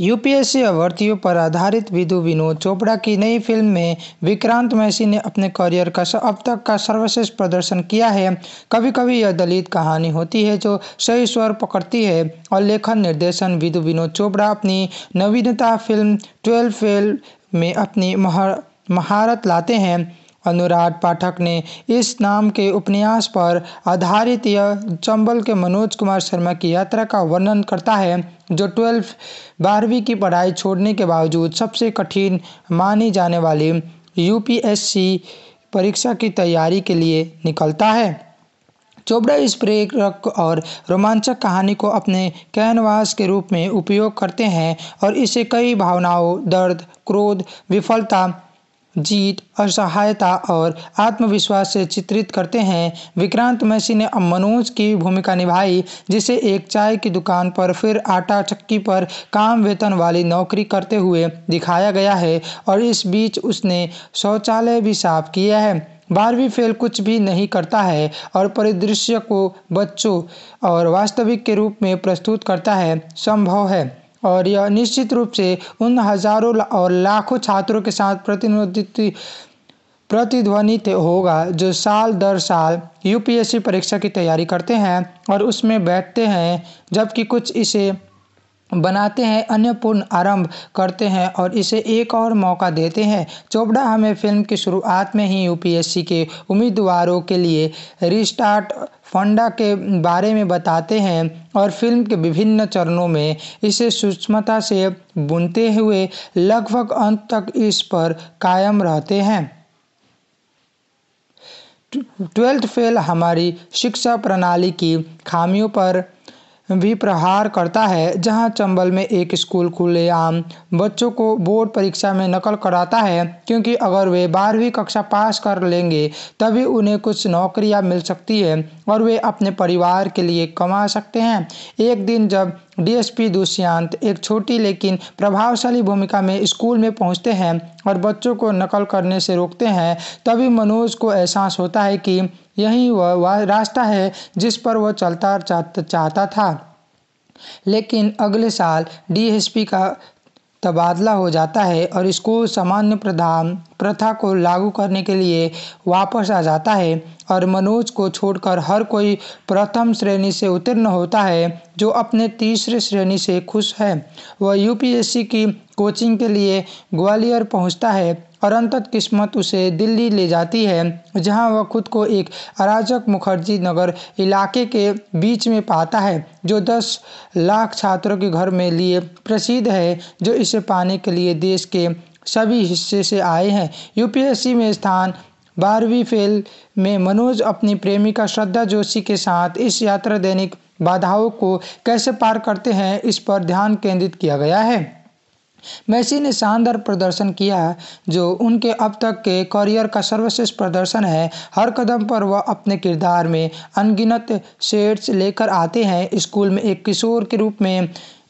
यूपीएससी अभ्यर्थियों पर आधारित विधु विनोद चोपड़ा की नई फिल्म में विक्रांत मैसी ने अपने करियर का अब तक का सर्वश्रेष्ठ प्रदर्शन किया है कभी कभी यह दलित कहानी होती है जो सही स्वर पकड़ती है और लेखन निर्देशन विधु विनोद चोपड़ा अपनी नवीनता फिल्म ट्वेल्व फेल में अपनी महार, महारत लाते हैं अनुराग पाठक ने इस नाम के उपन्यास पर आधारित यह चंबल के मनोज कुमार शर्मा की यात्रा का वर्णन करता है जो ट्वेल्थ बारहवीं की पढ़ाई छोड़ने के बावजूद सबसे कठिन मानी जाने वाली यूपीएससी परीक्षा की तैयारी के लिए निकलता है चोपड़ा इस प्रेरक और रोमांचक कहानी को अपने कैनवास के रूप में उपयोग करते हैं और इसे कई भावनाओं दर्द क्रोध विफलता जीत असहायता और आत्मविश्वास से चित्रित करते हैं विक्रांत मैसी ने मनोज की भूमिका निभाई जिसे एक चाय की दुकान पर फिर आटा चक्की पर काम वेतन वाली नौकरी करते हुए दिखाया गया है और इस बीच उसने शौचालय भी साफ किया है बारहवीं फेल कुछ भी नहीं करता है और परिदृश्य को बच्चों और वास्तविक के रूप में प्रस्तुत करता है संभव है और यह निश्चित रूप से उन हजारों और लाखों छात्रों के साथ प्रतिनिधित्व प्रतिध्वनित होगा जो साल दर साल यूपीएससी परीक्षा की तैयारी करते हैं और उसमें बैठते हैं जबकि कुछ इसे बनाते हैं अन्य पूर्ण आरंभ करते हैं और इसे एक और मौका देते हैं चोपड़ा हमें फिल्म की शुरुआत में ही यूपीएससी के उम्मीदवारों के लिए रिस्टार्ट फोंडा के बारे में बताते हैं और फिल्म के विभिन्न चरणों में इसे सूक्ष्मता से बुनते हुए लगभग अंत तक इस पर कायम रहते हैं ट्वेल्थ फेल हमारी शिक्षा प्रणाली की खामियों पर भी प्रहार करता है जहां चंबल में एक स्कूल खुलेआम बच्चों को बोर्ड परीक्षा में नकल कराता है क्योंकि अगर वे बारहवीं कक्षा पास कर लेंगे तभी उन्हें कुछ नौकरियां मिल सकती है और वे अपने परिवार के लिए कमा सकते हैं एक दिन जब डीएसपी दुष्यंत एक छोटी लेकिन प्रभावशाली भूमिका में स्कूल में पहुंचते हैं और बच्चों को नकल करने से रोकते हैं तभी मनोज को एहसास होता है कि यही वह रास्ता है जिस पर वह चलता चाहता था लेकिन अगले साल डीएसपी का तबादला हो जाता है और इसको सामान्य प्रधान प्रथा को लागू करने के लिए वापस आ जाता है और मनोज को छोड़कर हर कोई प्रथम श्रेणी से उत्तीर्ण होता है जो अपने तीसरे श्रेणी से खुश है वह यूपीएससी की कोचिंग के लिए ग्वालियर पहुंचता है और अंतत किस्मत उसे दिल्ली ले जाती है जहां वह खुद को एक अराजक मुखर्जी नगर इलाके के बीच में पाता है जो दस लाख छात्रों के घर में लिए प्रसिद्ध है जो इसे पाने के लिए देश के सभी हिस्से से आए हैं यूपीएससी में स्थान बारहवीं फेल में मनोज अपनी प्रेमिका श्रद्धा जोशी के साथ इस यात्रा दैनिक बाधाओं को कैसे पार करते हैं इस पर ध्यान केंद्रित किया गया है मेसी ने शानदार प्रदर्शन किया जो उनके अब तक के करियर का सर्वश्रेष्ठ प्रदर्शन है हर कदम पर वह अपने किरदार में अनगिनत शेड्स लेकर आते हैं स्कूल में एक किशोर के रूप में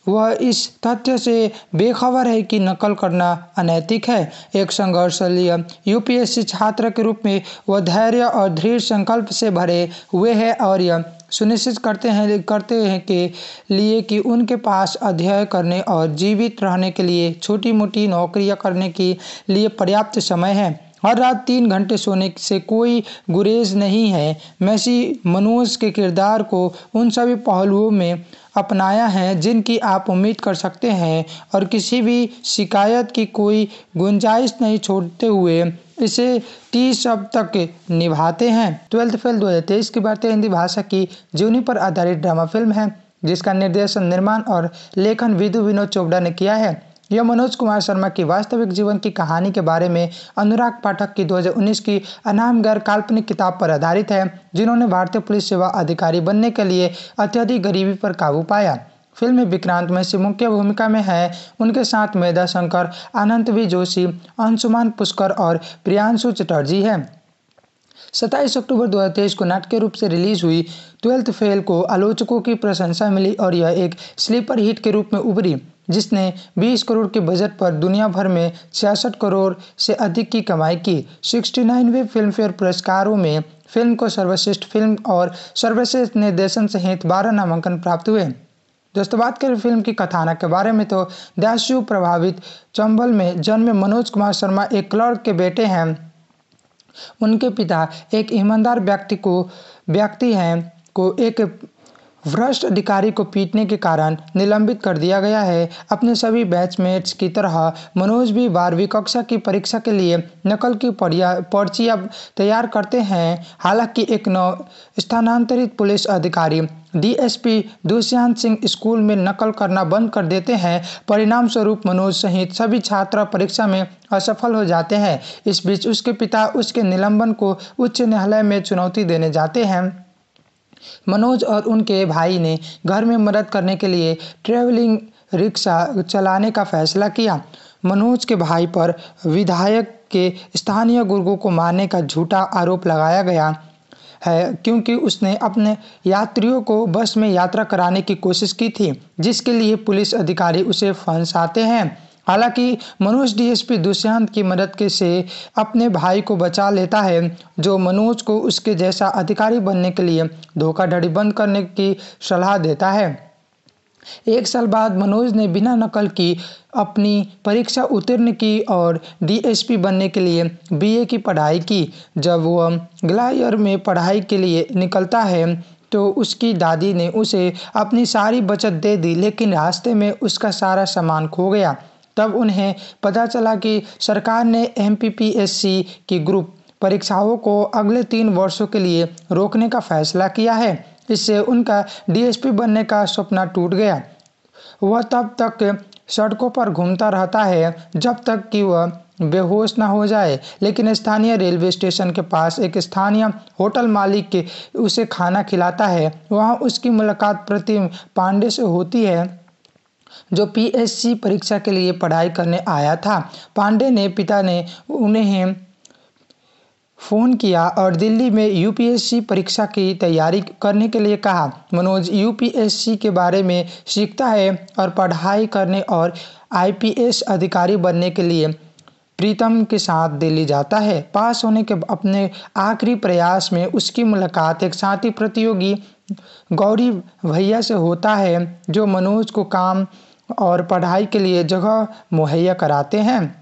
वह इस तथ्य से बेखबर है कि नकल करना अनैतिक है एक संघर्षलीय यूपीएससी छात्र के रूप में वह धैर्य और दृढ़ संकल्प से भरे हुए हैं और यह सुनिश्चित करते हैं करते हैं के लिए कि उनके पास अध्याय करने और जीवित रहने के लिए छोटी मोटी नौकरियां करने के लिए पर्याप्त समय है हर रात तीन घंटे सोने से कोई गुरेज नहीं है मैसी मनोज के किरदार को उन सभी पहलुओं में अपनाया है जिनकी आप उम्मीद कर सकते हैं और किसी भी शिकायत की कोई गुंजाइश नहीं छोड़ते हुए इसे तीस अब तक निभाते हैं ट्वेल्थ फेल दो हज़ार तेईस की भारतीय हिंदी भाषा की जीवनी पर आधारित ड्रामा फिल्म है जिसका निर्देशन निर्माण और लेखन विधु विनोद चोपड़ा ने किया है यह मनोज कुमार शर्मा की वास्तविक जीवन की कहानी के बारे में अनुराग पाठक की 2019 की अनाम गैर काल्पनिक किताब पर आधारित है जिन्होंने भारतीय पुलिस सेवा अधिकारी बनने के लिए अत्यधिक गरीबी पर काबू पाया फिल्म विक्रांत में से मुख्य भूमिका में है उनके साथ मेधा शंकर अनंत वी जोशी अंशुमान पुष्कर और प्रियांशु चटर्जी है सत्ताईस अक्टूबर 2023 को नाटकीय रूप से रिलीज हुई ट्वेल्थ फेल को आलोचकों की प्रशंसा मिली और यह एक स्लीपर हिट के रूप में उभरी जिसने 20 करोड़ के बजट पर दुनिया भर में छियासठ करोड़ से अधिक की कमाई की सिक्सटी नाइनवे फिल्मफेयर पुरस्कारों में फिल्म को सर्वश्रेष्ठ फिल्म और सर्वश्रेष्ठ निर्देशन सहित 12 नामांकन प्राप्त हुए दोस्तों बात करें फिल्म की कथानक के बारे में तो दास्यु प्रभावित चंबल में जन्मे मनोज कुमार शर्मा एक क्लर्क के बेटे हैं उनके पिता एक ईमानदार व्यक्ति को व्यक्ति हैं को एक भ्रष्ट अधिकारी को पीटने के कारण निलंबित कर दिया गया है अपने सभी बैचमेट्स की तरह मनोज भी बारहवीं कक्षा की परीक्षा के लिए नकल की पर्चियां तैयार करते हैं हालांकि एक नौ स्थानांतरित पुलिस अधिकारी डीएसपी दुष्यंत सिंह स्कूल में नकल करना बंद कर देते हैं परिणाम स्वरूप मनोज सहित सभी छात्र परीक्षा में असफल हो जाते हैं इस बीच उसके पिता उसके निलंबन को उच्च न्यायालय में चुनौती देने जाते हैं मनोज और उनके भाई ने घर में मदद करने के लिए ट्रेवलिंग रिक्शा चलाने का फैसला किया मनोज के भाई पर विधायक के स्थानीय गुर्गो को मारने का झूठा आरोप लगाया गया है क्योंकि उसने अपने यात्रियों को बस में यात्रा कराने की कोशिश की थी जिसके लिए पुलिस अधिकारी उसे फंसाते हैं हालांकि मनोज डीएसपी दुष्यंत की मदद के से अपने भाई को बचा लेता है जो मनोज को उसके जैसा अधिकारी बनने के लिए धोखाधड़ी बंद करने की सलाह देता है एक साल बाद मनोज ने बिना नकल की अपनी परीक्षा उत्तीर्ण की और डीएसपी बनने के लिए बीए की पढ़ाई की जब वह ग्लायर में पढ़ाई के लिए निकलता है तो उसकी दादी ने उसे अपनी सारी बचत दे दी लेकिन रास्ते में उसका सारा सामान खो गया तब उन्हें पता चला कि सरकार ने एम की ग्रुप परीक्षाओं को अगले तीन वर्षों के लिए रोकने का फैसला किया है इससे उनका डीएसपी बनने का सपना टूट गया वह तब तक सड़कों पर घूमता रहता है जब तक कि वह बेहोश ना हो जाए लेकिन स्थानीय रेलवे स्टेशन के पास एक स्थानीय होटल मालिक के उसे खाना खिलाता है वहाँ उसकी मुलाकात प्रतिम पांडे से होती है जो पीएससी परीक्षा के लिए पढ़ाई करने आया था पांडे ने पिता ने उन्हें फ़ोन किया और दिल्ली में यूपीएससी परीक्षा की तैयारी करने के लिए कहा मनोज यूपीएससी के बारे में सीखता है और पढ़ाई करने और आईपीएस अधिकारी बनने के लिए प्रीतम के साथ दिल्ली जाता है पास होने के अपने आखिरी प्रयास में उसकी मुलाकात एक साथी प्रतियोगी गौरी भैया से होता है जो मनोज को काम और पढ़ाई के लिए जगह मुहैया कराते हैं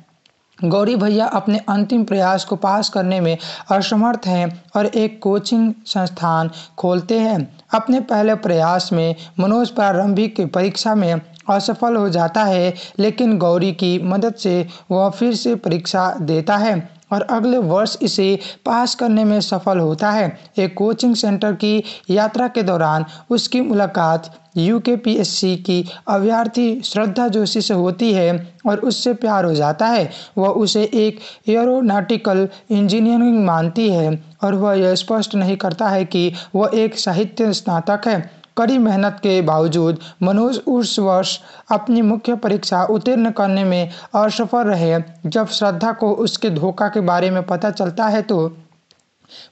गौरी भैया अपने अंतिम प्रयास को पास करने में असमर्थ हैं और एक कोचिंग संस्थान खोलते हैं अपने पहले प्रयास में मनोज प्रारंभिक परीक्षा में असफल हो जाता है लेकिन गौरी की मदद से वह फिर से परीक्षा देता है और अगले वर्ष इसे पास करने में सफल होता है एक कोचिंग सेंटर की यात्रा के दौरान उसकी मुलाकात यू के पी एस सी की अभ्यर्थी श्रद्धा जोशी से होती है और उससे प्यार हो जाता है वह उसे एक एयरोनाटिकल इंजीनियरिंग मानती है और वह यह स्पष्ट नहीं करता है कि वह एक साहित्य स्नातक है कड़ी मेहनत के बावजूद मनोज उस वर्ष अपनी मुख्य परीक्षा उत्तीर्ण करने में असफल रहे जब श्रद्धा को उसके धोखा के बारे में पता चलता है तो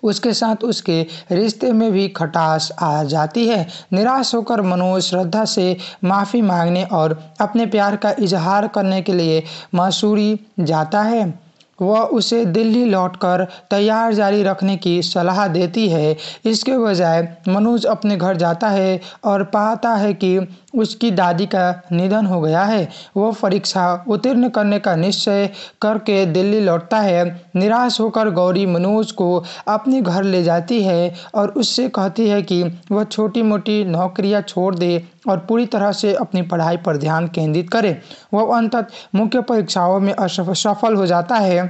उसके साथ उसके रिश्ते में भी खटास आ जाती है निराश होकर मनोज श्रद्धा से माफ़ी मांगने और अपने प्यार का इजहार करने के लिए मसूरी जाता है वह उसे दिल्ली लौटकर तैयार जारी रखने की सलाह देती है इसके बजाय मनोज अपने घर जाता है और पाता है कि उसकी दादी का निधन हो गया है वह परीक्षा उत्तीर्ण करने का निश्चय करके दिल्ली लौटता है निराश होकर गौरी मनोज को अपने घर ले जाती है और उससे कहती है कि वह छोटी मोटी नौकरियां छोड़ दे और पूरी तरह से अपनी पढ़ाई पर ध्यान केंद्रित करे वह अंतत मुख्य परीक्षाओं में असफल हो जाता है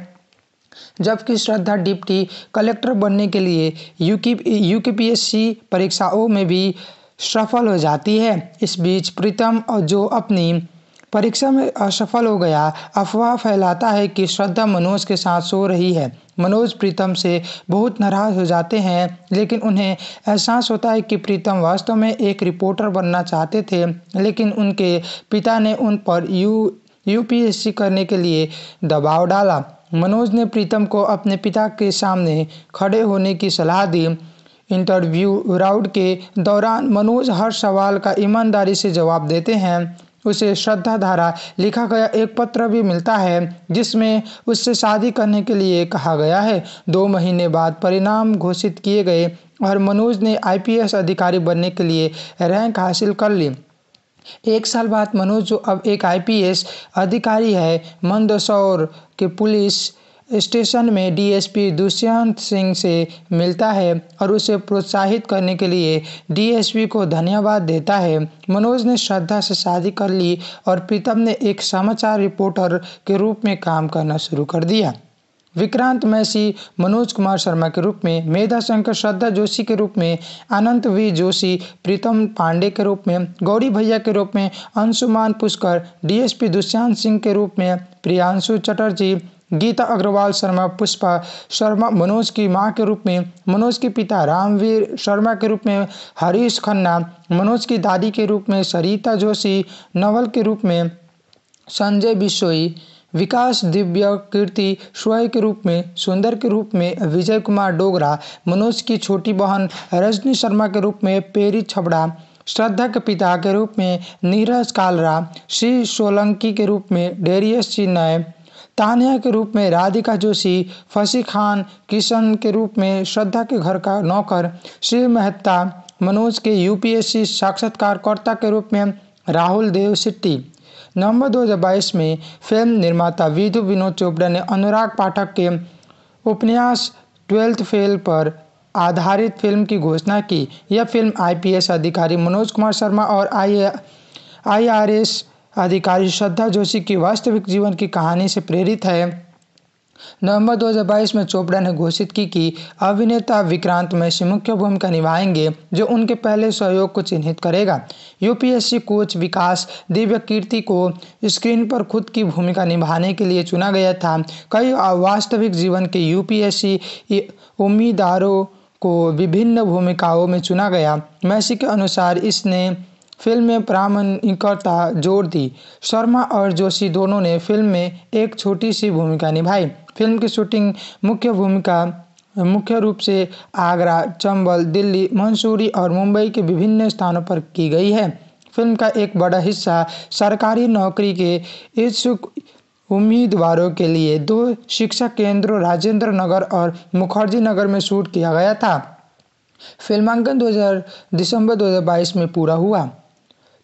जबकि श्रद्धा डिप्टी कलेक्टर बनने के लिए यू यूकी यूकेपीएससी परीक्षाओं में भी सफल हो जाती है इस बीच प्रीतम और जो अपनी परीक्षा में असफल हो गया अफवाह फैलाता है कि श्रद्धा मनोज के साथ सो रही है मनोज प्रीतम से बहुत नाराज हो जाते हैं लेकिन उन्हें एहसास होता है कि प्रीतम वास्तव में एक रिपोर्टर बनना चाहते थे लेकिन उनके पिता ने उन पर यू यूपीएससी करने के लिए दबाव डाला मनोज ने प्रीतम को अपने पिता के सामने खड़े होने की सलाह दी इंटरव्यू राउड के दौरान मनोज हर सवाल का ईमानदारी से जवाब देते हैं उसे श्रद्धा धारा लिखा गया एक पत्र भी मिलता है जिसमें उससे शादी करने के लिए कहा गया है दो महीने बाद परिणाम घोषित किए गए और मनोज ने आईपीएस अधिकारी बनने के लिए रैंक हासिल कर ली एक साल बाद मनोज जो अब एक आईपीएस अधिकारी है मंदसौर के पुलिस स्टेशन में डीएसपी दुष्यंत सिंह से मिलता है और उसे प्रोत्साहित करने के लिए डीएसपी को धन्यवाद देता है मनोज ने श्रद्धा से शादी कर ली और प्रीतम ने एक समाचार रिपोर्टर के रूप में काम करना शुरू कर दिया विक्रांत मैसी मनोज कुमार शर्मा के रूप में मेधा शंकर श्रद्धा जोशी के रूप में अनंत वी जोशी प्रीतम पांडे के रूप में गौरी भैया के रूप में अंशुमान पुष्कर डीएसपी दुष्यंत सिंह के रूप में प्रियांशु चटर्जी गीता अग्रवाल शर्मा पुष्पा शर्मा मनोज की मां के रूप में मनोज के पिता रामवीर शर्मा के रूप में हरीश खन्ना मनोज की दादी के रूप में सरिता जोशी नवल के रूप में संजय बिशोई विकास दिव्य कीर्ति स्वय के रूप में सुंदर के रूप में विजय कुमार डोगरा मनोज की छोटी बहन रजनी शर्मा के रूप में पेरी छबड़ा श्रद्धा के पिता के रूप में नीरज कालरा श्री सोलंकी के रूप में डेरियस चिन्नाय तानिया के रूप में राधिका जोशी फसी खान किशन के रूप में श्रद्धा के घर का नौकर शिव मेहता मनोज के यूपीएससी साक्षात्कारकर्ता के रूप में राहुल देव सिट्टी नवंबर 2022 में फिल्म निर्माता विधु विनोद चोपड़ा ने अनुराग पाठक के उपन्यास ट्वेल्थ फेल पर आधारित फिल्म की घोषणा की यह फिल्म आईपीएस अधिकारी मनोज कुमार शर्मा और आई आईआरएस अधिकारी श्रद्धा जोशी की वास्तविक जीवन की कहानी से प्रेरित है नवंबर 2022 में चोपड़ा ने घोषित की कि अभिनेता विक्रांत मैसी मुख्य भूमिका निभाएंगे जो उनके पहले सहयोग को चिन्हित करेगा यूपीएससी कोच विकास दिव्य कीर्ति को स्क्रीन पर खुद की भूमिका निभाने के लिए चुना गया था कई वास्तविक जीवन के यूपीएससी उम्मीदवारों को विभिन्न भूमिकाओं में चुना गया मैसी के अनुसार इसने फिल्म में प्रामाणिकता जोर दी शर्मा और जोशी दोनों ने फिल्म में एक छोटी सी भूमिका निभाई फिल्म की शूटिंग मुख्य भूमिका मुख्य रूप से आगरा चंबल दिल्ली मंसूरी और मुंबई के विभिन्न स्थानों पर की गई है फिल्म का एक बड़ा हिस्सा सरकारी नौकरी के इच्छुक उम्मीदवारों के लिए दो शिक्षा केंद्रों राजेंद्र नगर और मुखर्जी नगर में शूट किया गया था फिल्मांकन 2000 दिसंबर 2022 में पूरा हुआ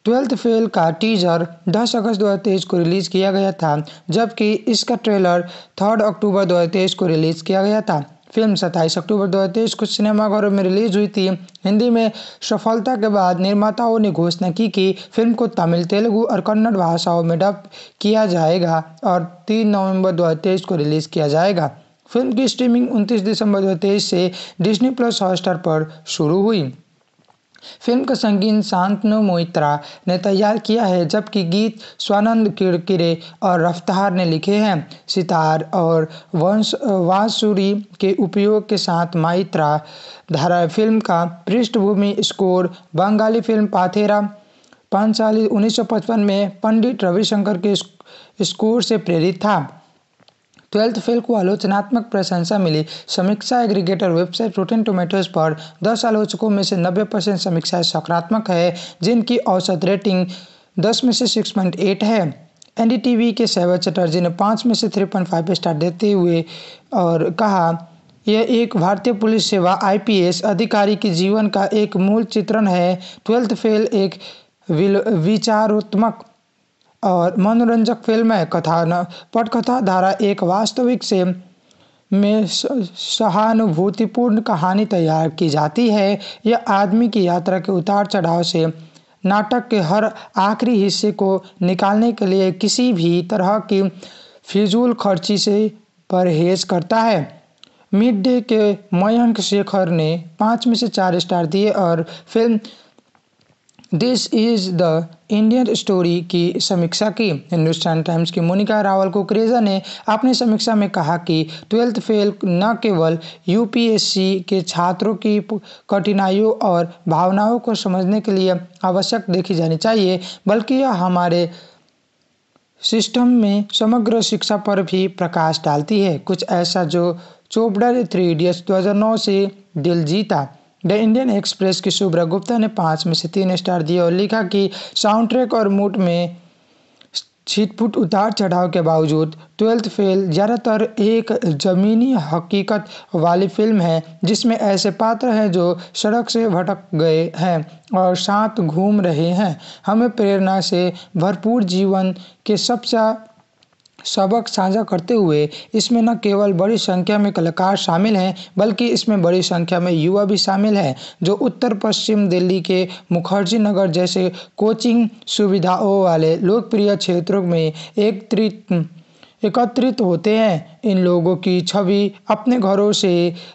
ट्वेल्थ फेल का टीजर 10 अगस्त 2023 को रिलीज़ किया गया था जबकि इसका ट्रेलर 3 अक्टूबर 2023 को रिलीज़ किया गया था फिल्म 27 अक्टूबर 2023 को सिनेमाघरों में रिलीज हुई थी हिंदी में सफलता के बाद निर्माताओं ने घोषणा की कि फिल्म को तमिल तेलुगु और कन्नड़ भाषाओं में डब किया जाएगा और 3 नवंबर 2023 को रिलीज़ किया जाएगा फिल्म की स्ट्रीमिंग 29 दिसंबर 2023 से डिज्नी प्लस हॉटस्टार पर शुरू हुई फिल्म का संगीत शांतनु मोइत्रा ने तैयार किया है जबकि गीत स्वानंद किरकिरे और रफ्तार ने लिखे हैं सितार और वंश वांसुरी के उपयोग के साथ माइत्रा धारा फिल्म का पृष्ठभूमि स्कोर बंगाली फिल्म पाथेरा पांचाली 1955 में पंडित रविशंकर के स्कोर से प्रेरित था ट्वेल्थ फेल को आलोचनात्मक प्रशंसा मिली समीक्षा एग्रीगेटर वेबसाइट रोटेन टोमेटोज पर दस आलोचकों में से नब्बे परसेंट समीक्षाएँ सकारात्मक है जिनकी औसत रेटिंग दस में से सिक्स पॉइंट एट है एन के शैवत चटर्जी ने पाँच में से थ्री पॉइंट फाइव स्टार देते हुए और कहा यह एक भारतीय पुलिस सेवा आईपीएस अधिकारी के जीवन का एक मूल चित्रण है ट्वेल्थ फेल एक विचारोत्मक और मनोरंजक फिल्म न पटकथा धारा एक वास्तविक से में सहानुभूतिपूर्ण कहानी तैयार की जाती है यह आदमी की यात्रा के उतार चढ़ाव से नाटक के हर आखिरी हिस्से को निकालने के लिए किसी भी तरह की फिजूल खर्ची से परहेज करता है मिड डे के मयंक शेखर ने पाँच में से चार स्टार दिए और film this is the Indian story की समीक्षा की हिंदुस्तान टाइम्स की मोनिका रावल कुकरेजा ने अपनी समीक्षा में कहा कि ट्वेल्थ फेल न केवल यूपीएससी के छात्रों की कठिनाइयों और भावनाओं को समझने के लिए आवश्यक देखी जानी चाहिए बल्कि यह हमारे सिस्टम में समग्र शिक्षा पर भी प्रकाश डालती है कुछ ऐसा जो चोपड़ा थ्री इडियट्स दो से दिल जीता द इंडियन एक्सप्रेस की शुभ्रा गुप्ता ने पाँच में से तीन स्टार दिए और लिखा कि साउंड ट्रैक और मूड में छिटपुट उतार चढ़ाव के बावजूद ट्वेल्थ फेल ज़्यादातर एक ज़मीनी हकीकत वाली फिल्म है जिसमें ऐसे पात्र हैं जो सड़क से भटक गए हैं और साथ घूम रहे हैं हमें प्रेरणा से भरपूर जीवन के सबसे सबक साझा करते हुए इसमें न केवल बड़ी संख्या में कलाकार शामिल हैं बल्कि इसमें बड़ी संख्या में युवा भी शामिल हैं जो उत्तर पश्चिम दिल्ली के मुखर्जी नगर जैसे कोचिंग सुविधाओं वाले लोकप्रिय क्षेत्रों में एकत्रित एकत्रित होते हैं इन लोगों की छवि अपने घरों से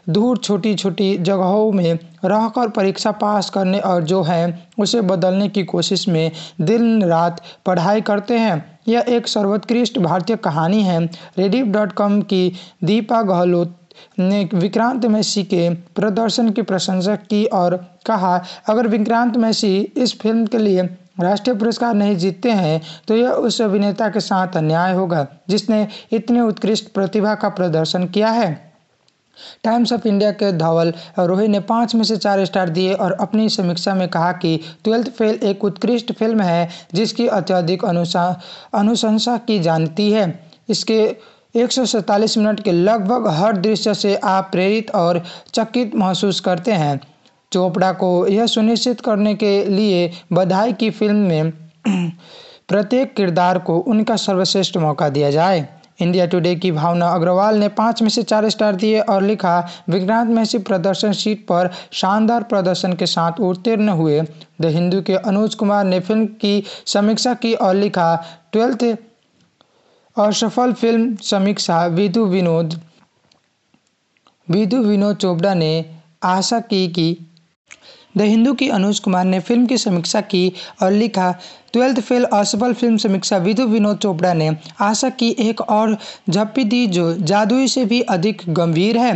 दूर छोटी छोटी जगहों में रहकर परीक्षा पास करने और जो है उसे बदलने की कोशिश में दिन रात पढ़ाई करते हैं यह एक सर्वोत्कृष्ट भारतीय कहानी है रेडिप डॉट कॉम की दीपा गहलोत ने विक्रांत मैसी के प्रदर्शन की प्रशंसा की और कहा अगर विक्रांत मैसी इस फिल्म के लिए राष्ट्रीय पुरस्कार नहीं जीतते हैं तो यह उस अभिनेता के साथ अन्याय होगा जिसने इतने उत्कृष्ट प्रतिभा का प्रदर्शन किया है टाइम्स ऑफ इंडिया के धवल रोहित ने पाँच में से चार स्टार दिए और अपनी समीक्षा में कहा कि ट्वेल्थ फेल एक उत्कृष्ट फिल्म है जिसकी अत्यधिक अनुशंसा की जानती है इसके एक मिनट के लगभग हर दृश्य से आप प्रेरित और चकित महसूस करते हैं चोपड़ा को यह सुनिश्चित करने के लिए बधाई की फिल्म में [clears throat] प्रत्येक किरदार को उनका सर्वश्रेष्ठ मौका दिया जाए इंडिया टुडे की भावना अग्रवाल ने पांच में से चार स्टार दिए और लिखा विक्रांत मैसी प्रदर्शन सीट पर शानदार प्रदर्शन के साथ उत्तीर्ण हुए द हिंदू के अनुज कुमार ने फिल्म की समीक्षा की और लिखा ट्वेल्थ और सफल फिल्म समीक्षा विधु विनोद विधु विनोद चोपड़ा ने आशा की कि द हिंदू की अनुज कुमार ने फिल्म की समीक्षा की और लिखा ट्वेल्थ फेल असफल फिल्म समीक्षा विधु विनोद चोपड़ा ने आशा की एक और झप्पी दी जो जादुई से भी अधिक गंभीर है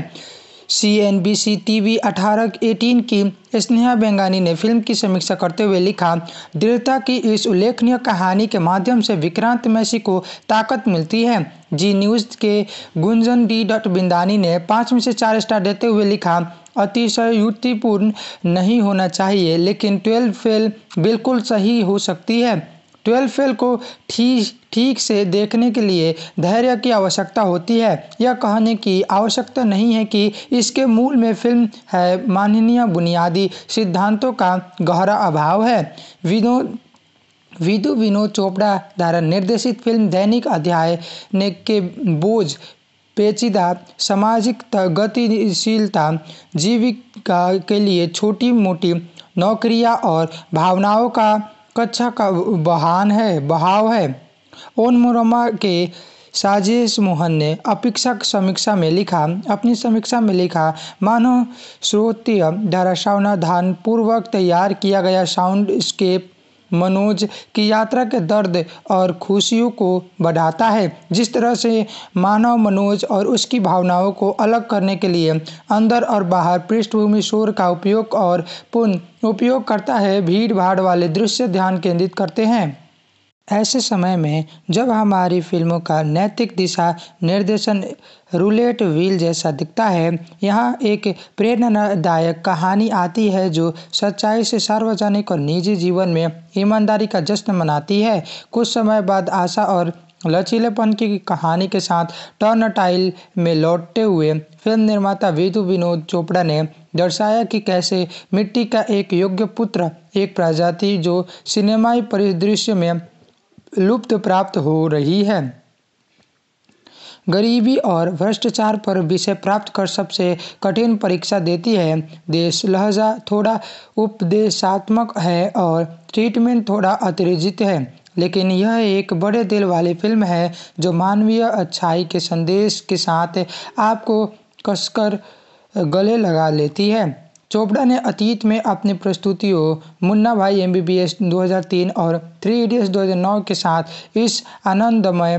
C N B C T V अठारह एटीन की स्नेहा बेंगानी ने फिल्म की समीक्षा करते हुए लिखा दृढ़ता की इस उल्लेखनीय कहानी के माध्यम से विक्रांत मैसी को ताकत मिलती है जी न्यूज़ के गुंजन डी डॉट बिंदानी ने पाँच में से चार स्टार देते हुए लिखा अतिशय युक्तिपूर्ण नहीं होना चाहिए लेकिन ट्वेल्व फेल बिल्कुल सही हो सकती है ट्वेल्व फेल को ठीक ठीक से देखने के लिए धैर्य की आवश्यकता होती है यह कहने की आवश्यकता नहीं है कि इसके मूल में फिल्म है माननीय बुनियादी सिद्धांतों का गहरा अभाव है विनोद विदु विनोद चोपड़ा द्वारा निर्देशित फिल्म दैनिक अध्याय ने के बोझ पेचीदा सामाजिक गतिशीलता जीविका के लिए छोटी मोटी नौकरियाँ और भावनाओं का कच्छा का बहान है बहाव है मुरमा के साजेश मोहन ने अपेक्षक समीक्षा में लिखा अपनी समीक्षा में लिखा मानो श्रोतीय धारा सावनाधान पूर्वक तैयार किया गया साउंडस्केप मनोज की यात्रा के दर्द और खुशियों को बढ़ाता है जिस तरह से मानव मनोज और उसकी भावनाओं को अलग करने के लिए अंदर और बाहर पृष्ठभूमि शोर का उपयोग और पुनः उपयोग करता है भीड़ भाड़ वाले दृश्य ध्यान केंद्रित करते हैं ऐसे समय में जब हमारी फ़िल्मों का नैतिक दिशा निर्देशन रूलेट व्हील जैसा दिखता है यहाँ एक प्रेरणादायक कहानी आती है जो सच्चाई से सार्वजनिक और निजी जीवन में ईमानदारी का जश्न मनाती है कुछ समय बाद आशा और लचीलेपन की कहानी के साथ टर्न टाइल में लौटते हुए फिल्म निर्माता विधु विनोद चोपड़ा ने दर्शाया कि कैसे मिट्टी का एक योग्य पुत्र एक प्रजाति जो सिनेमाई परिदृश्य में लुप्त प्राप्त हो रही है गरीबी और भ्रष्टाचार पर विषय प्राप्त कर सबसे कठिन परीक्षा देती है देश लहजा थोड़ा उपदेशात्मक है और ट्रीटमेंट थोड़ा अतिरिजित है लेकिन यह एक बड़े दिल वाली फिल्म है जो मानवीय अच्छाई के संदेश के साथ आपको कसकर गले लगा लेती है चोपड़ा ने अतीत में अपनी प्रस्तुतियों मुन्ना भाई हज़ार 2003 और थ्री इडियट्स 2009 के साथ इस आनंदमय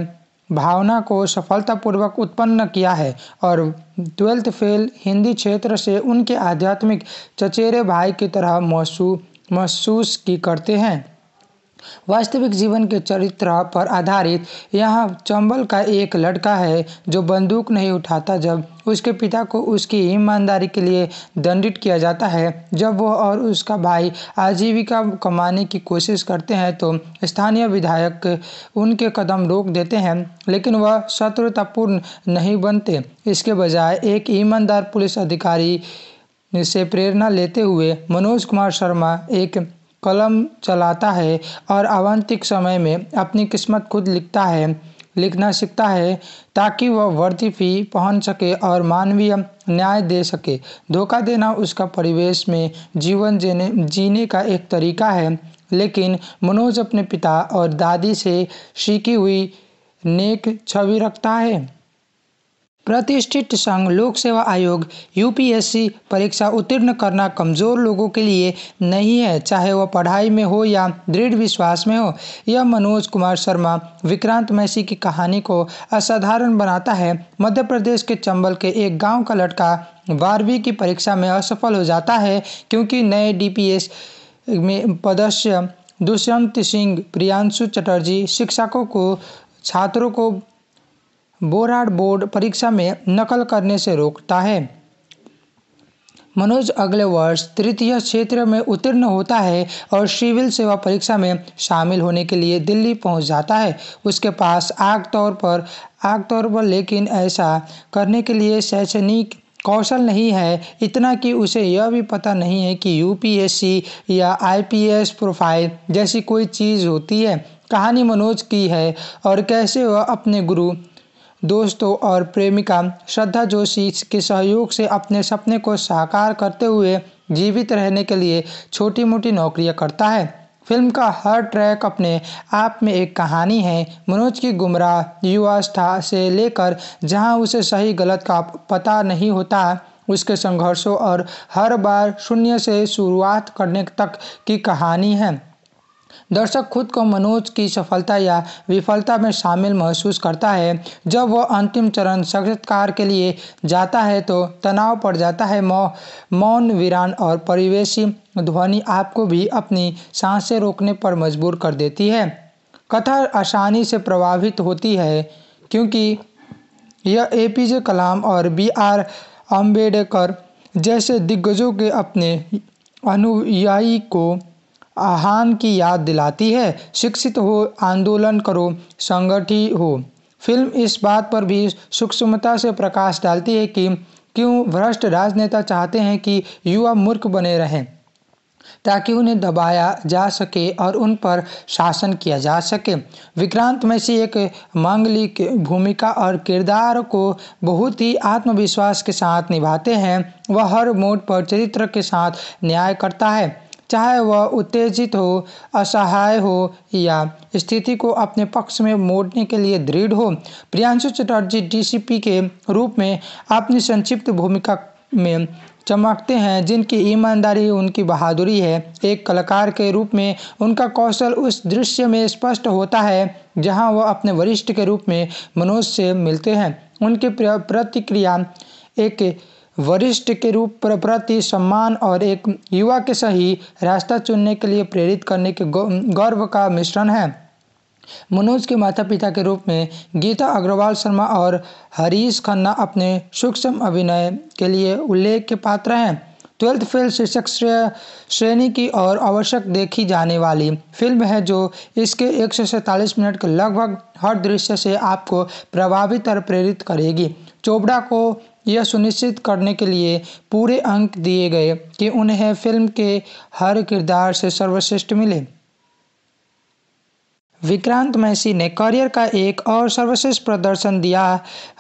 भावना को सफलतापूर्वक उत्पन्न किया है और ट्वेल्थ फेल हिंदी क्षेत्र से उनके आध्यात्मिक चचेरे भाई की तरह महसूस महसूस की करते हैं वास्तविक जीवन के चरित्र पर आधारित यहाँ चंबल का एक लड़का है जो बंदूक नहीं उठाता जब उसके पिता को उसकी ईमानदारी के लिए दंडित किया जाता है जब वह और उसका भाई आजीविका कमाने की कोशिश करते हैं तो स्थानीय विधायक उनके कदम रोक देते हैं लेकिन वह शत्रुतापूर्ण नहीं बनते इसके बजाय एक ईमानदार पुलिस अधिकारी से प्रेरणा लेते हुए मनोज कुमार शर्मा एक कलम चलाता है और आवंतिक समय में अपनी किस्मत खुद लिखता है लिखना सीखता है ताकि वह वर्ती फी पहन सके और मानवीय न्याय दे सके धोखा देना उसका परिवेश में जीवन जीने जीने का एक तरीका है लेकिन मनोज अपने पिता और दादी से सीखी हुई नेक छवि रखता है प्रतिष्ठित संघ लोक सेवा आयोग यूपीएससी परीक्षा उत्तीर्ण करना कमज़ोर लोगों के लिए नहीं है चाहे वह पढ़ाई में हो या दृढ़ विश्वास में हो यह मनोज कुमार शर्मा विक्रांत मैसी की कहानी को असाधारण बनाता है मध्य प्रदेश के चंबल के एक गांव का लड़का बारहवीं की परीक्षा में असफल हो जाता है क्योंकि नए डी में पदस्य दुष्यंत सिंह प्रियांशु चटर्जी शिक्षकों को छात्रों को बोराड बोर्ड परीक्षा में नकल करने से रोकता है मनोज अगले वर्ष तृतीय क्षेत्र में उत्तीर्ण होता है और सिविल सेवा परीक्षा में शामिल होने के लिए दिल्ली पहुंच जाता है उसके पास आग तौर पर आग तौर पर लेकिन ऐसा करने के लिए शैक्षणिक कौशल नहीं है इतना कि उसे यह भी पता नहीं है कि यूपीएससी या आईपीएस प्रोफाइल जैसी कोई चीज़ होती है कहानी मनोज की है और कैसे वह अपने गुरु दोस्तों और प्रेमिका श्रद्धा जोशी के सहयोग से अपने सपने को साकार करते हुए जीवित रहने के लिए छोटी मोटी नौकरियां करता है फिल्म का हर ट्रैक अपने आप में एक कहानी है मनोज की गुमराह युवास्था से लेकर जहां उसे सही गलत का पता नहीं होता उसके संघर्षों और हर बार शून्य से शुरुआत करने तक की कहानी है दर्शक खुद को मनोज की सफलता या विफलता में शामिल महसूस करता है जब वह अंतिम चरण साक्षात्कार के लिए जाता है तो तनाव पड़ जाता है मौ मौन वीरान और परिवेशी ध्वनि आपको भी अपनी सांसें रोकने पर मजबूर कर देती है कथा आसानी से प्रभावित होती है क्योंकि यह ए पी जे कलाम और बी आर अम्बेडकर जैसे दिग्गजों के अपने अनुयायी को आह्वान की याद दिलाती है शिक्षित हो आंदोलन करो संगठित हो फिल्म इस बात पर भी सूक्ष्मता से प्रकाश डालती है कि क्यों भ्रष्ट राजनेता चाहते हैं कि युवा मूर्ख बने रहें ताकि उन्हें दबाया जा सके और उन पर शासन किया जा सके विक्रांत में से एक मांगलिक भूमिका और किरदार को बहुत ही आत्मविश्वास के साथ निभाते हैं वह हर मोड पर चरित्र के साथ न्याय करता है चाहे वह उत्तेजित हो असहाय हो या स्थिति को अपने पक्ष में मोड़ने के लिए दृढ़ हो प्रियांशु चटर्जी डीसीपी के रूप में अपनी संक्षिप्त भूमिका में चमकते हैं जिनकी ईमानदारी उनकी बहादुरी है एक कलाकार के रूप में उनका कौशल उस दृश्य में स्पष्ट होता है जहां वह अपने वरिष्ठ के रूप में मनोज से मिलते हैं उनकी प्रतिक्रिया एक वरिष्ठ के रूप पर प्रति सम्मान और एक युवा के सही रास्ता चुनने के लिए प्रेरित करने के गौरव का मिश्रण है मनोज के माता पिता के रूप में गीता अग्रवाल शर्मा और हरीश खन्ना अपने सूक्ष्म अभिनय के लिए उल्लेख के पात्र हैं ट्वेल्थ फेल शीर्षक श्रेणी की और आवश्यक देखी जाने वाली फिल्म है जो इसके एक मिनट के लगभग हर दृश्य से आपको प्रभावित और प्रेरित करेगी चोपड़ा को यह सुनिश्चित करने के लिए पूरे अंक दिए गए कि उन्हें फिल्म के हर किरदार से सर्वश्रेष्ठ मिले विक्रांत मैसी ने करियर का एक और सर्वश्रेष्ठ प्रदर्शन दिया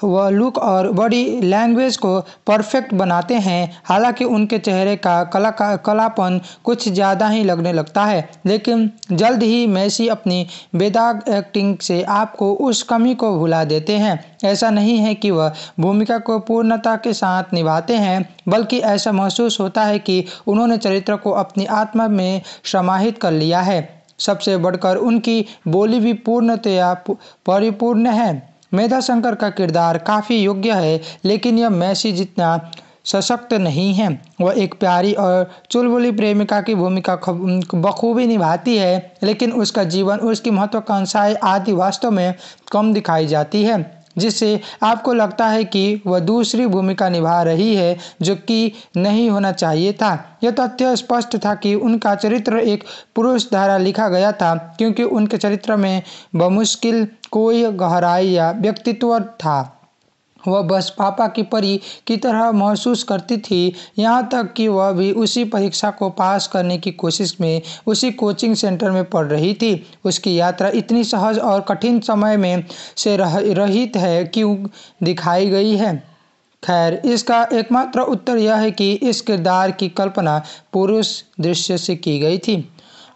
वह लुक और बॉडी लैंग्वेज को परफेक्ट बनाते हैं हालांकि उनके चेहरे का कला का कलापन कुछ ज़्यादा ही लगने लगता है लेकिन जल्द ही मैसी अपनी बेदाग एक्टिंग से आपको उस कमी को भुला देते हैं ऐसा नहीं है कि वह भूमिका को पूर्णता के साथ निभाते हैं बल्कि ऐसा महसूस होता है कि उन्होंने चरित्र को अपनी आत्मा में समाहित कर लिया है सबसे बढ़कर उनकी बोली भी पूर्णतया परिपूर्ण है मेधा शंकर का किरदार काफ़ी योग्य है लेकिन यह मैसी जितना सशक्त नहीं है वह एक प्यारी और चुलबुली प्रेमिका की भूमिका बखूबी निभाती है लेकिन उसका जीवन उसकी महत्वाकांक्षाएं आदि वास्तव में कम दिखाई जाती है जिससे आपको लगता है कि वह दूसरी भूमिका निभा रही है जो कि नहीं होना चाहिए था यह तथ्य स्पष्ट था कि उनका चरित्र एक पुरुष द्वारा लिखा गया था क्योंकि उनके चरित्र में बमुश्किल कोई गहराई या व्यक्तित्व था वह बस पापा की परी की तरह महसूस करती थी यहाँ तक कि वह भी उसी परीक्षा को पास करने की कोशिश में उसी कोचिंग सेंटर में पढ़ रही थी उसकी यात्रा इतनी सहज और कठिन समय में से रह, रहित है क्यों दिखाई गई है खैर इसका एकमात्र उत्तर यह है कि इस किरदार की कल्पना पुरुष दृश्य से की गई थी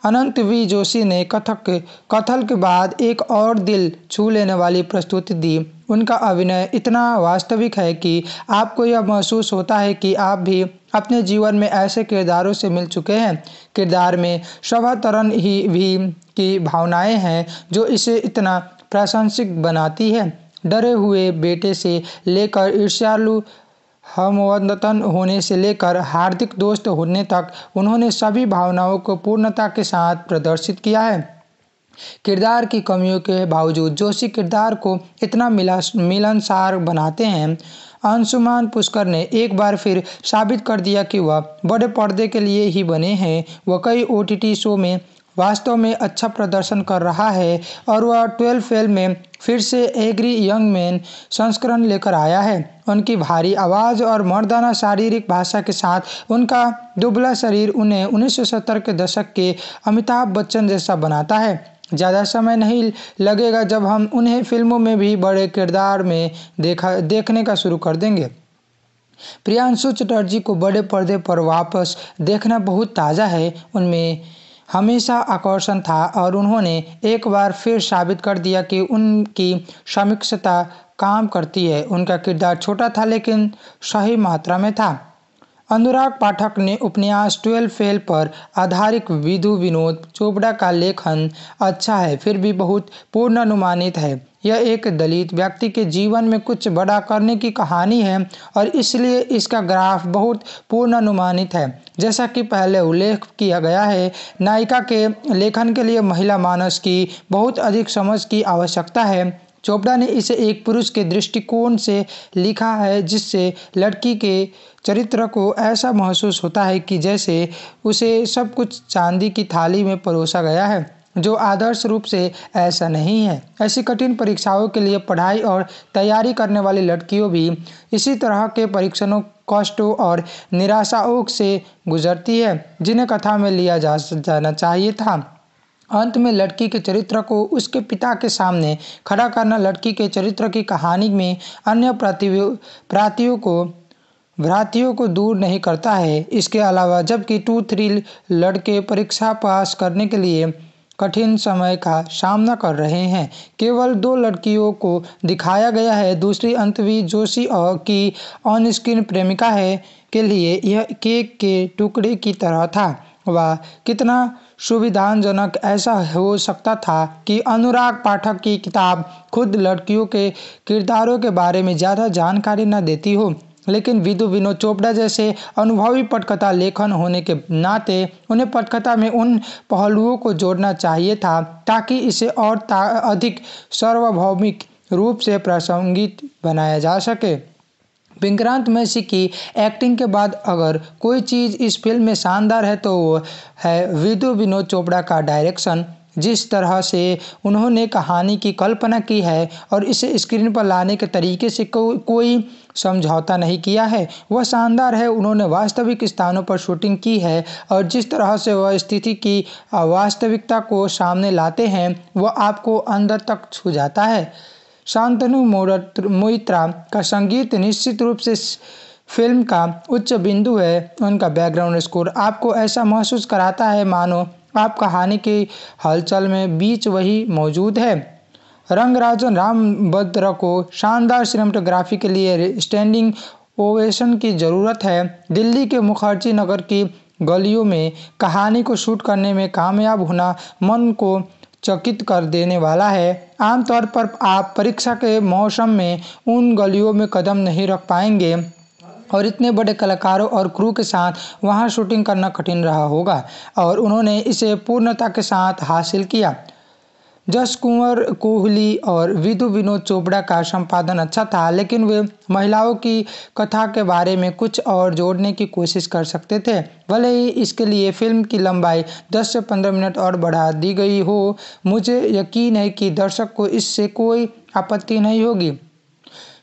अनंत वी जोशी ने कथक कथल के बाद एक और दिल छू लेने वाली प्रस्तुति दी उनका अभिनय इतना वास्तविक है कि आपको यह महसूस होता है कि आप भी अपने जीवन में ऐसे किरदारों से मिल चुके हैं किरदार में शोभातरण ही भी की भावनाएं हैं जो इसे इतना प्रशंसिक बनाती है डरे हुए बेटे से लेकर ईर्ष्यालु हमवतन होने से लेकर हार्दिक दोस्त होने तक उन्होंने सभी भावनाओं को पूर्णता के साथ प्रदर्शित किया है किरदार की कमियों के बावजूद जोशी किरदार को इतना मिला मिलनसार बनाते हैं अंशुमान पुष्कर ने एक बार फिर साबित कर दिया कि वह बड़े पर्दे के लिए ही बने हैं वह कई ओ शो में वास्तव में अच्छा प्रदर्शन कर रहा है और वह ट्वेल्व फेल में फिर से एग्री यंग मैन संस्करण लेकर आया है उनकी भारी आवाज़ और मर्दाना शारीरिक भाषा के साथ उनका दुबला शरीर उन्हें 1970 के दशक के अमिताभ बच्चन जैसा बनाता है ज़्यादा समय नहीं लगेगा जब हम उन्हें फिल्मों में भी बड़े किरदार में देखा देखने का शुरू कर देंगे प्रियांशु चटर्जी को बड़े पर्दे पर वापस देखना बहुत ताज़ा है उनमें हमेशा आकर्षण था और उन्होंने एक बार फिर साबित कर दिया कि उनकी समीक्षता काम करती है उनका किरदार छोटा था लेकिन सही मात्रा में था अनुराग पाठक ने उपन्यास ट्वेल्व फेल पर आधारित विधु विनोद चोपड़ा का लेखन अच्छा है फिर भी बहुत पूर्ण अनुमानित है यह एक दलित व्यक्ति के जीवन में कुछ बड़ा करने की कहानी है और इसलिए इसका ग्राफ बहुत पूर्णानुमानित है जैसा कि पहले उल्लेख किया गया है नायिका के लेखन के लिए महिला मानस की बहुत अधिक समझ की आवश्यकता है चोपड़ा ने इसे एक पुरुष के दृष्टिकोण से लिखा है जिससे लड़की के चरित्र को ऐसा महसूस होता है कि जैसे उसे सब कुछ चांदी की थाली में परोसा गया है जो आदर्श रूप से ऐसा नहीं है ऐसी कठिन परीक्षाओं के लिए पढ़ाई और तैयारी करने वाली लड़कियों भी इसी तरह के परीक्षणों कष्टों और निराशाओं से गुजरती है जिन्हें कथा में लिया जा जाना चाहिए था अंत में लड़की के चरित्र को उसके पिता के सामने खड़ा करना लड़की के चरित्र की कहानी में अन्य प्रतियों प्रातियों को भ्रातियों को दूर नहीं करता है इसके अलावा जबकि टू थ्री लड़के परीक्षा पास करने के लिए कठिन समय का सामना कर रहे हैं केवल दो लड़कियों को दिखाया गया है दूसरी अंतवी जोशी और की ऑन स्क्रीन प्रेमिका है के लिए यह केक के टुकड़े की तरह था वह कितना सुविधाजनक ऐसा हो सकता था कि अनुराग पाठक की किताब खुद लड़कियों के किरदारों के बारे में ज़्यादा जानकारी न देती हो लेकिन विदु विनोद चोपड़ा जैसे अनुभवी पटकथा लेखन होने के नाते उन्हें पटकथा में उन पहलुओं को जोड़ना चाहिए था ताकि इसे और अधिक सार्वभौमिक रूप से प्रासंगिक बनाया जा सके विक्रांत मैसी की एक्टिंग के बाद अगर कोई चीज़ इस फिल्म में शानदार है तो वो है विदु विनोद चोपड़ा का डायरेक्शन जिस तरह से उन्होंने कहानी की कल्पना की है और इसे स्क्रीन पर लाने के तरीके से को, कोई समझौता नहीं किया है वह शानदार है उन्होंने वास्तविक स्थानों पर शूटिंग की है और जिस तरह से वह स्थिति की वास्तविकता को सामने लाते हैं वह आपको अंदर तक छू जाता है शांतनु मोइत्रा का संगीत निश्चित रूप से फिल्म का उच्च बिंदु है उनका बैकग्राउंड स्कोर आपको ऐसा महसूस कराता है मानो आप कहानी की हलचल में बीच वही मौजूद है रंगराजन राम भद्र को शानदार सिनेमाटोग्राफी के लिए स्टैंडिंग ओवेशन की ज़रूरत है दिल्ली के मुखर्जी नगर की गलियों में कहानी को शूट करने में कामयाब होना मन को चकित कर देने वाला है आमतौर पर आप परीक्षा के मौसम में उन गलियों में कदम नहीं रख पाएंगे और इतने बड़े कलाकारों और क्रू के साथ वहां शूटिंग करना कठिन रहा होगा और उन्होंने इसे पूर्णता के साथ हासिल किया जस कुंवर कोहली और विधु विनोद चोपड़ा का संपादन अच्छा था लेकिन वे महिलाओं की कथा के बारे में कुछ और जोड़ने की कोशिश कर सकते थे भले ही इसके लिए फिल्म की लंबाई 10 से 15 मिनट और बढ़ा दी गई हो मुझे यकीन है कि दर्शक को इससे कोई आपत्ति नहीं होगी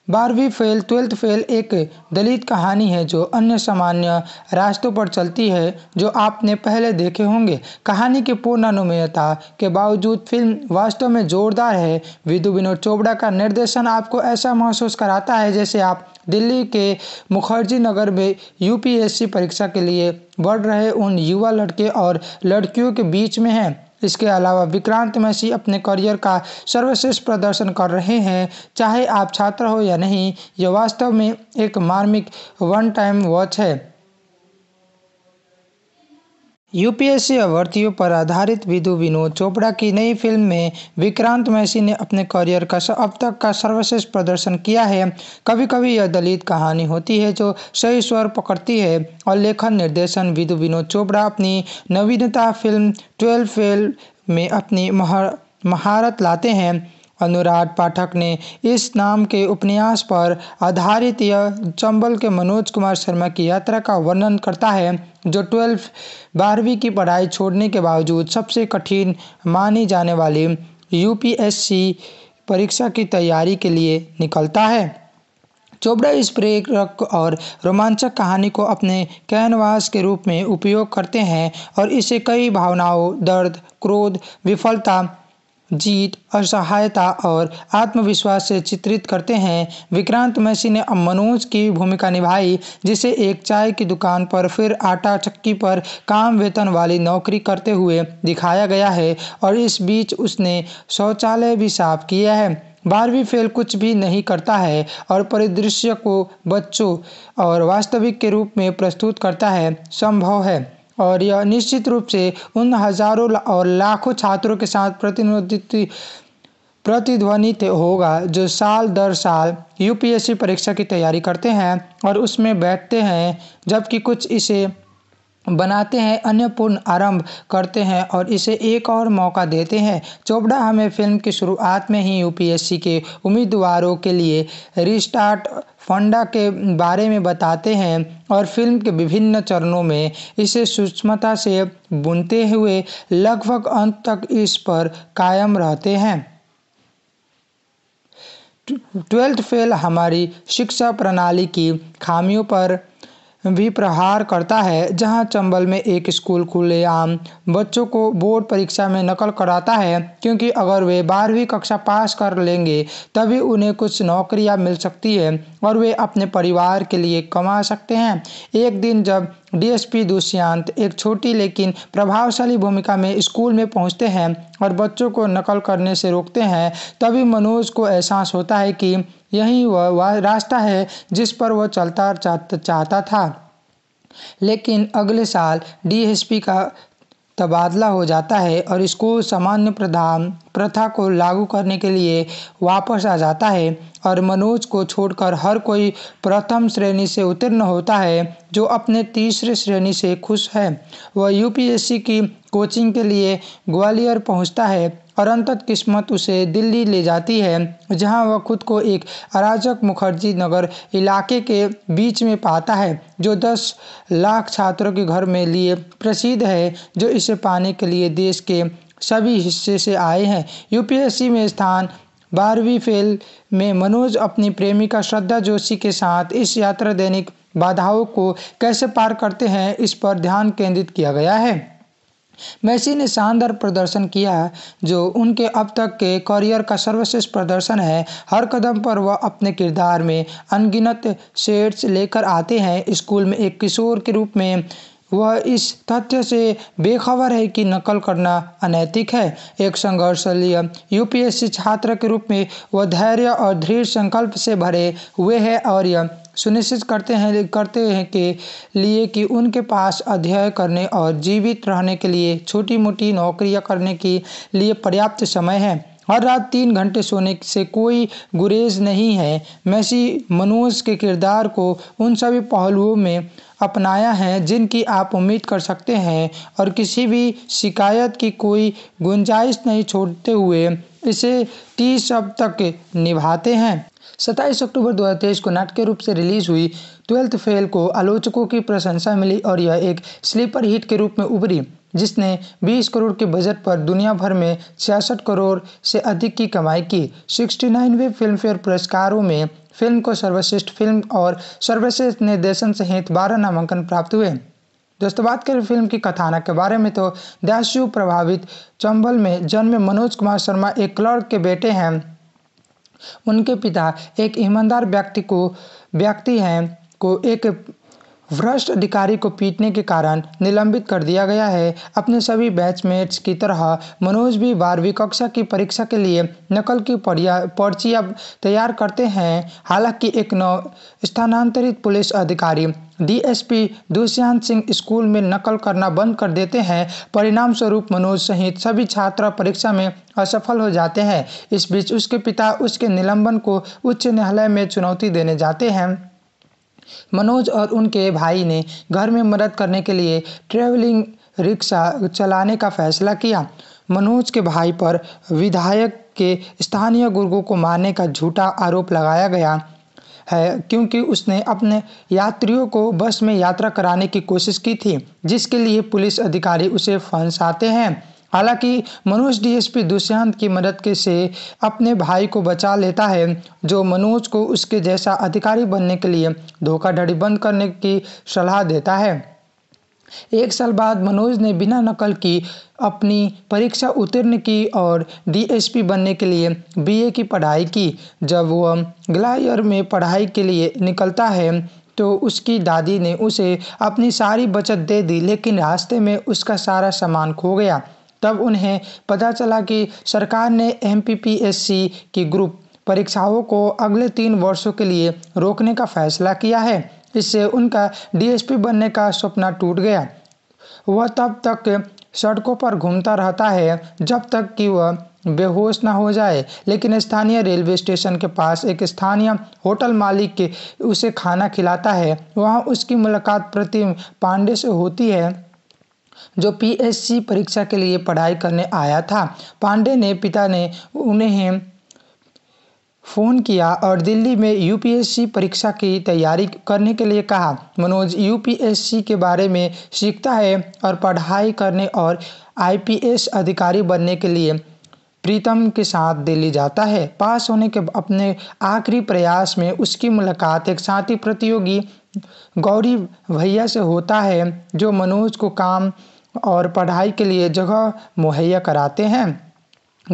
बारहवीं फेल ट्वेल्थ फेल एक दलित कहानी है जो अन्य सामान्य रास्तों पर चलती है जो आपने पहले देखे होंगे कहानी की पूर्ण अनुमेयता के बावजूद फिल्म वास्तव में जोरदार है विधु विनोद चोपड़ा का निर्देशन आपको ऐसा महसूस कराता है जैसे आप दिल्ली के मुखर्जी नगर में यूपीएससी परीक्षा के लिए बढ़ रहे उन युवा लड़के और लड़कियों के बीच में हैं इसके अलावा विक्रांत मैसी अपने करियर का सर्वश्रेष्ठ प्रदर्शन कर रहे हैं चाहे आप छात्र हो या नहीं यह वास्तव में एक मार्मिक वन टाइम वॉच है यूपीएससी अभ्यर्थियों पर आधारित विधु विनोद चोपड़ा की नई फिल्म में विक्रांत मैसी ने अपने करियर का अब तक का सर्वश्रेष्ठ प्रदर्शन किया है कभी कभी यह दलित कहानी होती है जो सही स्वर पकड़ती है और लेखन निर्देशन विधु विनोद चोपड़ा अपनी नवीनता फिल्म ट्वेल्व फेल में अपनी महारत लाते हैं अनुराग पाठक ने इस नाम के उपन्यास पर आधारित यह चंबल के मनोज कुमार शर्मा की यात्रा का वर्णन करता है जो ट्वेल्थ बारहवीं की पढ़ाई छोड़ने के बावजूद सबसे कठिन मानी जाने वाली यूपीएससी परीक्षा की तैयारी के लिए निकलता है चोपड़ा इस प्रेरक और रोमांचक कहानी को अपने कैनवास के रूप में उपयोग करते हैं और इसे कई भावनाओं दर्द क्रोध विफलता जीत असहायता और आत्मविश्वास से चित्रित करते हैं विक्रांत मैसी ने मनोज की भूमिका निभाई जिसे एक चाय की दुकान पर फिर आटा चक्की पर काम वेतन वाली नौकरी करते हुए दिखाया गया है और इस बीच उसने शौचालय भी साफ किया है बारहवीं फेल कुछ भी नहीं करता है और परिदृश्य को बच्चों और वास्तविक के रूप में प्रस्तुत करता है संभव है और यह निश्चित रूप से उन हजारों और लाखों छात्रों के साथ प्रतिनिधित्व प्रतिध्वनित होगा जो साल दर साल यूपीएससी परीक्षा की तैयारी करते हैं और उसमें बैठते हैं जबकि कुछ इसे बनाते हैं अन्य पूर्ण आरंभ करते हैं और इसे एक और मौका देते हैं चोपड़ा हमें फिल्म की शुरुआत में ही यूपीएससी के उम्मीदवारों के लिए रिस्टार्ट फोंडा के बारे में बताते हैं और फिल्म के विभिन्न चरणों में इसे सूक्ष्मता से बुनते हुए लगभग अंत तक इस पर कायम रहते हैं ट्वेल्थ फेल हमारी शिक्षा प्रणाली की खामियों पर भी प्रहार करता है जहां चंबल में एक स्कूल खुलेआम बच्चों को बोर्ड परीक्षा में नकल कराता है क्योंकि अगर वे बारहवीं कक्षा पास कर लेंगे तभी उन्हें कुछ नौकरियां मिल सकती है और वे अपने परिवार के लिए कमा सकते हैं एक दिन जब डीएसपी दुष्यंत एक छोटी लेकिन प्रभावशाली भूमिका में स्कूल में पहुंचते हैं और बच्चों को नकल करने से रोकते हैं तभी मनोज को एहसास होता है कि यही वह रास्ता है जिस पर वह चलता चाहता था लेकिन अगले साल डीएसपी का तबादला हो जाता है और इसको सामान्य प्रधान प्रथा को लागू करने के लिए वापस आ जाता है और मनोज को छोड़कर हर कोई प्रथम श्रेणी से उत्तीर्ण होता है जो अपने तीसरे श्रेणी से खुश है वह यूपीएससी की कोचिंग के लिए ग्वालियर पहुंचता है और अंतत किस्मत उसे दिल्ली ले जाती है जहां वह खुद को एक अराजक मुखर्जी नगर इलाके के बीच में पाता है जो दस लाख छात्रों के घर में लिए प्रसिद्ध है जो इसे पाने के लिए देश के सभी हिस्से से आए हैं यूपीएससी में स्थान बारहवीं फेल में मनोज अपनी प्रेमिका श्रद्धा जोशी के साथ इस यात्रा दैनिक बाधाओं को कैसे पार करते हैं इस पर ध्यान केंद्रित किया गया है मेसी ने शानदार प्रदर्शन किया जो उनके अब तक के करियर का सर्वश्रेष्ठ प्रदर्शन है हर कदम पर वह अपने किरदार में अनगिनत शेड्स लेकर आते हैं स्कूल में एक किशोर के रूप में वह इस तथ्य से बेखबर है कि नकल करना अनैतिक है एक संघर्षलीय यूपीएससी छात्र के रूप में वह धैर्य और दृढ़ संकल्प से भरे हुए है और यह सुनिश्चित करते हैं करते हैं के लिए कि उनके पास अध्ययन करने और जीवित रहने के लिए छोटी मोटी नौकरियां करने के लिए पर्याप्त समय है हर रात तीन घंटे सोने से कोई गुरेज नहीं है मैसी मनोज के किरदार को उन सभी पहलुओं में अपनाया है जिनकी आप उम्मीद कर सकते हैं और किसी भी शिकायत की कोई गुंजाइश नहीं छोड़ते हुए इसे तीस अब तक निभाते हैं सत्ताईस अक्टूबर 2023 को नाटकीय रूप से रिलीज हुई ट्वेल्थ फेल को आलोचकों की प्रशंसा मिली और यह एक स्लीपर हिट के रूप में उभरी जिसने 20 करोड़ के बजट पर दुनिया भर में छियासठ करोड़ से अधिक की कमाई की सिक्सटी नाइनवे फिल्मफेयर पुरस्कारों में फिल्म को सर्वश्रेष्ठ फिल्म और सर्वश्रेष्ठ निर्देशन सहित बारह नामांकन प्राप्त हुए दोस्तों बात करें फिल्म की कथानक के बारे में तो दास्यु प्रभावित चंबल में जन्म मनोज कुमार शर्मा एक क्लर्क के बेटे हैं उनके पिता एक ईमानदार व्यक्ति को व्यक्ति हैं को एक भ्रष्ट अधिकारी को पीटने के कारण निलंबित कर दिया गया है अपने सभी बैचमेट्स की तरह मनोज भी बारहवीं कक्षा की परीक्षा के लिए नकल की पर्चियां तैयार करते हैं हालांकि एक नौ स्थानांतरित पुलिस अधिकारी डीएसपी दुष्यंत सिंह स्कूल में नकल करना बंद कर देते हैं परिणाम स्वरूप मनोज सहित सभी छात्र परीक्षा में असफल हो जाते हैं इस बीच उसके पिता उसके निलंबन को उच्च न्यायालय में चुनौती देने जाते हैं मनोज और उनके भाई ने घर में मदद करने के लिए ट्रेवलिंग रिक्शा चलाने का फैसला किया मनोज के भाई पर विधायक के स्थानीय गुर्गों को मारने का झूठा आरोप लगाया गया है क्योंकि उसने अपने यात्रियों को बस में यात्रा कराने की कोशिश की थी जिसके लिए पुलिस अधिकारी उसे फंसाते हैं हालांकि मनोज डीएसपी दुष्यंत की मदद के से अपने भाई को बचा लेता है जो मनोज को उसके जैसा अधिकारी बनने के लिए धोखाधड़ी बंद करने की सलाह देता है एक साल बाद मनोज ने बिना नकल की अपनी परीक्षा उत्तीर्ण की और डीएसपी बनने के लिए बीए की पढ़ाई की जब वह ग्लायर में पढ़ाई के लिए निकलता है तो उसकी दादी ने उसे अपनी सारी बचत दे दी लेकिन रास्ते में उसका सारा सामान खो गया तब उन्हें पता चला कि सरकार ने एम की ग्रुप परीक्षाओं को अगले तीन वर्षों के लिए रोकने का फैसला किया है इससे उनका डीएसपी बनने का सपना टूट गया वह तब तक सड़कों पर घूमता रहता है जब तक कि वह बेहोश ना हो जाए लेकिन स्थानीय रेलवे स्टेशन के पास एक स्थानीय होटल मालिक उसे खाना खिलाता है वहाँ उसकी मुलाकात प्रतिम पांडे से होती है जो पीएससी परीक्षा के लिए पढ़ाई करने आया था पांडे ने पिता ने उन्हें फ़ोन किया और दिल्ली में यूपीएससी परीक्षा की तैयारी करने के लिए कहा मनोज यूपीएससी के बारे में सीखता है और पढ़ाई करने और आईपीएस अधिकारी बनने के लिए प्रीतम के साथ दिल्ली जाता है पास होने के अपने आखिरी प्रयास में उसकी मुलाकात एक साथी प्रतियोगी गौरी भैया से होता है जो मनोज को काम और पढ़ाई के लिए जगह मुहैया कराते हैं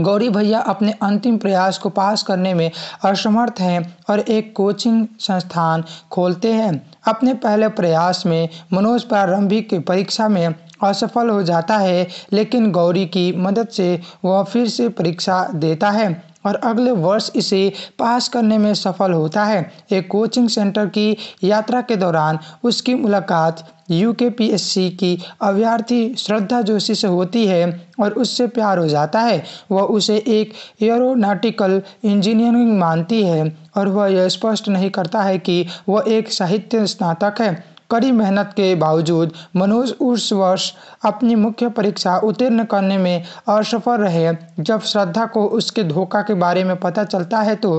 गौरी भैया अपने अंतिम प्रयास को पास करने में असमर्थ हैं और एक कोचिंग संस्थान खोलते हैं अपने पहले प्रयास में मनोज प्रारंभिक की परीक्षा में असफल हो जाता है लेकिन गौरी की मदद से वह फिर से परीक्षा देता है और अगले वर्ष इसे पास करने में सफल होता है एक कोचिंग सेंटर की यात्रा के दौरान उसकी मुलाकात यू के पी एस सी की अभ्यर्थी श्रद्धा जोशी से होती है और उससे प्यार हो जाता है वह उसे एक एयरोनाटिकल इंजीनियरिंग मानती है और वह यह स्पष्ट नहीं करता है कि वह एक साहित्य स्नातक है कड़ी मेहनत के बावजूद मनोज उस वर्ष अपनी मुख्य परीक्षा उत्तीर्ण करने में असफल रहे जब श्रद्धा को उसके धोखा के बारे में पता चलता है तो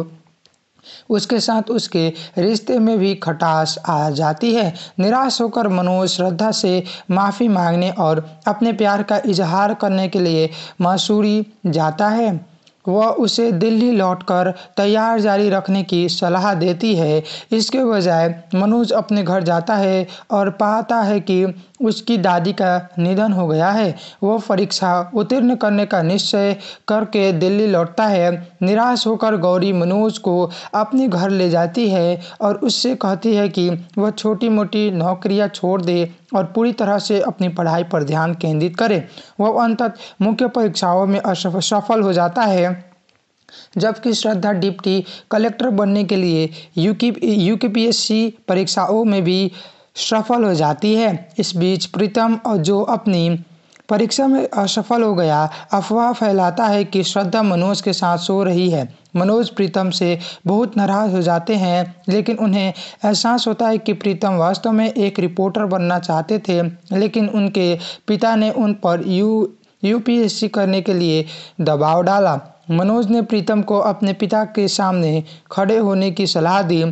उसके साथ उसके रिश्ते में भी खटास आ जाती है निराश होकर मनोज श्रद्धा से माफ़ी मांगने और अपने प्यार का इजहार करने के लिए मसूरी जाता है वह उसे दिल्ली लौटकर तैयार जारी रखने की सलाह देती है इसके बजाय मनोज अपने घर जाता है और पाता है कि उसकी दादी का निधन हो गया है वह परीक्षा उत्तीर्ण करने का निश्चय करके दिल्ली लौटता है निराश होकर गौरी मनोज को अपने घर ले जाती है और उससे कहती है कि वह छोटी मोटी नौकरियां छोड़ दे और पूरी तरह से अपनी पढ़ाई पर ध्यान केंद्रित करे वह अंतत मुख्य परीक्षाओं में असफल सफल हो जाता है जबकि श्रद्धा डिप्टी कलेक्टर बनने के लिए यू की यू के पी एस सी परीक्षाओं में भी सफल हो जाती है इस बीच प्रीतम और जो अपनी परीक्षा में असफल हो गया अफवाह फैलाता है कि श्रद्धा मनोज के साथ सो रही है मनोज प्रीतम से बहुत नाराज हो जाते हैं लेकिन उन्हें एहसास होता है कि प्रीतम वास्तव में एक रिपोर्टर बनना चाहते थे लेकिन उनके पिता ने उन पर यू यूपीएससी करने के लिए दबाव डाला मनोज ने प्रीतम को अपने पिता के सामने खड़े होने की सलाह दी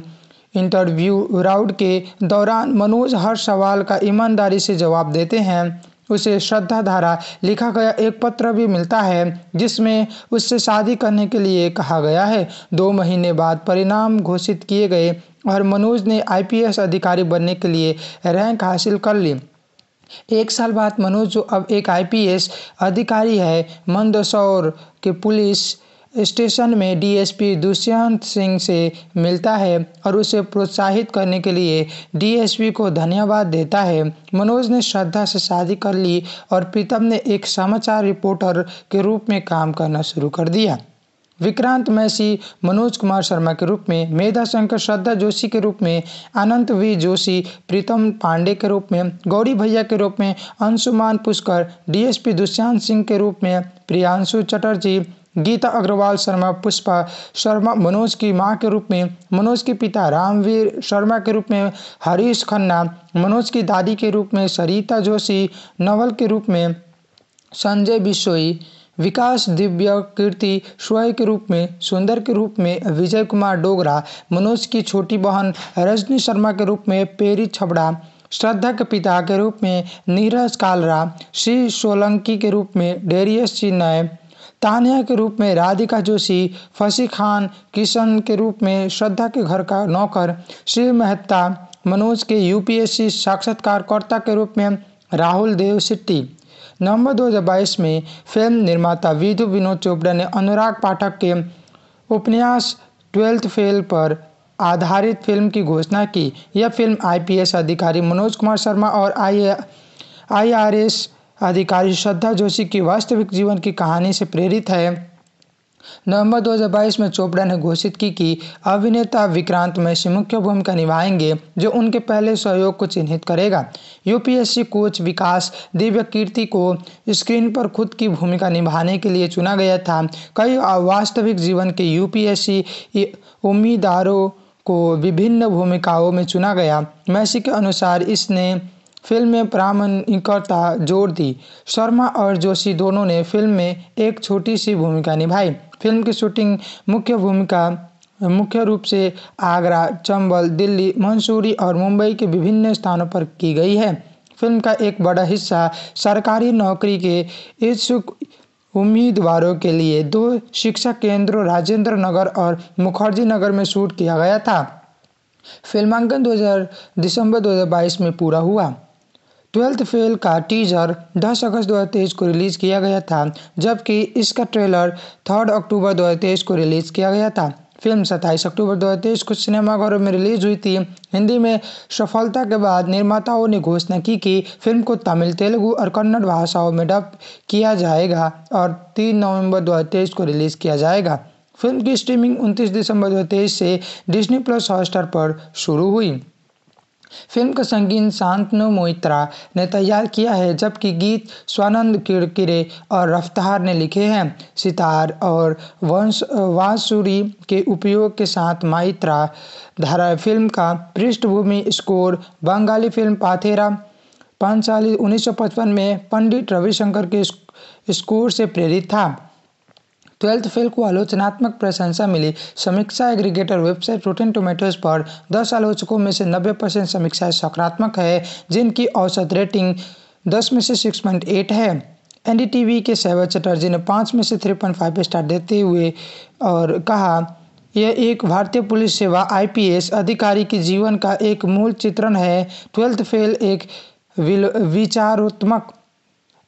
इंटरव्यू राउंड के दौरान मनोज हर सवाल का ईमानदारी से जवाब देते हैं उसे श्रद्धा धारा लिखा गया एक पत्र भी मिलता है जिसमें उससे शादी करने के लिए कहा गया है दो महीने बाद परिणाम घोषित किए गए और मनोज ने आईपीएस अधिकारी बनने के लिए रैंक हासिल कर ली एक साल बाद मनोज जो अब एक आईपीएस अधिकारी है मंदसौर के पुलिस स्टेशन में डीएसपी दुष्यंत सिंह से मिलता है और उसे प्रोत्साहित करने के लिए डीएसपी को धन्यवाद देता है मनोज ने श्रद्धा से शादी कर ली और प्रीतम ने एक समाचार रिपोर्टर के रूप में काम करना शुरू कर दिया विक्रांत मैसी मनोज कुमार शर्मा के रूप में मेधा शंकर श्रद्धा जोशी के रूप में अनंत वी जोशी प्रीतम पांडे के रूप में गौरी भैया के रूप में अंशुमान पुष्कर डीएसपी दुष्यंत सिंह के रूप में प्रियांशु चटर्जी गीता अग्रवाल शर्मा पुष्पा शर्मा मनोज की मां के रूप में मनोज के पिता रामवीर शर्मा के रूप में हरीश खन्ना मनोज की दादी के रूप में सरिता जोशी नवल के रूप में संजय बिशोई विकास दिव्य कीर्ति स्वय के रूप में सुंदर के रूप में विजय कुमार डोगरा मनोज की छोटी बहन रजनी शर्मा के रूप में पेरी छबड़ा श्रद्धा के पिता के रूप में नीरज कालरा श्री सोलंकी के रूप में डेरियस चिन्नय तानिया के रूप में राधिका जोशी फसी खान किशन के रूप में श्रद्धा के घर का नौकर शिव मेहता मनोज के यूपीएससी साक्षात्कारकर्ता के रूप में राहुल देव सिट्टी नवंबर 2022 में फिल्म निर्माता विधु विनोद चोपड़ा ने अनुराग पाठक के उपन्यास ट्वेल्थ फेल पर आधारित फिल्म की घोषणा की यह फिल्म आईपीएस अधिकारी मनोज कुमार शर्मा और आई आईआरएस अधिकारी श्रद्धा जोशी की वास्तविक जीवन की कहानी से प्रेरित है नवंबर 2022 में चोपड़ा ने घोषित की कि अभिनेता विक्रांत मैसी मुख्य भूमिका निभाएंगे जो उनके पहले सहयोग को चिन्हित करेगा यूपीएससी कोच विकास दिव्य कीर्ति को स्क्रीन पर खुद की भूमिका निभाने के लिए चुना गया था कई वास्तविक जीवन के यूपीएससी उम्मीदवारों को विभिन्न भूमिकाओं में चुना गया मैसी के अनुसार इसने फिल्म में प्रामाणिकता जोर दी शर्मा और जोशी दोनों ने फिल्म में एक छोटी सी भूमिका निभाई फिल्म की शूटिंग मुख्य भूमिका मुख्य रूप से आगरा चंबल दिल्ली मंसूरी और मुंबई के विभिन्न स्थानों पर की गई है फिल्म का एक बड़ा हिस्सा सरकारी नौकरी के इच्छुक उम्मीदवारों के लिए दो शिक्षा केंद्रों राजेंद्र नगर और मुखर्जी नगर में शूट किया गया था फिल्मांकन 2000 दिसंबर 2022 में पूरा हुआ ट्वेल्थ फेल का टीजर 10 अगस्त 2023 को रिलीज किया गया था जबकि इसका ट्रेलर 3 अक्टूबर 2023 को रिलीज किया गया था फिल्म सत्ताईस अक्टूबर 2023 को सिनेमाघरों में रिलीज हुई थी हिंदी में सफलता के बाद निर्माताओं ने घोषणा की कि फिल्म को तमिल तेलुगु और कन्नड़ भाषाओं में डब किया जाएगा और 3 नवंबर 2023 को रिलीज किया जाएगा फिल्म की स्ट्रीमिंग 29 दिसंबर 2023 से डिज्नी प्लस हॉटस्टार पर शुरू हुई फिल्म का संगीत शांतनु मोइत्रा ने तैयार किया है जबकि गीत स्वानंद किरकिरे और रफ्तार ने लिखे हैं सितार और वंश वांसुरी के उपयोग के साथ माइत्रा धारा फिल्म का पृष्ठभूमि स्कोर बंगाली फिल्म पाथेरा पांचाली उन्नीस में पंडित रविशंकर के स्कोर से प्रेरित था ट्वेल्थ फेल को आलोचनात्मक प्रशंसा मिली समीक्षा एग्रीगेटर वेबसाइट रोटेन टोमेटोज पर दस आलोचकों में से नब्बे परसेंट समीक्षाएँ सकारात्मक है जिनकी औसत रेटिंग दस में से सिक्स पॉइंट एट है एनडीटीवी के शैवत चटर्जी ने पाँच में से थ्री पॉइंट फाइव स्टार देते हुए और कहा यह एक भारतीय पुलिस सेवा आईपीएस अधिकारी के जीवन का एक मूल चित्रण है ट्वेल्थ फेल एक विचारोत्मक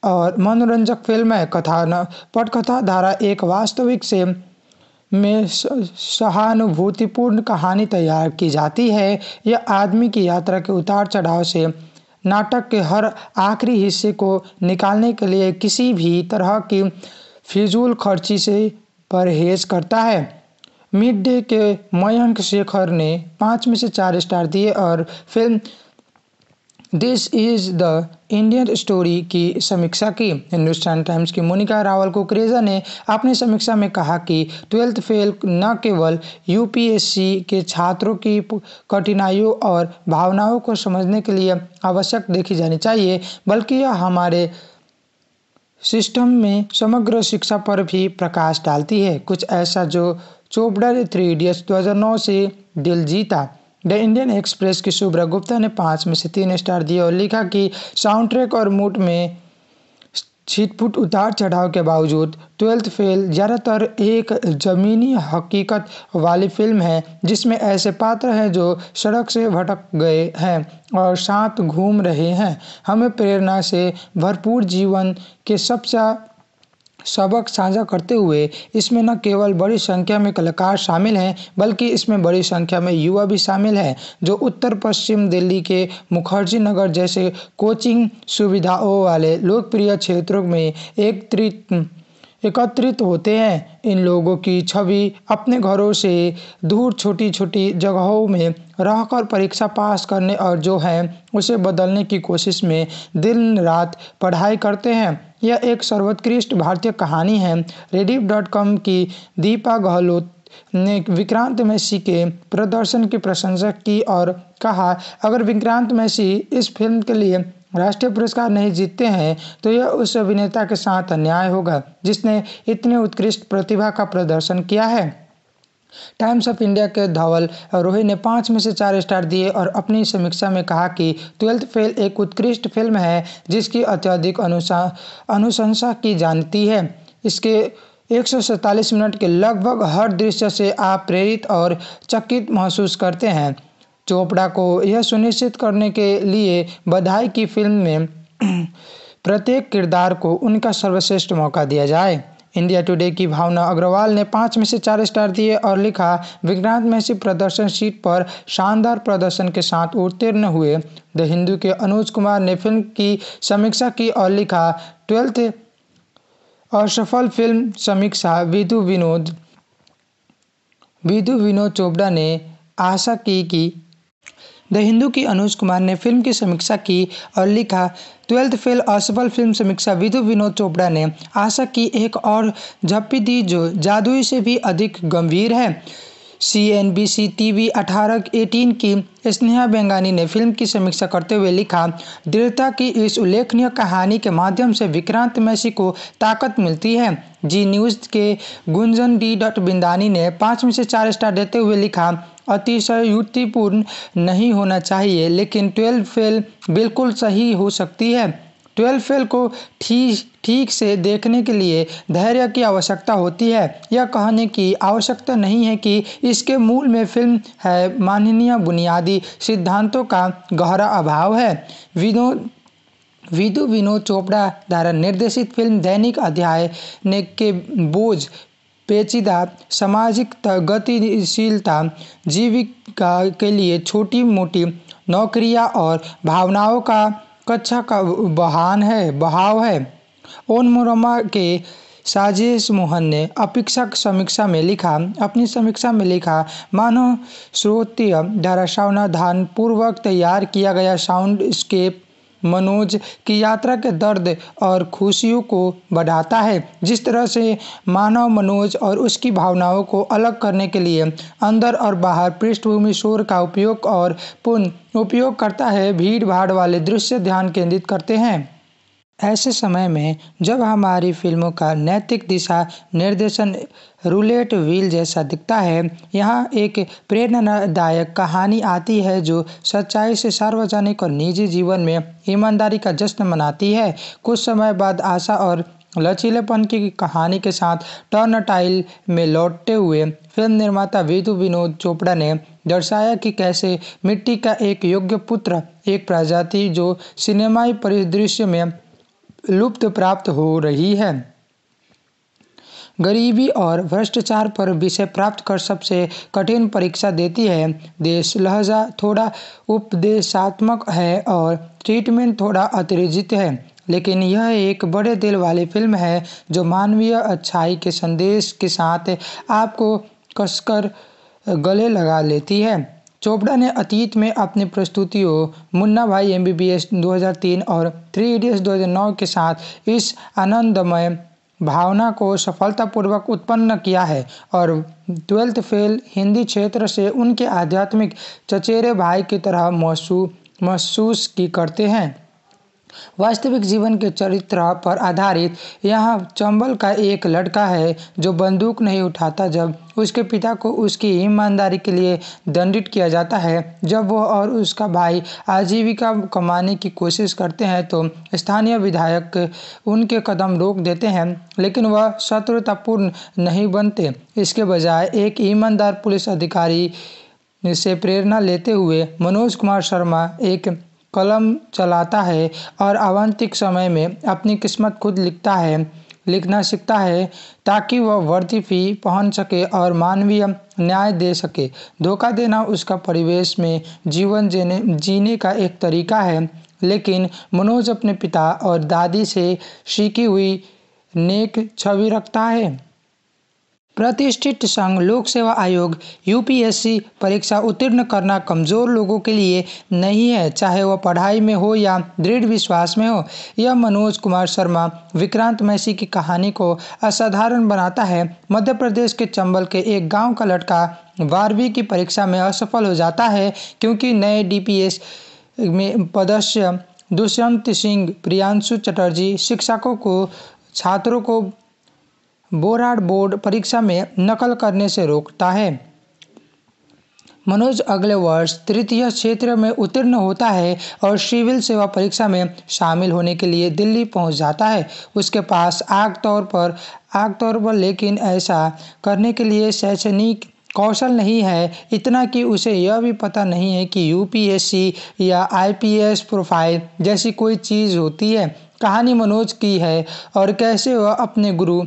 और मनोरंजक फिल्म है कथा न पटकथा धारा एक वास्तविक से में सहानुभूतिपूर्ण कहानी तैयार की जाती है यह आदमी की यात्रा के उतार चढ़ाव से नाटक के हर आखिरी हिस्से को निकालने के लिए किसी भी तरह की फिजूल खर्ची से परहेज करता है मिड डे के मयंक शेखर ने पाँच में से चार स्टार दिए और film this is the Indian story की समीक्षा की हिंदुस्तान टाइम्स की मोनिका रावल कुकरेजा ने अपनी समीक्षा में कहा कि ट्वेल्थ फेल न केवल यूपीएससी के छात्रों की कठिनाइयों और भावनाओं को समझने के लिए आवश्यक देखी जानी चाहिए बल्कि यह हमारे सिस्टम में समग्र शिक्षा पर भी प्रकाश डालती है कुछ ऐसा जो चोपडर थ्री इडियट्स 2009 से दिल जीता द इंडियन एक्सप्रेस की शुभ्रा गुप्ता ने पाँच में से तीन स्टार दिए और लिखा कि साउंड ट्रैक और मूड में छिटपुट उतार चढ़ाव के बावजूद ट्वेल्थ फेल ज़्यादातर एक ज़मीनी हकीकत वाली फिल्म है जिसमें ऐसे पात्र हैं जो सड़क से भटक गए हैं और साथ घूम रहे हैं हमें प्रेरणा से भरपूर जीवन के सबसे सबक साझा करते हुए इसमें न केवल बड़ी संख्या में कलाकार शामिल हैं बल्कि इसमें बड़ी संख्या में युवा भी शामिल हैं जो उत्तर पश्चिम दिल्ली के मुखर्जी नगर जैसे कोचिंग सुविधाओं वाले लोकप्रिय क्षेत्रों में एकत्रित एकत्रित होते हैं इन लोगों की छवि अपने घरों से दूर छोटी छोटी जगहों में रहकर परीक्षा पास करने और जो है उसे बदलने की कोशिश में दिन रात पढ़ाई करते हैं यह एक सर्वोत्कृष्ट भारतीय कहानी है रेडिफ डॉट कॉम की दीपा गहलोत ने विक्रांत मैसी के प्रदर्शन की प्रशंसा की और कहा अगर विक्रांत मैसी इस फिल्म के लिए राष्ट्रीय पुरस्कार नहीं जीतते हैं तो यह उस अभिनेता के साथ अन्याय होगा जिसने इतने उत्कृष्ट प्रतिभा का प्रदर्शन किया है टाइम्स ऑफ इंडिया के धवल रोहित ने पाँच में से चार स्टार दिए और अपनी समीक्षा में कहा कि ट्वेल्थ फेल एक उत्कृष्ट फिल्म है जिसकी अत्यधिक अनुशंसा की जानती है इसके एक मिनट के लगभग हर दृश्य से आप प्रेरित और चकित महसूस करते हैं चोपड़ा को यह सुनिश्चित करने के लिए बधाई की फिल्म में [clears throat] प्रत्येक किरदार को उनका सर्वश्रेष्ठ मौका दिया जाए इंडिया टुडे की भावना अग्रवाल ने पांच में से चार स्टार दिए और लिखा विक्रांत मैसी प्रदर्शन सीट पर शानदार प्रदर्शन के साथ उत्तीर्ण हुए द हिंदू के अनुज कुमार ने फिल्म की समीक्षा की और लिखा ट्वेल्थ और सफल फिल्म समीक्षा विधु विनोद विधु विनोद चोपड़ा ने आशा की कि द हिंदू की अनुज कुमार ने फिल्म की समीक्षा की और लिखा ट्वेल्थ फेल असफल फिल्म समीक्षा विधु विनोद चोपड़ा ने आशा की एक और झप्पी दी जो जादुई से भी अधिक गंभीर है C N B C T V अठारह एटीन की स्नेहा बेंगानी ने फिल्म की समीक्षा करते हुए लिखा दृढ़ता की इस उल्लेखनीय कहानी के माध्यम से विक्रांत मैसी को ताकत मिलती है जी न्यूज़ के गुंजन डी डॉट बिंदानी ने पाँच में से चार स्टार देते हुए लिखा अतिशय युक्तिपूर्ण नहीं होना चाहिए लेकिन ट्वेल्व फेल बिल्कुल सही हो सकती है ट्वेल्व फेल को ठीक ठीक से देखने के लिए धैर्य की आवश्यकता होती है यह कहने की आवश्यकता नहीं है कि इसके मूल में फिल्म है माननीय बुनियादी सिद्धांतों का गहरा अभाव है विनोद विदु विनोद चोपड़ा द्वारा निर्देशित फिल्म दैनिक अध्याय ने के बोझ पेचीदा सामाजिक गतिशीलता जीविका के लिए छोटी मोटी नौकरियां और भावनाओं का कक्षा का बहान है बहाव है ओन मुरमा के साजेश मोहन ने अपेक्षक समीक्षा में लिखा अपनी समीक्षा में लिखा मानो श्रोतीय धारा धान पूर्वक तैयार किया गया साउंडस्केप मनोज की यात्रा के दर्द और खुशियों को बढ़ाता है जिस तरह से मानव मनोज और उसकी भावनाओं को अलग करने के लिए अंदर और बाहर पृष्ठभूमि शोर का उपयोग और पुनः उपयोग करता है भीड़ भाड़ वाले दृश्य ध्यान केंद्रित करते हैं ऐसे समय में जब हमारी फिल्मों का नैतिक दिशा निर्देशन रूलेट व्हील जैसा दिखता है यहाँ एक प्रेरणादायक कहानी आती है जो सच्चाई से सार्वजनिक और निजी जीवन में ईमानदारी का जश्न मनाती है कुछ समय बाद आशा और लचीलेपन की कहानी के साथ टर्न टाइल में लौटते हुए फिल्म निर्माता वेदु विनोद चोपड़ा ने दर्शाया कि कैसे मिट्टी का एक योग्य पुत्र एक प्रजाति जो सिनेमाई परिदृश्य में लुप्त प्राप्त हो रही है गरीबी और भ्रष्टाचार पर विषय प्राप्त कर सबसे कठिन परीक्षा देती है देश लहजा थोड़ा उपदेशात्मक है और ट्रीटमेंट थोड़ा अतिरिजित है लेकिन यह एक बड़े दिल वाली फिल्म है जो मानवीय अच्छाई के संदेश के साथ आपको कसकर गले लगा लेती है चोपड़ा ने अतीत में अपनी प्रस्तुतियों मुन्ना भाई एम 2003 और थ्री इडियट्स 2009 के साथ इस आनंदमय भावना को सफलतापूर्वक उत्पन्न किया है और ट्वेल्थ फेल हिंदी क्षेत्र से उनके आध्यात्मिक चचेरे भाई की तरह महसूस महसूस की करते हैं वास्तविक जीवन के चरित्र पर आधारित यह चंबल का एक लड़का है जो बंदूक नहीं उठाता जब उसके पिता को उसकी ईमानदारी के लिए दंडित किया जाता है जब वह और उसका भाई आजीविका कमाने की कोशिश करते हैं तो स्थानीय विधायक उनके कदम रोक देते हैं लेकिन वह शत्रुतापूर्ण नहीं बनते इसके बजाय एक ईमानदार पुलिस अधिकारी से प्रेरणा लेते हुए मनोज कुमार शर्मा एक कलम चलाता है और आवंतिक समय में अपनी किस्मत खुद लिखता है लिखना सीखता है ताकि वह वर्दी फी पहन सके और मानवीय न्याय दे सके धोखा देना उसका परिवेश में जीवन जीने जीने का एक तरीका है लेकिन मनोज अपने पिता और दादी से सीखी हुई नेक छवि रखता है प्रतिष्ठित संघ लोक सेवा आयोग यूपीएससी परीक्षा उत्तीर्ण करना कमज़ोर लोगों के लिए नहीं है चाहे वह पढ़ाई में हो या दृढ़ विश्वास में हो यह मनोज कुमार शर्मा विक्रांत मैसी की कहानी को असाधारण बनाता है मध्य प्रदेश के चंबल के एक गांव का लड़का बारहवीं की परीक्षा में असफल हो जाता है क्योंकि नए डी में पदस्य दुष्यंत सिंह प्रियांशु चटर्जी शिक्षकों को छात्रों को बोराड बोर्ड परीक्षा में नकल करने से रोकता है मनोज अगले वर्ष तृतीय क्षेत्र में उत्तीर्ण होता है और सिविल सेवा परीक्षा में शामिल होने के लिए दिल्ली पहुंच जाता है उसके पास आग तौर पर आग तौर पर लेकिन ऐसा करने के लिए शैक्षणिक कौशल नहीं है इतना कि उसे यह भी पता नहीं है कि यूपीएससी या आईपीएस प्रोफाइल जैसी कोई चीज़ होती है कहानी मनोज की है और कैसे वह अपने गुरु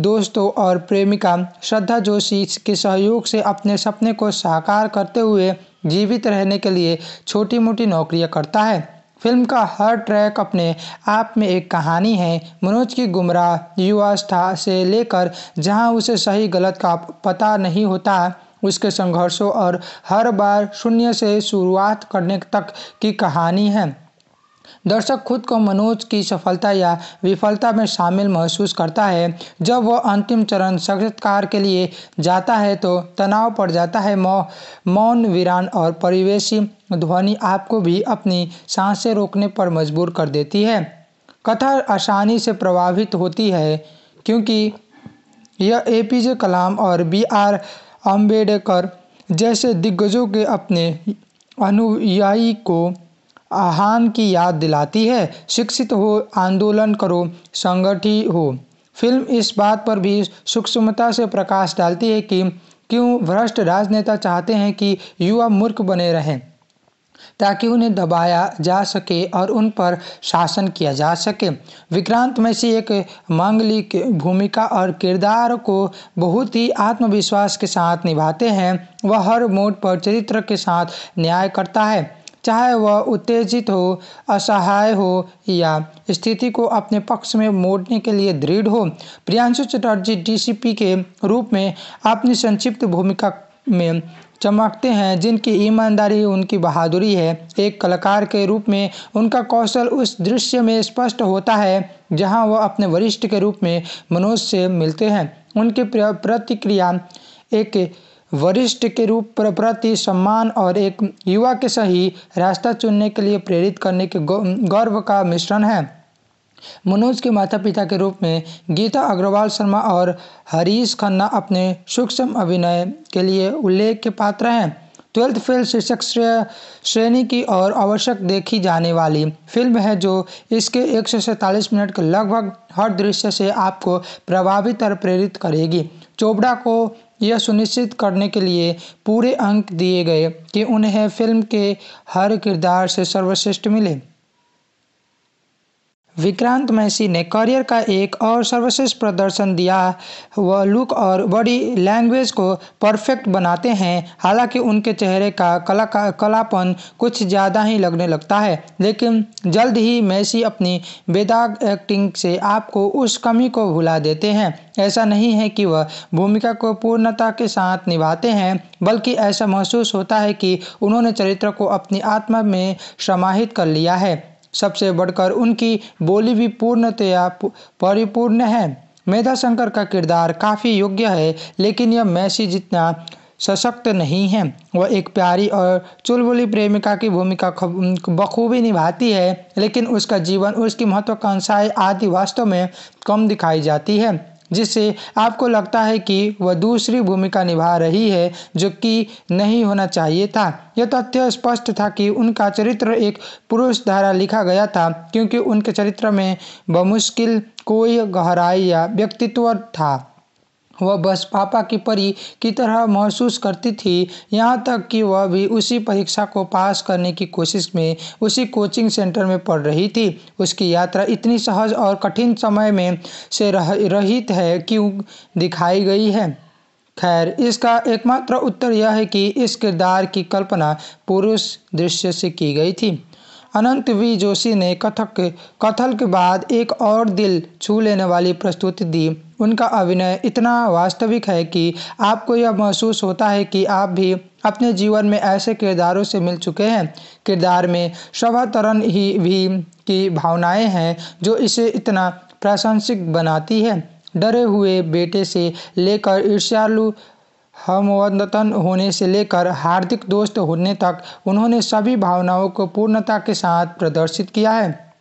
दोस्तों और प्रेमिका श्रद्धा जोशी के सहयोग से अपने सपने को साकार करते हुए जीवित रहने के लिए छोटी मोटी नौकरियां करता है फिल्म का हर ट्रैक अपने आप में एक कहानी है मनोज की गुमराह युवावस्था से लेकर जहां उसे सही गलत का पता नहीं होता उसके संघर्षों और हर बार शून्य से शुरुआत करने तक की कहानी है दर्शक खुद को मनोज की सफलता या विफलता में शामिल महसूस करता है जब वह अंतिम चरण साक्षात्कार के लिए जाता है तो तनाव पड़ जाता है मौ मौन वीरान और परिवेशी ध्वनि आपको भी अपनी सांसें रोकने पर मजबूर कर देती है कथा आसानी से प्रभावित होती है क्योंकि यह ए पी जे कलाम और बी आर अम्बेडकर जैसे दिग्गजों के अपने अनुयायी को आह्वान की याद दिलाती है शिक्षित हो आंदोलन करो संगठित हो फिल्म इस बात पर भी सूक्ष्मता से प्रकाश डालती है कि क्यों भ्रष्ट राजनेता चाहते हैं कि युवा मूर्ख बने रहें ताकि उन्हें दबाया जा सके और उन पर शासन किया जा सके विक्रांत में से एक मांगलिक भूमिका और किरदार को बहुत ही आत्मविश्वास के साथ निभाते हैं वह हर मोड पर चरित्र के साथ न्याय करता है चाहे वह उत्तेजित हो असहाय हो या स्थिति को अपने पक्ष में मोड़ने के लिए दृढ़ हो प्रियांशु चटर्जी डीसीपी के रूप में अपनी संक्षिप्त भूमिका में चमकते हैं जिनकी ईमानदारी उनकी बहादुरी है एक कलाकार के रूप में उनका कौशल उस दृश्य में स्पष्ट होता है जहां वह अपने वरिष्ठ के रूप में मनोज से मिलते हैं उनकी प्रतिक्रिया एक वरिष्ठ के रूप पर प्रति सम्मान और एक युवा के सही रास्ता चुनने के लिए प्रेरित करने के गौरव का मिश्रण है मनोज के माता पिता के रूप में गीता अग्रवाल शर्मा और हरीश खन्ना अपने सूक्ष्म अभिनय के लिए उल्लेख के पात्र हैं ट्वेल्थ फेल शीर्षक श्रेणी की और आवश्यक देखी जाने वाली फिल्म है जो इसके एक मिनट के लगभग हर दृश्य से आपको प्रभावित और प्रेरित करेगी चोपड़ा को यह सुनिश्चित करने के लिए पूरे अंक दिए गए कि उन्हें फ़िल्म के हर किरदार से सर्वश्रेष्ठ मिले विक्रांत मैसी ने करियर का एक और सर्वश्रेष्ठ प्रदर्शन दिया वह लुक और बॉडी लैंग्वेज को परफेक्ट बनाते हैं हालांकि उनके चेहरे का कला का कलापन कुछ ज़्यादा ही लगने लगता है लेकिन जल्द ही मैसी अपनी बेदाग एक्टिंग से आपको उस कमी को भुला देते हैं ऐसा नहीं है कि वह भूमिका को पूर्णता के साथ निभाते हैं बल्कि ऐसा महसूस होता है कि उन्होंने चरित्र को अपनी आत्मा में समाहित कर लिया है सबसे बढ़कर उनकी बोली भी पूर्णतया परिपूर्ण है मेधा शंकर का किरदार काफ़ी योग्य है लेकिन यह मैसी जितना सशक्त नहीं है वह एक प्यारी और चुलबुली प्रेमिका की भूमिका बखूबी निभाती है लेकिन उसका जीवन उसकी महत्वाकांक्षाएं आदि वास्तव में कम दिखाई जाती है जिससे आपको लगता है कि वह दूसरी भूमिका निभा रही है जो कि नहीं होना चाहिए था यह तथ्य तो स्पष्ट था कि उनका चरित्र एक पुरुष द्वारा लिखा गया था क्योंकि उनके चरित्र में बमुश्किल कोई गहराई या व्यक्तित्व था वह बस पापा की परी की तरह महसूस करती थी यहाँ तक कि वह भी उसी परीक्षा को पास करने की कोशिश में उसी कोचिंग सेंटर में पढ़ रही थी उसकी यात्रा इतनी सहज और कठिन समय में से रह रहित है क्यों दिखाई गई है खैर इसका एकमात्र उत्तर यह है कि इस किरदार की कल्पना पुरुष दृश्य से की गई थी अनंत वी जोशी ने कथक कथल के बाद एक और दिल छू लेने वाली प्रस्तुति दी उनका अभिनय इतना वास्तविक है कि आपको यह महसूस होता है कि आप भी अपने जीवन में ऐसे किरदारों से मिल चुके हैं किरदार में तरन ही भी की भावनाएं हैं जो इसे इतना प्रासंसिक बनाती है डरे हुए बेटे से लेकर ईर्ष्यालु हमवतन होने से लेकर हार्दिक दोस्त होने तक उन्होंने सभी भावनाओं को पूर्णता के साथ प्रदर्शित किया है